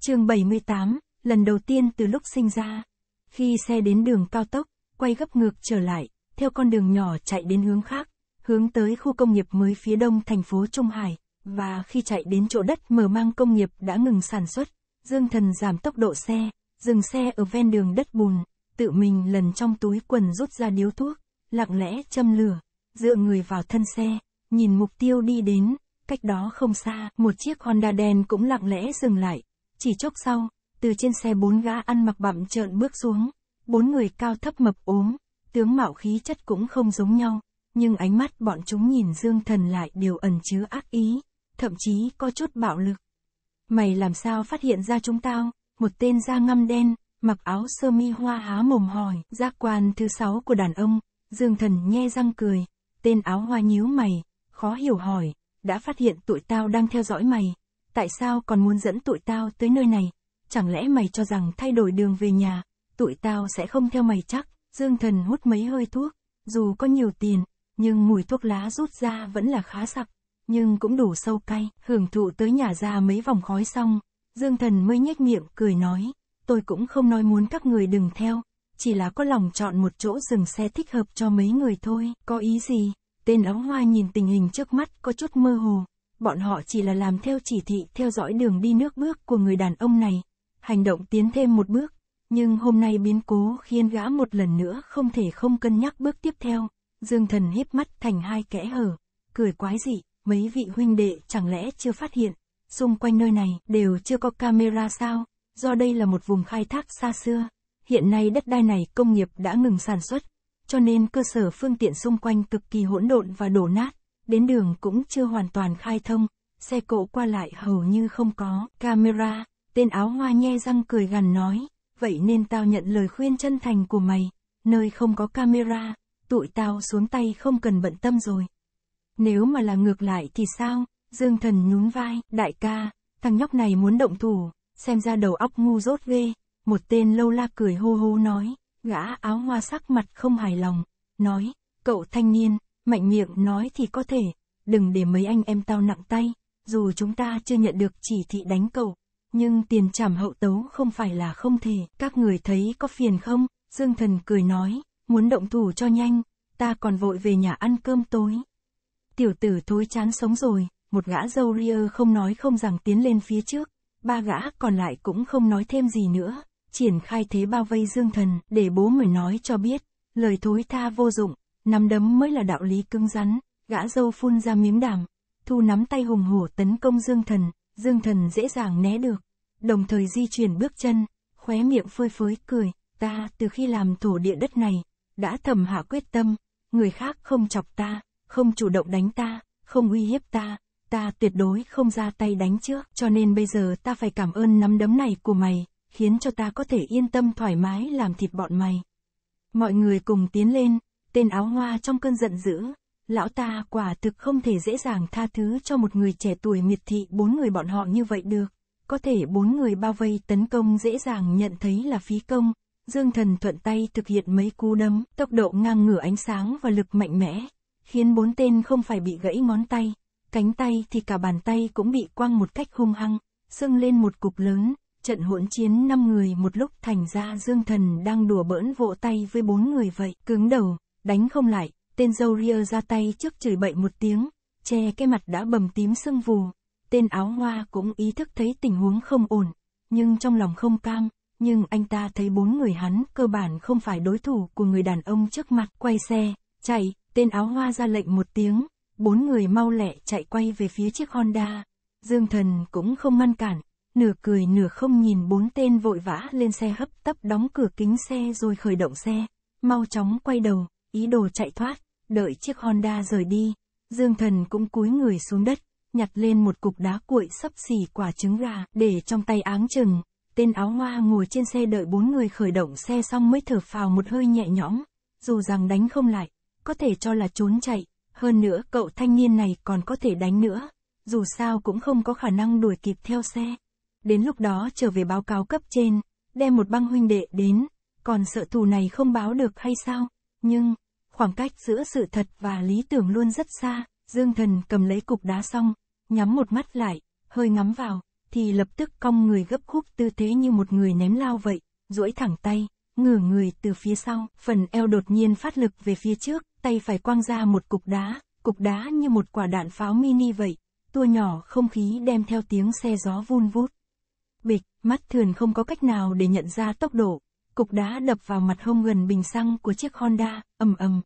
chương 78, lần đầu tiên từ lúc sinh ra, khi xe đến đường cao tốc, quay gấp ngược trở lại, theo con đường nhỏ chạy đến hướng khác, hướng tới khu công nghiệp mới phía đông thành phố Trung Hải, và khi chạy đến chỗ đất mở mang công nghiệp đã ngừng sản xuất, Dương Thần giảm tốc độ xe, dừng xe ở ven đường đất bùn, tự mình lần trong túi quần rút ra điếu thuốc, lặng lẽ châm lửa, dựa người vào thân xe, nhìn mục tiêu đi đến, cách đó không xa, một chiếc Honda đen cũng lặng lẽ dừng lại, chỉ chốc sau, từ trên xe bốn gã ăn mặc bặm trợn bước xuống, bốn người cao thấp mập ốm, tướng mạo khí chất cũng không giống nhau, nhưng ánh mắt bọn chúng nhìn Dương Thần lại đều ẩn chứa ác ý, thậm chí có chút bạo lực. Mày làm sao phát hiện ra chúng tao? Một tên da ngăm đen, mặc áo sơ mi hoa há mồm hỏi, giác quan thứ sáu của đàn ông, Dương Thần nhe răng cười, tên áo hoa nhíu mày, khó hiểu hỏi, đã phát hiện tụi tao đang theo dõi mày, tại sao còn muốn dẫn tụi tao tới nơi này, chẳng lẽ mày cho rằng thay đổi đường về nhà, tụi tao sẽ không theo mày chắc, Dương Thần hút mấy hơi thuốc, dù có nhiều tiền, nhưng mùi thuốc lá rút ra vẫn là khá sặc, nhưng cũng đủ sâu cay, hưởng thụ tới nhà ra mấy vòng khói xong, Dương Thần mới nhếch miệng cười nói, tôi cũng không nói muốn các người đừng theo, chỉ là có lòng chọn một chỗ dừng xe thích hợp cho mấy người thôi, có ý gì? Tên áo hoa nhìn tình hình trước mắt có chút mơ hồ, bọn họ chỉ là làm theo chỉ thị theo dõi đường đi nước bước của người đàn ông này, hành động tiến thêm một bước, nhưng hôm nay biến cố khiến gã một lần nữa không thể không cân nhắc bước tiếp theo, Dương thần híp mắt thành hai kẽ hở, cười quái dị, mấy vị huynh đệ chẳng lẽ chưa phát hiện, xung quanh nơi này đều chưa có camera sao, do đây là một vùng khai thác xa xưa, hiện nay đất đai này công nghiệp đã ngừng sản xuất, cho nên cơ sở phương tiện xung quanh cực kỳ hỗn độn và đổ nát, đến đường cũng chưa hoàn toàn khai thông, xe cộ qua lại hầu như không có camera, tên áo hoa nhe răng cười gằn nói, vậy nên tao nhận lời khuyên chân thành của mày, nơi không có camera, tụi tao xuống tay không cần bận tâm rồi. Nếu mà là ngược lại thì sao? Dương thần nhún vai, đại ca, thằng nhóc này muốn động thủ, xem ra đầu óc ngu rốt ghê. Một tên lâu la cười hô hô nói, gã áo hoa sắc mặt không hài lòng, nói, cậu thanh niên, mạnh miệng nói thì có thể, đừng để mấy anh em tao nặng tay, dù chúng ta chưa nhận được chỉ thị đánh cậu, nhưng tiền trảm hậu tấu không phải là không thể, các người thấy có phiền không? Dương thần cười nói, muốn động thủ cho nhanh, ta còn vội về nhà ăn cơm tối. Tiểu tử thối chán sống rồi, một gã dâu ria không nói không rằng tiến lên phía trước, ba gã còn lại cũng không nói thêm gì nữa, triển khai thế bao vây dương thần để bố người nói cho biết, lời thối tha vô dụng, nắm đấm mới là đạo lý cứng rắn, gã dâu phun ra miếng đàm, thu nắm tay hùng hổ tấn công dương thần, dương thần dễ dàng né được, đồng thời di chuyển bước chân, khóe miệng phơi phới cười, ta từ khi làm thổ địa đất này, đã thầm hạ quyết tâm, người khác không chọc ta, không chủ động đánh ta, không uy hiếp ta, ta tuyệt đối không ra tay đánh trước, cho nên bây giờ ta phải cảm ơn nắm đấm này của mày, khiến cho ta có thể yên tâm thoải mái làm thịt bọn mày. Mọi người cùng tiến lên, tên áo hoa trong cơn giận dữ, lão ta quả thực không thể dễ dàng tha thứ cho một người trẻ tuổi miệt thị bốn người bọn họ như vậy được, có thể bốn người bao vây tấn công dễ dàng nhận thấy là phí công, Dương Thần thuận tay thực hiện mấy cú đấm, tốc độ ngang ngửa ánh sáng và lực mạnh mẽ, khiến bốn tên không phải bị gãy ngón tay, cánh tay thì cả bàn tay cũng bị quăng một cách hung hăng, sưng lên một cục lớn, trận hỗn chiến năm người một lúc thành ra Dương Thần đang đùa bỡn vỗ tay với bốn người vậy, cứng đầu, đánh không lại, tên dâu ria ra tay trước chửi bậy một tiếng, che cái mặt đã bầm tím sưng vù, tên áo hoa cũng ý thức thấy tình huống không ổn, nhưng trong lòng không cam, nhưng anh ta thấy bốn người hắn cơ bản không phải đối thủ của người đàn ông trước mặt. Quay xe, chạy, tên áo hoa ra lệnh một tiếng, bốn người mau lẹ chạy quay về phía chiếc Honda. Dương thần cũng không ngăn cản, nửa cười nửa không nhìn bốn tên vội vã lên xe hấp tấp đóng cửa kính xe rồi khởi động xe, mau chóng quay đầu, ý đồ chạy thoát, đợi chiếc Honda rời đi. Dương thần cũng cúi người xuống đất, nhặt lên một cục đá cuội sắp xỉ quả trứng gà để trong tay áng chừng tên áo hoa ngồi trên xe đợi bốn người khởi động xe xong mới thở phào một hơi nhẹ nhõm, dù rằng đánh không lại, có thể cho là trốn chạy, hơn nữa cậu thanh niên này còn có thể đánh nữa, dù sao cũng không có khả năng đuổi kịp theo xe. Đến lúc đó trở về báo cáo cấp trên, đem một băng huynh đệ đến, còn sợ thù này không báo được hay sao, nhưng, khoảng cách giữa sự thật và lý tưởng luôn rất xa, Dương Thần cầm lấy cục đá xong, nhắm một mắt lại, hơi ngắm vào thì lập tức cong người gấp khúc tư thế như một người ném lao vậy, duỗi thẳng tay, ngửa người từ phía sau, phần eo đột nhiên phát lực về phía trước, tay phải quăng ra một cục đá, cục đá như một quả đạn pháo mini vậy, tua nhỏ không khí đem theo tiếng xe gió vun vút. Bịch, mắt thường không có cách nào để nhận ra tốc độ, cục đá đập vào mặt hông gần bình xăng của chiếc Honda, ầm ầm.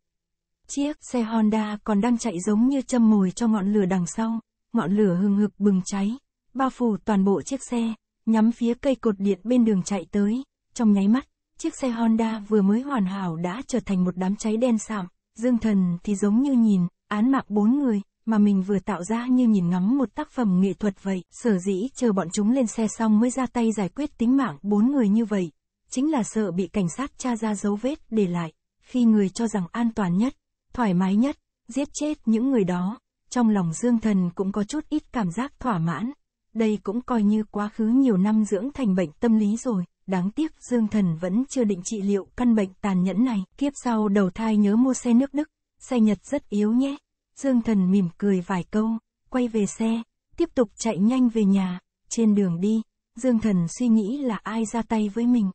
Chiếc xe Honda còn đang chạy giống như châm mồi cho ngọn lửa đằng sau, ngọn lửa hừng hực bừng cháy, bao phủ toàn bộ chiếc xe, nhắm phía cây cột điện bên đường chạy tới, trong nháy mắt, chiếc xe Honda vừa mới hoàn hảo đã trở thành một đám cháy đen sạm, Dương Thần thì giống như nhìn, án mạng bốn người, mà mình vừa tạo ra như nhìn ngắm một tác phẩm nghệ thuật vậy, sở dĩ chờ bọn chúng lên xe xong mới ra tay giải quyết tính mạng bốn người như vậy, chính là sợ bị cảnh sát tra ra dấu vết để lại, khi người cho rằng an toàn nhất, thoải mái nhất, giết chết những người đó, trong lòng Dương Thần cũng có chút ít cảm giác thỏa mãn, đây cũng coi như quá khứ nhiều năm dưỡng thành bệnh tâm lý rồi. Đáng tiếc Dương Thần vẫn chưa định trị liệu căn bệnh tàn nhẫn này. Kiếp sau đầu thai nhớ mua xe nước Đức, xe Nhật rất yếu nhé. Dương Thần mỉm cười vài câu, quay về xe, tiếp tục chạy nhanh về nhà. Trên đường đi, Dương Thần suy nghĩ là ai ra tay với mình.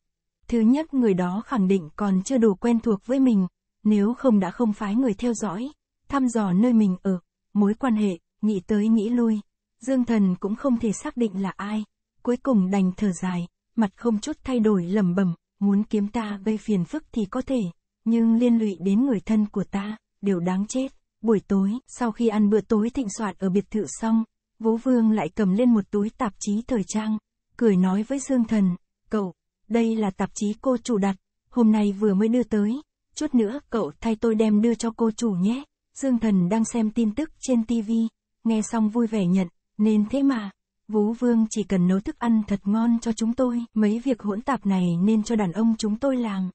Thứ nhất người đó khẳng định còn chưa đủ quen thuộc với mình, nếu không đã không phái người theo dõi, thăm dò nơi mình ở, mối quan hệ, nghĩ tới nghĩ lui, Dương Thần cũng không thể xác định là ai, cuối cùng đành thở dài, mặt không chút thay đổi lẩm bẩm, muốn kiếm ta gây phiền phức thì có thể, nhưng liên lụy đến người thân của ta, đều đáng chết. Buổi tối, sau khi ăn bữa tối thịnh soạn ở biệt thự xong, Vũ Vương lại cầm lên một túi tạp chí thời trang, cười nói với Dương Thần, cậu, đây là tạp chí cô chủ đặt, hôm nay vừa mới đưa tới, chút nữa cậu thay tôi đem đưa cho cô chủ nhé. Dương Thần đang xem tin tức trên TV, nghe xong vui vẻ nhận, nên thế mà, Vú Vương chỉ cần nấu thức ăn thật ngon cho chúng tôi, mấy việc hỗn tạp này nên cho đàn ông chúng tôi làm.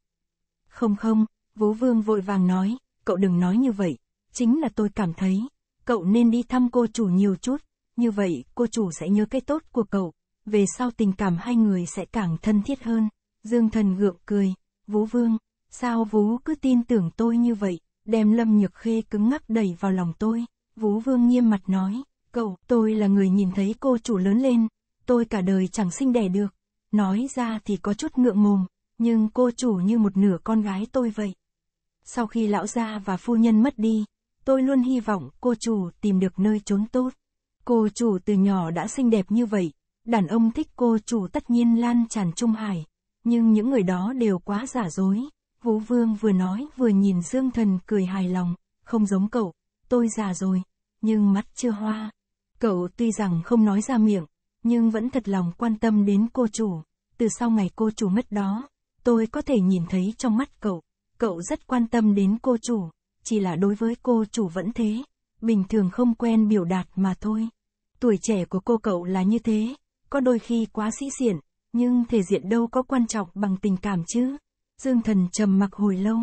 Không không, Vú Vương vội vàng nói, cậu đừng nói như vậy, chính là tôi cảm thấy, cậu nên đi thăm cô chủ nhiều chút, như vậy cô chủ sẽ nhớ cái tốt của cậu, về sau tình cảm hai người sẽ càng thân thiết hơn. Dương thần gượng cười, Vú Vương, sao Vú cứ tin tưởng tôi như vậy, đem Lâm Nhược Khê cứng ngắc đẩy vào lòng tôi, Vú Vương nghiêm mặt nói. Cậu, tôi là người nhìn thấy cô chủ lớn lên, tôi cả đời chẳng sinh đẻ được. Nói ra thì có chút ngượng ngùng, nhưng cô chủ như một nửa con gái tôi vậy. Sau khi lão gia và phu nhân mất đi, tôi luôn hy vọng cô chủ tìm được nơi trốn tốt. Cô chủ từ nhỏ đã xinh đẹp như vậy, đàn ông thích cô chủ tất nhiên lan tràn Trung Hải, nhưng những người đó đều quá giả dối. Vũ Vương vừa nói vừa nhìn Dương Thần cười hài lòng, không giống cậu, tôi già rồi, nhưng mắt chưa hoa, Cậu tuy rằng không nói ra miệng, nhưng vẫn thật lòng quan tâm đến cô chủ. Từ sau ngày cô chủ mất đó, tôi có thể nhìn thấy trong mắt cậu, cậu rất quan tâm đến cô chủ, chỉ là đối với cô chủ vẫn thế, bình thường không quen biểu đạt mà thôi. Tuổi trẻ của cô cậu là như thế, có đôi khi quá sĩ diện, nhưng thể diện đâu có quan trọng bằng tình cảm chứ. Dương thần trầm mặc hồi lâu,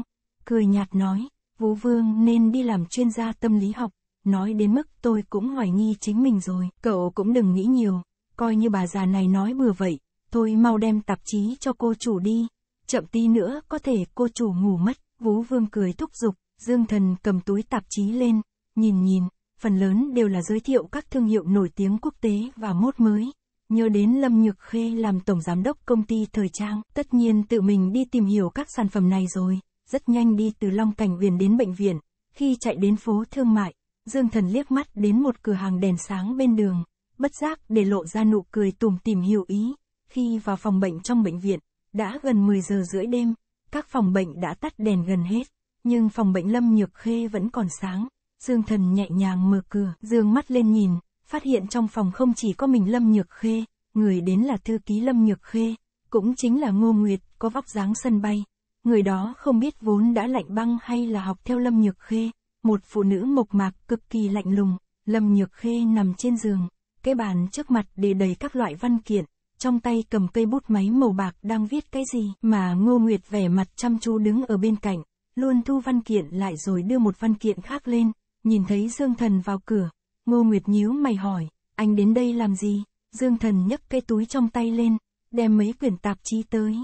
cười nhạt nói, Vũ Vương nên đi làm chuyên gia tâm lý học nói đến mức tôi cũng hoài nghi chính mình rồi, cậu cũng đừng nghĩ nhiều, coi như bà già này nói bừa vậy, tôi mau đem tạp chí cho cô chủ đi, chậm tí nữa có thể cô chủ ngủ mất, Vũ vương cười thúc giục, dương thần cầm túi tạp chí lên, nhìn nhìn, phần lớn đều là giới thiệu các thương hiệu nổi tiếng quốc tế và mốt mới. Nhớ đến Lâm Nhược Khê làm tổng giám đốc công ty thời trang, tất nhiên tự mình đi tìm hiểu các sản phẩm này rồi, rất nhanh đi từ Long Cảnh Viền đến bệnh viện, khi chạy đến phố thương mại, Dương Thần liếc mắt đến một cửa hàng đèn sáng bên đường, bất giác để lộ ra nụ cười tủm tìm hiểu ý. Khi vào phòng bệnh trong bệnh viện, đã gần 10 giờ rưỡi đêm, các phòng bệnh đã tắt đèn gần hết, nhưng phòng bệnh Lâm Nhược Khê vẫn còn sáng. Dương Thần nhẹ nhàng mở cửa, dương mắt lên nhìn, phát hiện trong phòng không chỉ có mình Lâm Nhược Khê, người đến là thư ký Lâm Nhược Khê, cũng chính là Ngô Nguyệt, có vóc dáng sân bay. Người đó không biết vốn đã lạnh băng hay là học theo Lâm Nhược Khê, một phụ nữ mộc mạc cực kỳ lạnh lùng, Lâm Nhược Khê nằm trên giường, cái bàn trước mặt để đầy các loại văn kiện, trong tay cầm cây bút máy màu bạc đang viết cái gì mà Ngô Nguyệt vẻ mặt chăm chú đứng ở bên cạnh, luôn thu văn kiện lại rồi đưa một văn kiện khác lên, nhìn thấy Dương Thần vào cửa, Ngô Nguyệt nhíu mày hỏi, anh đến đây làm gì? Dương Thần nhấc cái túi trong tay lên, đem mấy quyển tạp chí tới.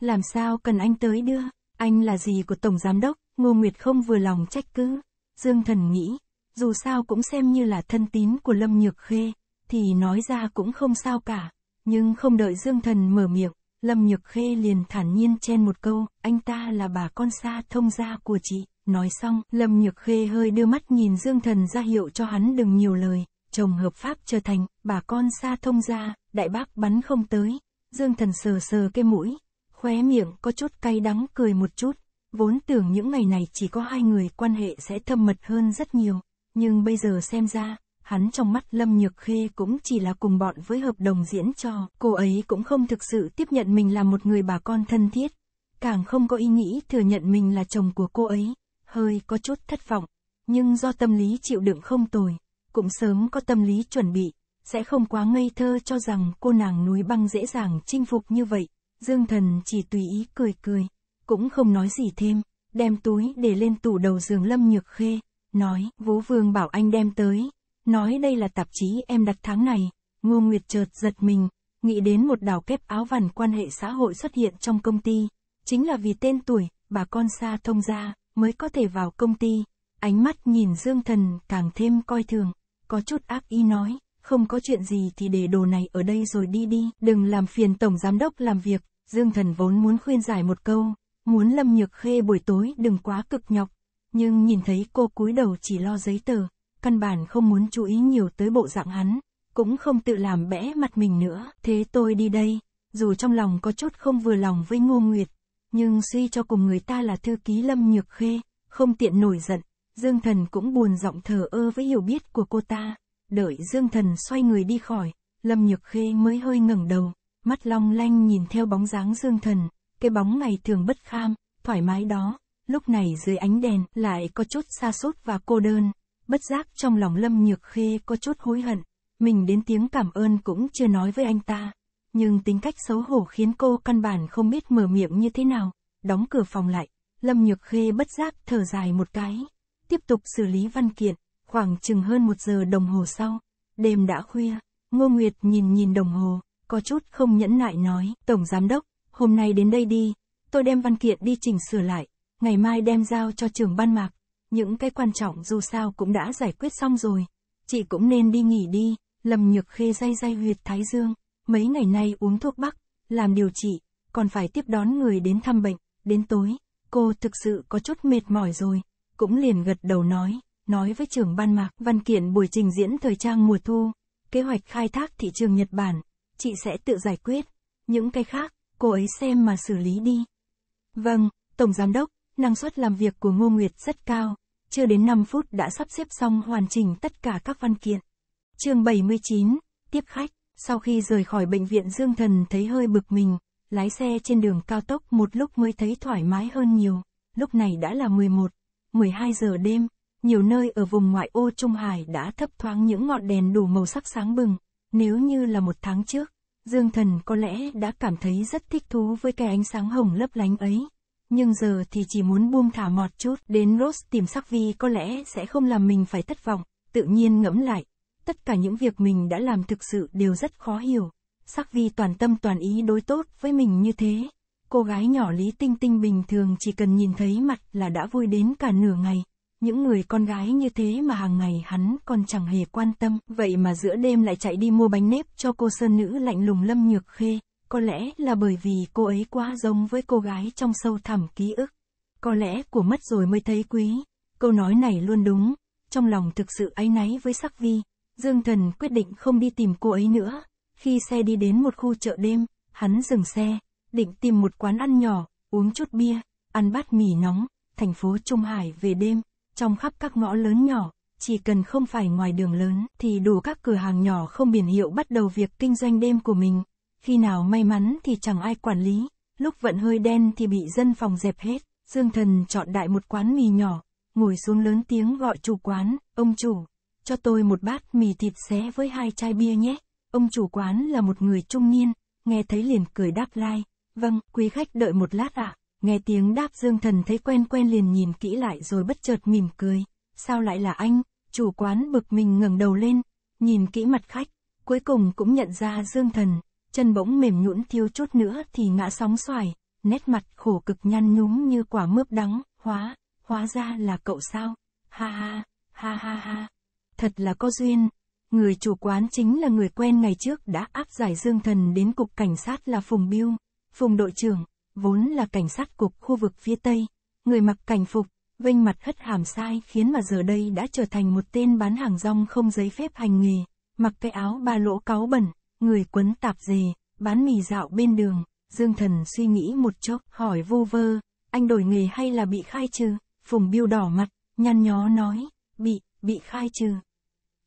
Làm sao cần anh tới đưa, anh là gì của Tổng Giám Đốc? Ngô Nguyệt không vừa lòng trách cứ. Dương Thần nghĩ, dù sao cũng xem như là thân tín của Lâm Nhược Khê, thì nói ra cũng không sao cả. Nhưng không đợi Dương Thần mở miệng, Lâm Nhược Khê liền thản nhiên chen một câu, anh ta là bà con xa thông gia của chị. Nói xong, Lâm Nhược Khê hơi đưa mắt nhìn Dương Thần ra hiệu cho hắn đừng nhiều lời, chồng hợp pháp trở thành, bà con xa thông gia, đại bác bắn không tới. Dương Thần sờ sờ cái mũi, khóe miệng có chút cay đắng cười một chút, vốn tưởng những ngày này chỉ có hai người quan hệ sẽ thâm mật hơn rất nhiều, nhưng bây giờ xem ra, hắn trong mắt Lâm Nhược Khê cũng chỉ là cùng bọn với hợp đồng diễn cho, cô ấy cũng không thực sự tiếp nhận mình là một người bà con thân thiết, càng không có ý nghĩ thừa nhận mình là chồng của cô ấy, hơi có chút thất vọng, nhưng do tâm lý chịu đựng không tồi, cũng sớm có tâm lý chuẩn bị, sẽ không quá ngây thơ cho rằng cô nàng núi băng dễ dàng chinh phục như vậy, Dương Thần chỉ tùy ý cười cười cũng không nói gì thêm, đem túi để lên tủ đầu giường Lâm Nhược Khê, nói, Vũ Vương bảo anh đem tới, nói đây là tạp chí em đặt tháng này, Ngô Nguyệt chợt giật mình, nghĩ đến một đảo kép áo vằn quan hệ xã hội xuất hiện trong công ty, chính là vì tên tuổi, bà con xa thông gia, mới có thể vào công ty, ánh mắt nhìn Dương Thần càng thêm coi thường, có chút ác ý nói, không có chuyện gì thì để đồ này ở đây rồi đi đi, đừng làm phiền Tổng Giám Đốc làm việc, Dương Thần vốn muốn khuyên giải một câu, muốn Lâm Nhược Khê buổi tối đừng quá cực nhọc, nhưng nhìn thấy cô cúi đầu chỉ lo giấy tờ, căn bản không muốn chú ý nhiều tới bộ dạng hắn, cũng không tự làm bẽ mặt mình nữa. Thế tôi đi đây, dù trong lòng có chút không vừa lòng với Ngô Nguyệt, nhưng suy cho cùng người ta là thư ký Lâm Nhược Khê, không tiện nổi giận, Dương Thần cũng buồn giọng thờ ơ với hiểu biết của cô ta. Đợi Dương Thần xoay người đi khỏi, Lâm Nhược Khê mới hơi ngẩng đầu, mắt long lanh nhìn theo bóng dáng Dương Thần, cái bóng ngày thường bất kham, thoải mái đó, lúc này dưới ánh đèn lại có chút xa sốt và cô đơn, bất giác trong lòng Lâm Nhược Khê có chút hối hận, mình đến tiếng cảm ơn cũng chưa nói với anh ta, nhưng tính cách xấu hổ khiến cô căn bản không biết mở miệng như thế nào, đóng cửa phòng lại, Lâm Nhược Khê bất giác thở dài một cái, tiếp tục xử lý văn kiện, khoảng chừng hơn một giờ đồng hồ sau, đêm đã khuya, Ngô Nguyệt nhìn nhìn đồng hồ, có chút không nhẫn nại nói, Tổng Giám Đốc, hôm nay đến đây đi, tôi đem văn kiện đi chỉnh sửa lại, ngày mai đem giao cho trưởng ban mạc, những cái quan trọng dù sao cũng đã giải quyết xong rồi, chị cũng nên đi nghỉ đi, lầm nhược khê day day huyệt thái dương, mấy ngày nay uống thuốc bắc, làm điều trị, còn phải tiếp đón người đến thăm bệnh, đến tối, cô thực sự có chút mệt mỏi rồi, cũng liền gật đầu nói, nói với trưởng ban mạc văn kiện buổi trình diễn thời trang mùa thu, kế hoạch khai thác thị trường Nhật Bản, chị sẽ tự giải quyết, những cái khác, cô ấy xem mà xử lý đi. Vâng, Tổng Giám đốc, năng suất làm việc của Ngô Nguyệt rất cao, chưa đến 5 phút đã sắp xếp xong hoàn chỉnh tất cả các văn kiện. chương 79, tiếp khách, sau khi rời khỏi bệnh viện Dương Thần thấy hơi bực mình, lái xe trên đường cao tốc một lúc mới thấy thoải mái hơn nhiều, lúc này đã là 11, 12 giờ đêm, nhiều nơi ở vùng ngoại ô Trung Hải đã thấp thoáng những ngọn đèn đủ màu sắc sáng bừng, nếu như là một tháng trước, Dương Thần có lẽ đã cảm thấy rất thích thú với cái ánh sáng hồng lấp lánh ấy. Nhưng giờ thì chỉ muốn buông thả mọt chút, đến Rose tìm sắc vi có lẽ sẽ không làm mình phải thất vọng, tự nhiên ngẫm lại. Tất cả những việc mình đã làm thực sự đều rất khó hiểu. Sắc vi toàn tâm toàn ý đối tốt với mình như thế. Cô gái nhỏ Lý Tinh Tinh bình thường chỉ cần nhìn thấy mặt là đã vui đến cả nửa ngày những người con gái như thế mà hàng ngày hắn còn chẳng hề quan tâm, vậy mà giữa đêm lại chạy đi mua bánh nếp cho cô sơn nữ lạnh lùng Lâm Nhược Khê, có lẽ là bởi vì cô ấy quá giống với cô gái trong sâu thẳm ký ức. Có lẽ của mất rồi mới thấy quý, câu nói này luôn đúng, trong lòng thực sự áy náy với sắc vi, Dương Thần quyết định không đi tìm cô ấy nữa, khi xe đi đến một khu chợ đêm, hắn dừng xe, định tìm một quán ăn nhỏ, uống chút bia, ăn bát mì nóng, thành phố Trung Hải về đêm, trong khắp các ngõ lớn nhỏ, chỉ cần không phải ngoài đường lớn thì đủ các cửa hàng nhỏ không biển hiệu bắt đầu việc kinh doanh đêm của mình. Khi nào may mắn thì chẳng ai quản lý, lúc vận hơi đen thì bị dân phòng dẹp hết. Dương Thần chọn đại một quán mì nhỏ, ngồi xuống lớn tiếng gọi chủ quán, ông chủ, cho tôi một bát mì thịt xé với hai chai bia nhé. Ông chủ quán là một người trung niên, nghe thấy liền cười đáp lai, vâng, quý khách đợi một lát ạ. À nghe tiếng đáp Dương Thần thấy quen quen liền nhìn kỹ lại rồi bất chợt mỉm cười. Sao lại là anh? Chủ quán bực mình ngẩng đầu lên, nhìn kỹ mặt khách, cuối cùng cũng nhận ra Dương Thần, chân bỗng mềm nhũn thiếu chút nữa thì ngã sóng xoài, nét mặt khổ cực nhăn nhúm như quả mướp đắng, hóa, hóa ra là cậu sao? Ha ha, ha ha ha. Thật là có duyên. Người chủ quán chính là người quen ngày trước đã áp giải Dương Thần đến cục cảnh sát là Phùng Biêu, Phùng đội trưởng, vốn là cảnh sát cục khu vực phía Tây, người mặc cảnh phục, vênh mặt hất hàm sai khiến mà giờ đây đã trở thành một tên bán hàng rong không giấy phép hành nghề, mặc cái áo ba lỗ cáo bẩn, người quấn tạp dề, bán mì dạo bên đường, Dương Thần suy nghĩ một chốc, hỏi vô vơ, anh đổi nghề hay là bị khai trừ, Phùng Biêu đỏ mặt, nhăn nhó nói, bị, bị khai trừ.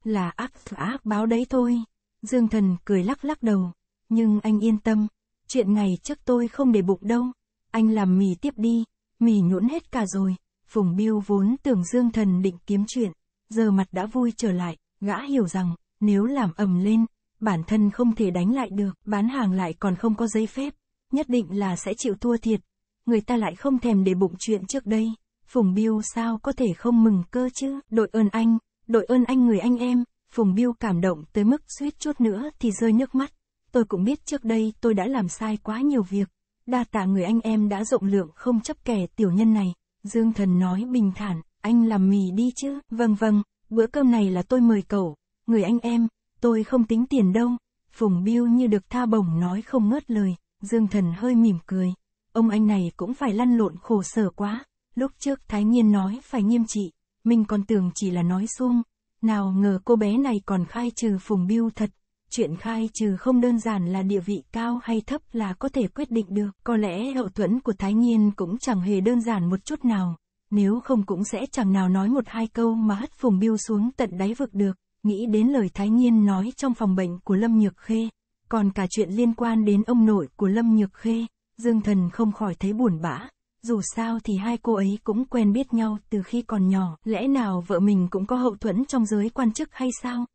Là ác ác báo đấy thôi, Dương Thần cười lắc lắc đầu, nhưng anh yên tâm, Chuyện ngày trước tôi không để bụng đâu. Anh làm mì tiếp đi, mì nhũn hết cả rồi. Phùng Biêu vốn tưởng Dương Thần định kiếm chuyện, giờ mặt đã vui trở lại, gã hiểu rằng, nếu làm ầm lên, bản thân không thể đánh lại được, bán hàng lại còn không có giấy phép, nhất định là sẽ chịu thua thiệt. Người ta lại không thèm để bụng chuyện trước đây, Phùng Biêu sao có thể không mừng cơ chứ, đội ơn anh, đội ơn anh người anh em, Phùng Biêu cảm động tới mức suýt chút nữa thì rơi nước mắt tôi cũng biết trước đây tôi đã làm sai quá nhiều việc. Đa tạ người anh em đã rộng lượng không chấp kẻ tiểu nhân này. Dương thần nói bình thản, anh làm mì đi chứ, vâng vâng, bữa cơm này là tôi mời cậu, người anh em, tôi không tính tiền đâu. Phùng Biêu như được tha bổng nói không ngớt lời, Dương Thần hơi mỉm cười. Ông anh này cũng phải lăn lộn khổ sở quá, lúc trước Thái Nhiên nói phải nghiêm trị, mình còn tưởng chỉ là nói xuông. Nào ngờ cô bé này còn khai trừ Phùng Biêu thật chuyện khai trừ không đơn giản là địa vị cao hay thấp là có thể quyết định được. Có lẽ hậu thuẫn của Thái Nhiên cũng chẳng hề đơn giản một chút nào, nếu không cũng sẽ chẳng nào nói một hai câu mà hất phùng biêu xuống tận đáy vực được. Nghĩ đến lời Thái Nhiên nói trong phòng bệnh của Lâm Nhược Khê, còn cả chuyện liên quan đến ông nội của Lâm Nhược Khê, Dương Thần không khỏi thấy buồn bã. Dù sao thì hai cô ấy cũng quen biết nhau từ khi còn nhỏ, lẽ nào vợ mình cũng có hậu thuẫn trong giới quan chức hay sao?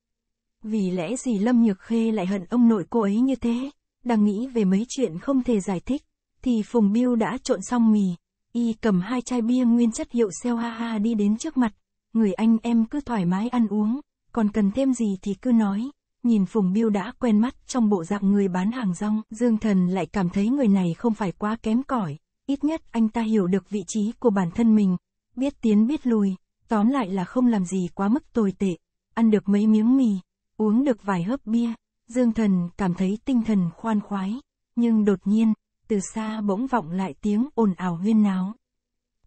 Vì lẽ gì Lâm Nhược Khê lại hận ông nội cô ấy như thế? Đang nghĩ về mấy chuyện không thể giải thích, thì Phùng Biêu đã trộn xong mì. Y cầm hai chai bia nguyên chất hiệu xeo ha ha đi đến trước mặt. Người anh em cứ thoải mái ăn uống, còn cần thêm gì thì cứ nói. Nhìn Phùng Biêu đã quen mắt trong bộ dạng người bán hàng rong, Dương Thần lại cảm thấy người này không phải quá kém cỏi. Ít nhất anh ta hiểu được vị trí của bản thân mình, biết tiến biết lùi, tóm lại là không làm gì quá mức tồi tệ. Ăn được mấy miếng mì, Uống được vài hớp bia, Dương Thần cảm thấy tinh thần khoan khoái, nhưng đột nhiên, từ xa bỗng vọng lại tiếng ồn ào huyên náo.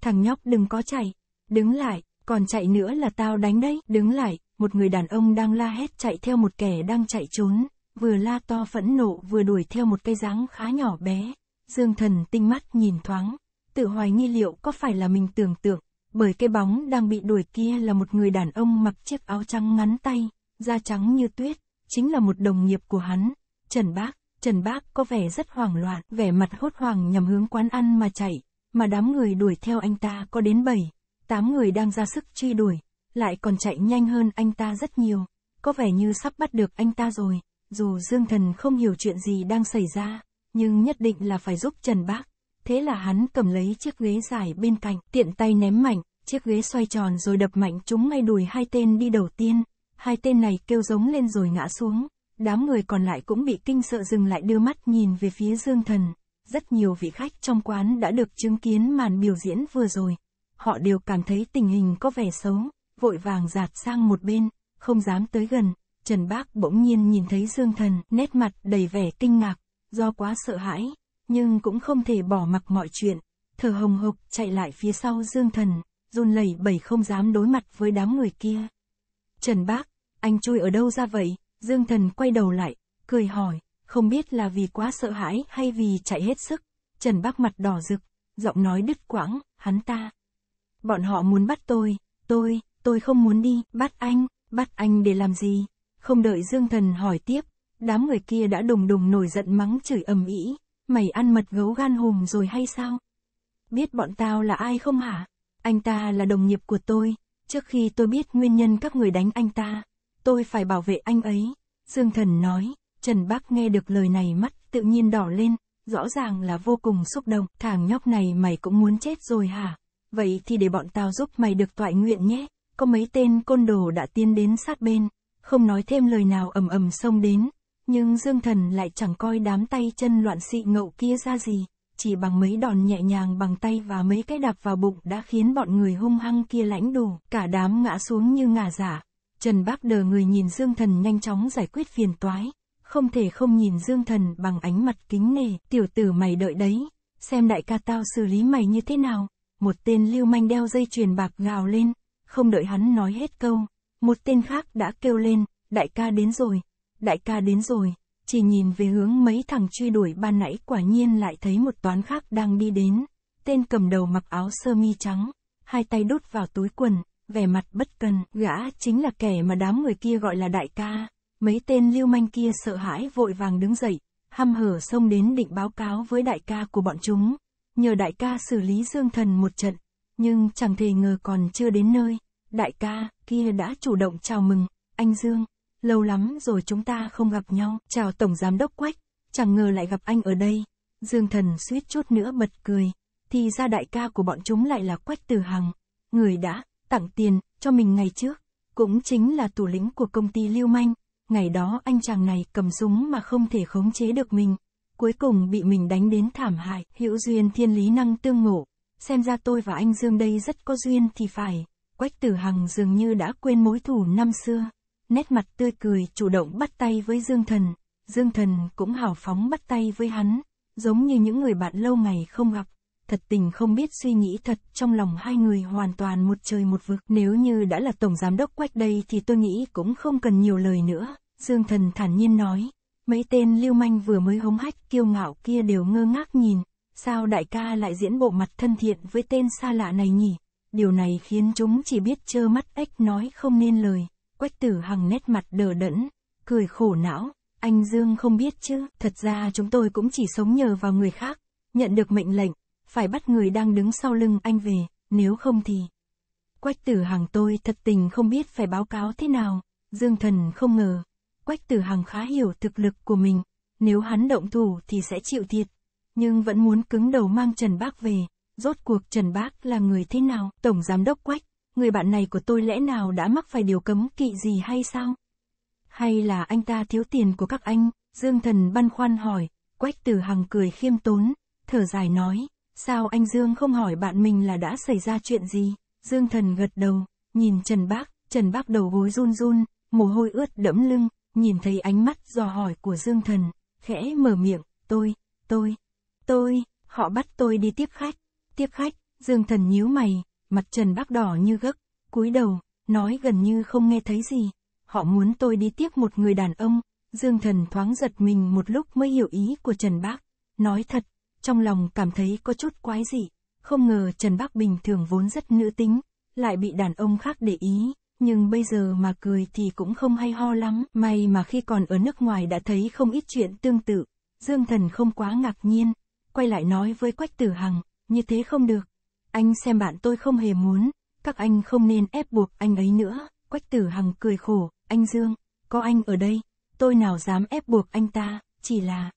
Thằng nhóc đừng có chạy, đứng lại, còn chạy nữa là tao đánh đấy, đứng lại, một người đàn ông đang la hét chạy theo một kẻ đang chạy trốn, vừa la to phẫn nộ vừa đuổi theo một cây dáng khá nhỏ bé. Dương thần tinh mắt nhìn thoáng, tự hoài nghi liệu có phải là mình tưởng tượng, bởi cái bóng đang bị đuổi kia là một người đàn ông mặc chiếc áo trắng ngắn tay, da trắng như tuyết, chính là một đồng nghiệp của hắn, Trần Bác. Trần Bác có vẻ rất hoảng loạn, vẻ mặt hốt hoảng nhằm hướng quán ăn mà chạy, mà đám người đuổi theo anh ta có đến 7, 8 người đang ra sức truy đuổi, lại còn chạy nhanh hơn anh ta rất nhiều, có vẻ như sắp bắt được anh ta rồi, dù Dương Thần không hiểu chuyện gì đang xảy ra, nhưng nhất định là phải giúp Trần Bác. Thế là hắn cầm lấy chiếc ghế dài bên cạnh, tiện tay ném mạnh, chiếc ghế xoay tròn rồi đập mạnh chúng ngay đùi hai tên đi đầu tiên hai tên này kêu giống lên rồi ngã xuống, đám người còn lại cũng bị kinh sợ dừng lại đưa mắt nhìn về phía Dương Thần. Rất nhiều vị khách trong quán đã được chứng kiến màn biểu diễn vừa rồi, họ đều cảm thấy tình hình có vẻ xấu, vội vàng giạt sang một bên, không dám tới gần. Trần Bác bỗng nhiên nhìn thấy Dương Thần, nét mặt đầy vẻ kinh ngạc, do quá sợ hãi, nhưng cũng không thể bỏ mặc mọi chuyện, thở hồng hộc chạy lại phía sau Dương Thần, run lẩy bẩy không dám đối mặt với đám người kia. Trần Bác anh chui ở đâu ra vậy? Dương Thần quay đầu lại, cười hỏi, không biết là vì quá sợ hãi hay vì chạy hết sức. Trần Bắc mặt đỏ rực, giọng nói đứt quãng, hắn ta. Bọn họ muốn bắt tôi, tôi, tôi không muốn đi, bắt anh, bắt anh để làm gì? Không đợi Dương Thần hỏi tiếp, đám người kia đã đùng đùng nổi giận mắng chửi ầm ĩ, mày ăn mật gấu gan hùm rồi hay sao? Biết bọn tao là ai không hả? Anh ta là đồng nghiệp của tôi, trước khi tôi biết nguyên nhân các người đánh anh ta, tôi phải bảo vệ anh ấy. Dương Thần nói, Trần Bác nghe được lời này mắt tự nhiên đỏ lên, rõ ràng là vô cùng xúc động, thằng nhóc này mày cũng muốn chết rồi hả? Vậy thì để bọn tao giúp mày được toại nguyện nhé, có mấy tên côn đồ đã tiến đến sát bên, không nói thêm lời nào ầm ầm xông đến, nhưng Dương Thần lại chẳng coi đám tay chân loạn xị ngậu kia ra gì, chỉ bằng mấy đòn nhẹ nhàng bằng tay và mấy cái đạp vào bụng đã khiến bọn người hung hăng kia lãnh đủ, cả đám ngã xuống như ngả giả. Trần Bác đờ người nhìn Dương Thần nhanh chóng giải quyết phiền toái, không thể không nhìn Dương Thần bằng ánh mặt kính nề tiểu tử mày đợi đấy, xem đại ca tao xử lý mày như thế nào. Một tên lưu manh đeo dây chuyền bạc gào lên, không đợi hắn nói hết câu, một tên khác đã kêu lên, đại ca đến rồi, đại ca đến rồi, chỉ nhìn về hướng mấy thằng truy đuổi ban nãy quả nhiên lại thấy một toán khác đang đi đến, tên cầm đầu mặc áo sơ mi trắng, hai tay đút vào túi quần, vẻ mặt bất cần, gã chính là kẻ mà đám người kia gọi là đại ca. Mấy tên lưu manh kia sợ hãi vội vàng đứng dậy, hăm hở xông đến định báo cáo với đại ca của bọn chúng, nhờ đại ca xử lý Dương Thần một trận, nhưng chẳng thể ngờ còn chưa đến nơi, đại ca kia đã chủ động chào mừng, anh Dương, lâu lắm rồi chúng ta không gặp nhau, chào Tổng Giám Đốc Quách, chẳng ngờ lại gặp anh ở đây, Dương Thần suýt chút nữa bật cười, thì ra đại ca của bọn chúng lại là Quách từ Hằng, người đã tặng tiền, cho mình ngày trước. Cũng chính là thủ lĩnh của công ty lưu manh. Ngày đó anh chàng này cầm súng mà không thể khống chế được mình. Cuối cùng bị mình đánh đến thảm hại, hữu duyên thiên lý năng tương ngộ. Xem ra tôi và anh Dương đây rất có duyên thì phải. Quách tử hằng dường như đã quên mối thù năm xưa. Nét mặt tươi cười chủ động bắt tay với Dương Thần. Dương Thần cũng hào phóng bắt tay với hắn, giống như những người bạn lâu ngày không gặp thật tình không biết suy nghĩ thật, trong lòng hai người hoàn toàn một trời một vực. Nếu như đã là tổng giám đốc quách đây thì tôi nghĩ cũng không cần nhiều lời nữa, Dương Thần thản nhiên nói. Mấy tên lưu manh vừa mới hống hách kiêu ngạo kia đều ngơ ngác nhìn, sao đại ca lại diễn bộ mặt thân thiện với tên xa lạ này nhỉ? Điều này khiến chúng chỉ biết trơ mắt ếch nói không nên lời. Quách tử hằng nét mặt đờ đẫn, cười khổ não, anh Dương không biết chứ, thật ra chúng tôi cũng chỉ sống nhờ vào người khác. Nhận được mệnh lệnh, phải bắt người đang đứng sau lưng anh về, nếu không thì. Quách tử hằng tôi thật tình không biết phải báo cáo thế nào, Dương Thần không ngờ. Quách tử hằng khá hiểu thực lực của mình, nếu hắn động thủ thì sẽ chịu thiệt, nhưng vẫn muốn cứng đầu mang Trần Bác về. Rốt cuộc Trần Bác là người thế nào? Tổng Giám Đốc Quách, người bạn này của tôi lẽ nào đã mắc phải điều cấm kỵ gì hay sao? Hay là anh ta thiếu tiền của các anh? Dương Thần băn khoăn hỏi, Quách Tử Hằng cười khiêm tốn, thở dài nói, Sao anh Dương không hỏi bạn mình là đã xảy ra chuyện gì? Dương Thần gật đầu, nhìn Trần Bác, Trần Bác đầu gối run run, mồ hôi ướt đẫm lưng, nhìn thấy ánh mắt dò hỏi của Dương Thần, khẽ mở miệng, tôi, tôi, tôi, họ bắt tôi đi tiếp khách, tiếp khách, Dương Thần nhíu mày, mặt Trần Bác đỏ như gấc, cúi đầu, nói gần như không nghe thấy gì, họ muốn tôi đi tiếp một người đàn ông, Dương Thần thoáng giật mình một lúc mới hiểu ý của Trần Bác, nói thật, trong lòng cảm thấy có chút quái dị, không ngờ Trần Bắc bình thường vốn rất nữ tính, lại bị đàn ông khác để ý, nhưng bây giờ mà cười thì cũng không hay ho lắm, may mà khi còn ở nước ngoài đã thấy không ít chuyện tương tự, Dương Thần không quá ngạc nhiên, quay lại nói với Quách Tử Hằng, như thế không được, anh xem bạn tôi không hề muốn, các anh không nên ép buộc anh ấy nữa, Quách Tử Hằng cười khổ, anh Dương, có anh ở đây, tôi nào dám ép buộc anh ta, chỉ là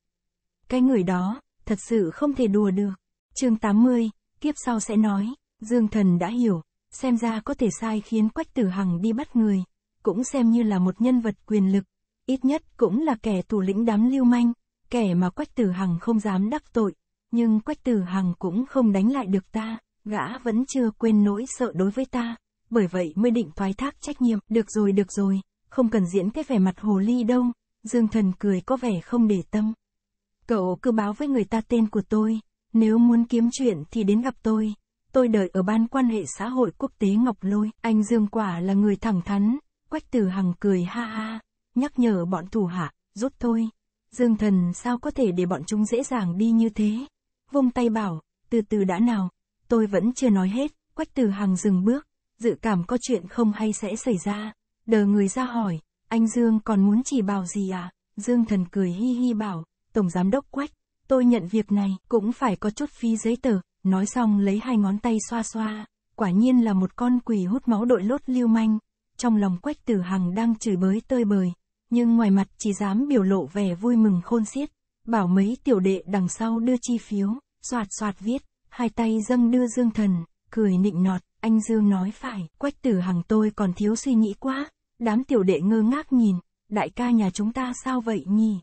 cái người đó, thật sự không thể đùa được. chương 80, kiếp sau sẽ nói, Dương Thần đã hiểu, xem ra có thể sai khiến Quách Tử Hằng đi bắt người, cũng xem như là một nhân vật quyền lực, ít nhất cũng là kẻ thủ lĩnh đám lưu manh, kẻ mà Quách Tử Hằng không dám đắc tội, nhưng Quách Tử Hằng cũng không đánh lại được ta, gã vẫn chưa quên nỗi sợ đối với ta, bởi vậy mới định thoái thác trách nhiệm, được rồi được rồi, không cần diễn cái vẻ mặt hồ ly đâu, Dương Thần cười có vẻ không để tâm. Cậu cứ báo với người ta tên của tôi, nếu muốn kiếm chuyện thì đến gặp tôi. Tôi đợi ở Ban quan hệ xã hội quốc tế Ngọc Lôi, anh Dương Quả là người thẳng thắn, Quách Tử Hằng cười ha ha, nhắc nhở bọn thủ hạ, rút thôi. Dương Thần sao có thể để bọn chúng dễ dàng đi như thế? Vông tay bảo, từ từ đã nào, tôi vẫn chưa nói hết, Quách Tử Hằng dừng bước, dự cảm có chuyện không hay sẽ xảy ra, đờ người ra hỏi, anh Dương còn muốn chỉ bảo gì à? Dương Thần cười hi hi bảo, Tổng Giám đốc Quách, tôi nhận việc này, cũng phải có chút phi giấy tờ, nói xong lấy hai ngón tay xoa xoa, quả nhiên là một con quỷ hút máu đội lốt lưu manh. Trong lòng Quách Tử Hằng đang chửi bới tơi bời, nhưng ngoài mặt chỉ dám biểu lộ vẻ vui mừng khôn xiết, bảo mấy tiểu đệ đằng sau đưa chi phiếu, soạt soạt viết, hai tay dâng đưa Dương Thần, cười nịnh nọt, anh Dương nói phải, Quách Tử Hằng tôi còn thiếu suy nghĩ quá. Đám tiểu đệ ngơ ngác nhìn, đại ca nhà chúng ta sao vậy nhỉ?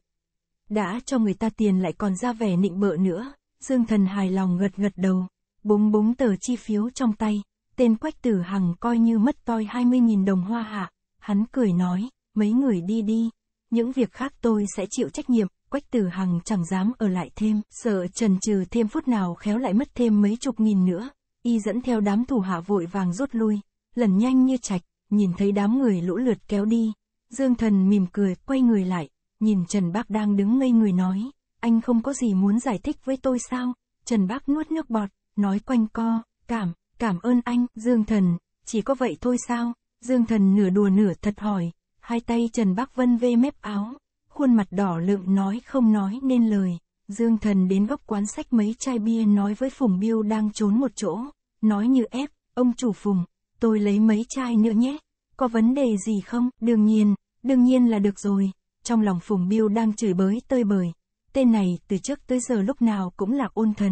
Đã cho người ta tiền lại còn ra vẻ nịnh bợ nữa, Dương Thần hài lòng gật gật đầu, búng búng tờ chi phiếu trong tay, tên Quách Tử Hằng coi như mất toi mươi nghìn đồng hoa hạ, hắn cười nói, mấy người đi đi, những việc khác tôi sẽ chịu trách nhiệm, Quách Tử Hằng chẳng dám ở lại thêm, sợ trần trừ thêm phút nào khéo lại mất thêm mấy chục nghìn nữa, y dẫn theo đám thủ hạ vội vàng rút lui, lần nhanh như chạch, nhìn thấy đám người lũ lượt kéo đi, Dương Thần mỉm cười, quay người lại, nhìn Trần Bác đang đứng ngây người nói, anh không có gì muốn giải thích với tôi sao? Trần Bác nuốt nước bọt, nói quanh co, cảm, cảm ơn anh, Dương Thần, chỉ có vậy thôi sao? Dương Thần nửa đùa nửa thật hỏi, hai tay Trần Bác Vân vê mép áo, khuôn mặt đỏ lượm nói không nói nên lời. Dương Thần đến góc quán sách mấy chai bia nói với Phùng Biêu đang trốn một chỗ, nói như ép, ông chủ Phùng, tôi lấy mấy chai nữa nhé, có vấn đề gì không? Đương nhiên, đương nhiên là được rồi trong lòng Phùng Biêu đang chửi bới tơi bời. Tên này từ trước tới giờ lúc nào cũng là ôn thần.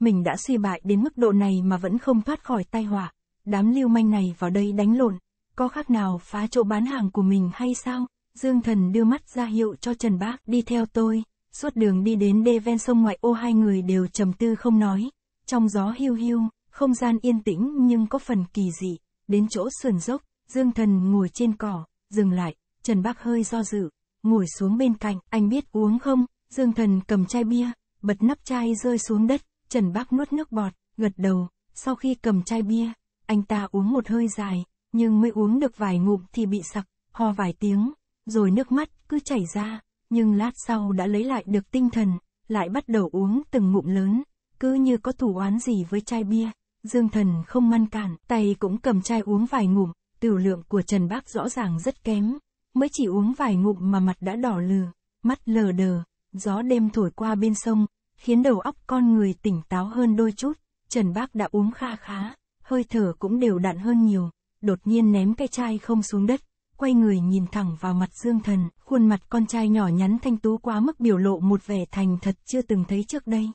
Mình đã suy bại đến mức độ này mà vẫn không thoát khỏi tai họa. Đám lưu manh này vào đây đánh lộn. Có khác nào phá chỗ bán hàng của mình hay sao? Dương thần đưa mắt ra hiệu cho Trần Bác đi theo tôi. Suốt đường đi đến đê ven sông ngoại ô hai người đều trầm tư không nói. Trong gió hiu hiu, không gian yên tĩnh nhưng có phần kỳ dị. Đến chỗ sườn dốc, Dương thần ngồi trên cỏ, dừng lại, Trần Bác hơi do dự, ngồi xuống bên cạnh, anh biết uống không, Dương Thần cầm chai bia, bật nắp chai rơi xuống đất, Trần Bác nuốt nước bọt, gật đầu, sau khi cầm chai bia, anh ta uống một hơi dài, nhưng mới uống được vài ngụm thì bị sặc, ho vài tiếng, rồi nước mắt cứ chảy ra, nhưng lát sau đã lấy lại được tinh thần, lại bắt đầu uống từng ngụm lớn, cứ như có thủ oán gì với chai bia, Dương Thần không ngăn cản, tay cũng cầm chai uống vài ngụm, tiểu lượng của Trần Bác rõ ràng rất kém, mới chỉ uống vài ngụm mà mặt đã đỏ lừ, mắt lờ đờ, gió đêm thổi qua bên sông, khiến đầu óc con người tỉnh táo hơn đôi chút, Trần Bác đã uống kha khá, hơi thở cũng đều đặn hơn nhiều, đột nhiên ném cái chai không xuống đất, quay người nhìn thẳng vào mặt Dương Thần, khuôn mặt con trai nhỏ nhắn thanh tú quá mức biểu lộ một vẻ thành thật chưa từng thấy trước đây.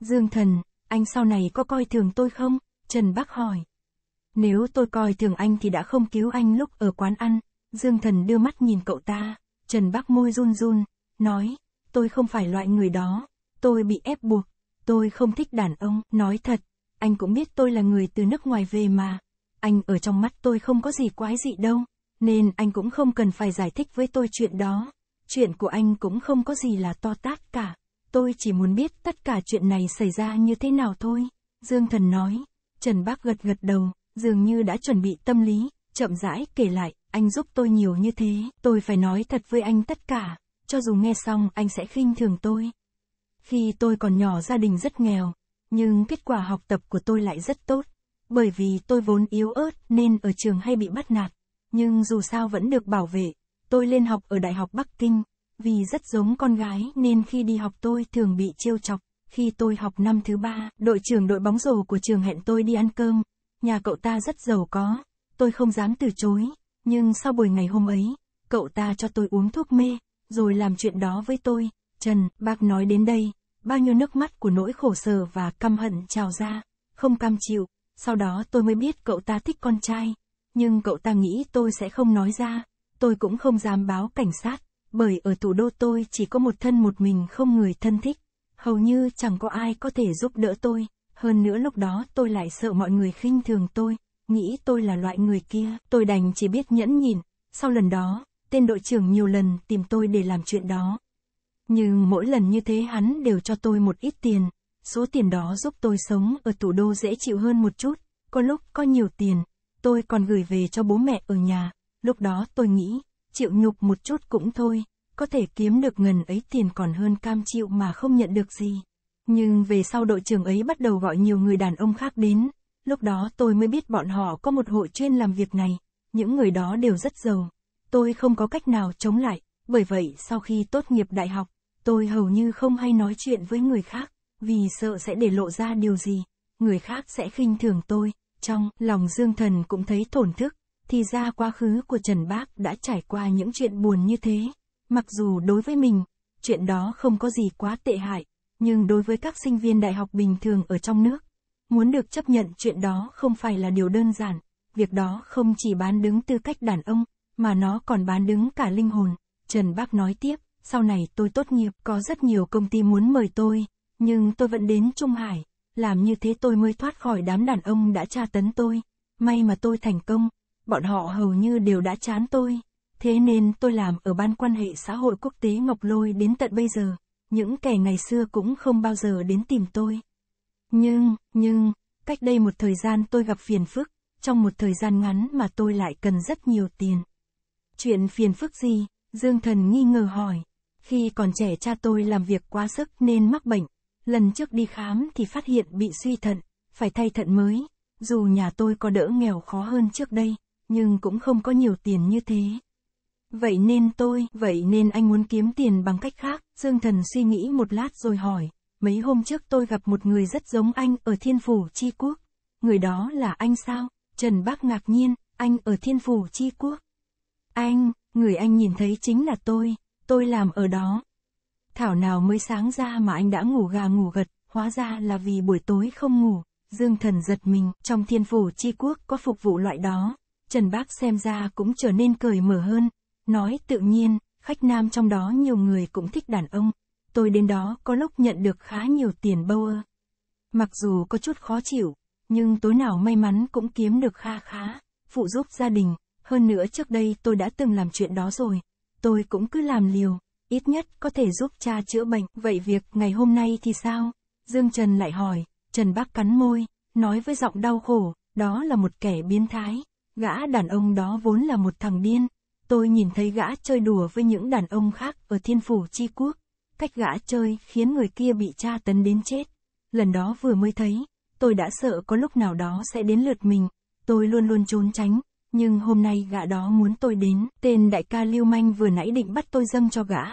Dương Thần, anh sau này có coi thường tôi không? Trần Bác hỏi. Nếu tôi coi thường anh thì đã không cứu anh lúc ở quán ăn, Dương Thần đưa mắt nhìn cậu ta, Trần Bắc môi run run, nói, tôi không phải loại người đó, tôi bị ép buộc, tôi không thích đàn ông, nói thật, anh cũng biết tôi là người từ nước ngoài về mà, anh ở trong mắt tôi không có gì quái dị đâu, nên anh cũng không cần phải giải thích với tôi chuyện đó, chuyện của anh cũng không có gì là to tát cả, tôi chỉ muốn biết tất cả chuyện này xảy ra như thế nào thôi, Dương Thần nói, Trần Bác gật gật đầu, dường như đã chuẩn bị tâm lý, chậm rãi kể lại anh giúp tôi nhiều như thế, tôi phải nói thật với anh tất cả, cho dù nghe xong anh sẽ khinh thường tôi. Khi tôi còn nhỏ gia đình rất nghèo, nhưng kết quả học tập của tôi lại rất tốt, bởi vì tôi vốn yếu ớt nên ở trường hay bị bắt nạt, nhưng dù sao vẫn được bảo vệ. Tôi lên học ở Đại học Bắc Kinh, vì rất giống con gái nên khi đi học tôi thường bị trêu chọc. Khi tôi học năm thứ ba, đội trưởng đội bóng rổ của trường hẹn tôi đi ăn cơm. Nhà cậu ta rất giàu có, tôi không dám từ chối, nhưng sau buổi ngày hôm ấy, cậu ta cho tôi uống thuốc mê, rồi làm chuyện đó với tôi. Trần, bác nói đến đây, bao nhiêu nước mắt của nỗi khổ sở và căm hận trào ra, không cam chịu. Sau đó tôi mới biết cậu ta thích con trai, nhưng cậu ta nghĩ tôi sẽ không nói ra, tôi cũng không dám báo cảnh sát, bởi ở thủ đô tôi chỉ có một thân một mình không người thân thích, hầu như chẳng có ai có thể giúp đỡ tôi, hơn nữa lúc đó tôi lại sợ mọi người khinh thường tôi, nghĩ tôi là loại người kia, tôi đành chỉ biết nhẫn nhìn. Sau lần đó, tên đội trưởng nhiều lần tìm tôi để làm chuyện đó. Nhưng mỗi lần như thế hắn đều cho tôi một ít tiền, số tiền đó giúp tôi sống ở thủ đô dễ chịu hơn một chút. Có lúc có nhiều tiền, tôi còn gửi về cho bố mẹ ở nhà, lúc đó tôi nghĩ, chịu nhục một chút cũng thôi, có thể kiếm được ngần ấy tiền còn hơn cam chịu mà không nhận được gì. Nhưng về sau đội trưởng ấy bắt đầu gọi nhiều người đàn ông khác đến, Lúc đó tôi mới biết bọn họ có một hội chuyên làm việc này, những người đó đều rất giàu. Tôi không có cách nào chống lại, bởi vậy sau khi tốt nghiệp đại học, tôi hầu như không hay nói chuyện với người khác, vì sợ sẽ để lộ ra điều gì, người khác sẽ khinh thường tôi. Trong lòng Dương Thần cũng thấy tổn thức, thì ra quá khứ của Trần Bác đã trải qua những chuyện buồn như thế. Mặc dù đối với mình, chuyện đó không có gì quá tệ hại, nhưng đối với các sinh viên đại học bình thường ở trong nước, Muốn được chấp nhận chuyện đó không phải là điều đơn giản, việc đó không chỉ bán đứng tư cách đàn ông, mà nó còn bán đứng cả linh hồn. Trần Bác nói tiếp, sau này tôi tốt nghiệp, có rất nhiều công ty muốn mời tôi, nhưng tôi vẫn đến Trung Hải, làm như thế tôi mới thoát khỏi đám đàn ông đã tra tấn tôi. May mà tôi thành công, bọn họ hầu như đều đã chán tôi. Thế nên tôi làm ở Ban quan hệ xã hội quốc tế Ngọc Lôi đến tận bây giờ, những kẻ ngày xưa cũng không bao giờ đến tìm tôi. Nhưng, nhưng, cách đây một thời gian tôi gặp phiền phức, trong một thời gian ngắn mà tôi lại cần rất nhiều tiền. Chuyện phiền phức gì? Dương Thần nghi ngờ hỏi. Khi còn trẻ cha tôi làm việc quá sức nên mắc bệnh. Lần trước đi khám thì phát hiện bị suy thận, phải thay thận mới. Dù nhà tôi có đỡ nghèo khó hơn trước đây, nhưng cũng không có nhiều tiền như thế. Vậy nên tôi, vậy nên anh muốn kiếm tiền bằng cách khác, Dương Thần suy nghĩ một lát rồi hỏi, Mấy hôm trước tôi gặp một người rất giống anh ở Thiên Phủ Chi Quốc. Người đó là anh sao? Trần Bác ngạc nhiên, anh ở Thiên Phủ Chi Quốc. Anh, người anh nhìn thấy chính là tôi, tôi làm ở đó. Thảo nào mới sáng ra mà anh đã ngủ gà ngủ gật, hóa ra là vì buổi tối không ngủ. Dương thần giật mình, trong Thiên Phủ Chi Quốc có phục vụ loại đó. Trần Bác xem ra cũng trở nên cởi mở hơn. Nói tự nhiên, khách nam trong đó nhiều người cũng thích đàn ông, tôi đến đó có lúc nhận được khá nhiều tiền bâu Mặc dù có chút khó chịu, nhưng tối nào may mắn cũng kiếm được kha khá, phụ giúp gia đình, hơn nữa trước đây tôi đã từng làm chuyện đó rồi, tôi cũng cứ làm liều, ít nhất có thể giúp cha chữa bệnh, vậy việc ngày hôm nay thì sao? Dương Trần lại hỏi, Trần Bác cắn môi, nói với giọng đau khổ, đó là một kẻ biến thái, gã đàn ông đó vốn là một thằng điên, tôi nhìn thấy gã chơi đùa với những đàn ông khác ở thiên phủ chi quốc, Cách gã chơi khiến người kia bị tra tấn đến chết. Lần đó vừa mới thấy, tôi đã sợ có lúc nào đó sẽ đến lượt mình, tôi luôn luôn trốn tránh, nhưng hôm nay gã đó muốn tôi đến, tên đại ca lưu manh vừa nãy định bắt tôi dâng cho gã,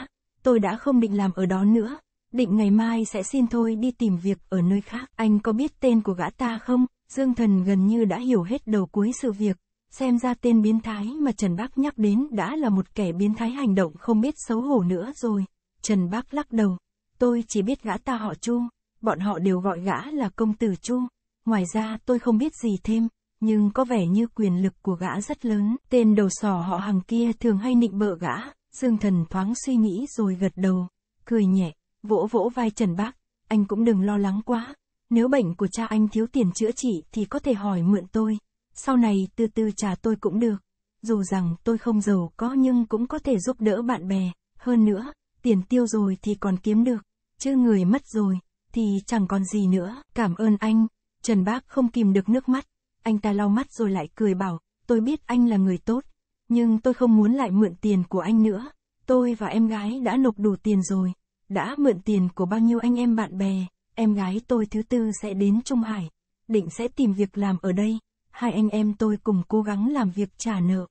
tôi đã không định làm ở đó nữa, định ngày mai sẽ xin thôi đi tìm việc ở nơi khác. Anh có biết tên của gã ta không? Dương Thần gần như đã hiểu hết đầu cuối sự việc, xem ra tên biến thái mà Trần Bác nhắc đến đã là một kẻ biến thái hành động không biết xấu hổ nữa rồi. Trần Bác lắc đầu. Tôi chỉ biết gã ta họ Chu, bọn họ đều gọi gã là công tử Chu. Ngoài ra tôi không biết gì thêm, nhưng có vẻ như quyền lực của gã rất lớn. Tên đầu sò họ hàng kia thường hay nịnh bợ gã, Dương Thần thoáng suy nghĩ rồi gật đầu, cười nhẹ, vỗ vỗ vai Trần Bác. Anh cũng đừng lo lắng quá, nếu bệnh của cha anh thiếu tiền chữa trị thì có thể hỏi mượn tôi. Sau này từ từ trả tôi cũng được. Dù rằng tôi không giàu có nhưng cũng có thể giúp đỡ bạn bè. Hơn nữa, tiền tiêu rồi thì còn kiếm được, chứ người mất rồi, thì chẳng còn gì nữa, cảm ơn anh, Trần Bác không kìm được nước mắt, anh ta lau mắt rồi lại cười bảo, tôi biết anh là người tốt, nhưng tôi không muốn lại mượn tiền của anh nữa, tôi và em gái đã nộp đủ tiền rồi, đã mượn tiền của bao nhiêu anh em bạn bè, em gái tôi thứ tư sẽ đến Trung Hải, định sẽ tìm việc làm ở đây, hai anh em tôi cùng cố gắng làm việc trả nợ.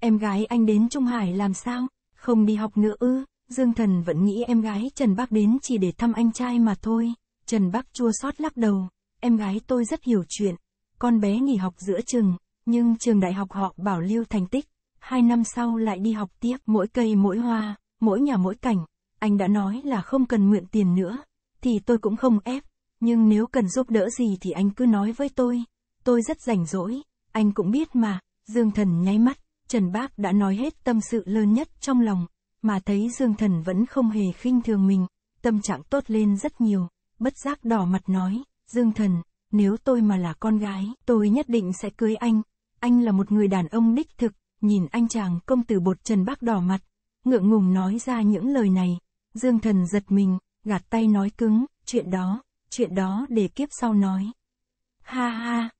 Em gái anh đến Trung Hải làm sao, không đi học nữa ư? Dương Thần vẫn nghĩ em gái Trần Bác đến chỉ để thăm anh trai mà thôi. Trần Bác chua xót lắc đầu, em gái tôi rất hiểu chuyện. Con bé nghỉ học giữa trường, nhưng trường đại học họ bảo lưu thành tích. Hai năm sau lại đi học tiếp, mỗi cây mỗi hoa, mỗi nhà mỗi cảnh. Anh đã nói là không cần mượn tiền nữa, thì tôi cũng không ép. Nhưng nếu cần giúp đỡ gì thì anh cứ nói với tôi. Tôi rất rảnh rỗi, anh cũng biết mà. Dương Thần nháy mắt, Trần Bác đã nói hết tâm sự lớn nhất trong lòng mà thấy Dương Thần vẫn không hề khinh thường mình, tâm trạng tốt lên rất nhiều, bất giác đỏ mặt nói, Dương Thần, nếu tôi mà là con gái, tôi nhất định sẽ cưới anh, anh là một người đàn ông đích thực, nhìn anh chàng công tử bột trần bác đỏ mặt, ngượng ngùng nói ra những lời này, Dương Thần giật mình, gạt tay nói cứng, chuyện đó, chuyện đó để kiếp sau nói. Ha ha,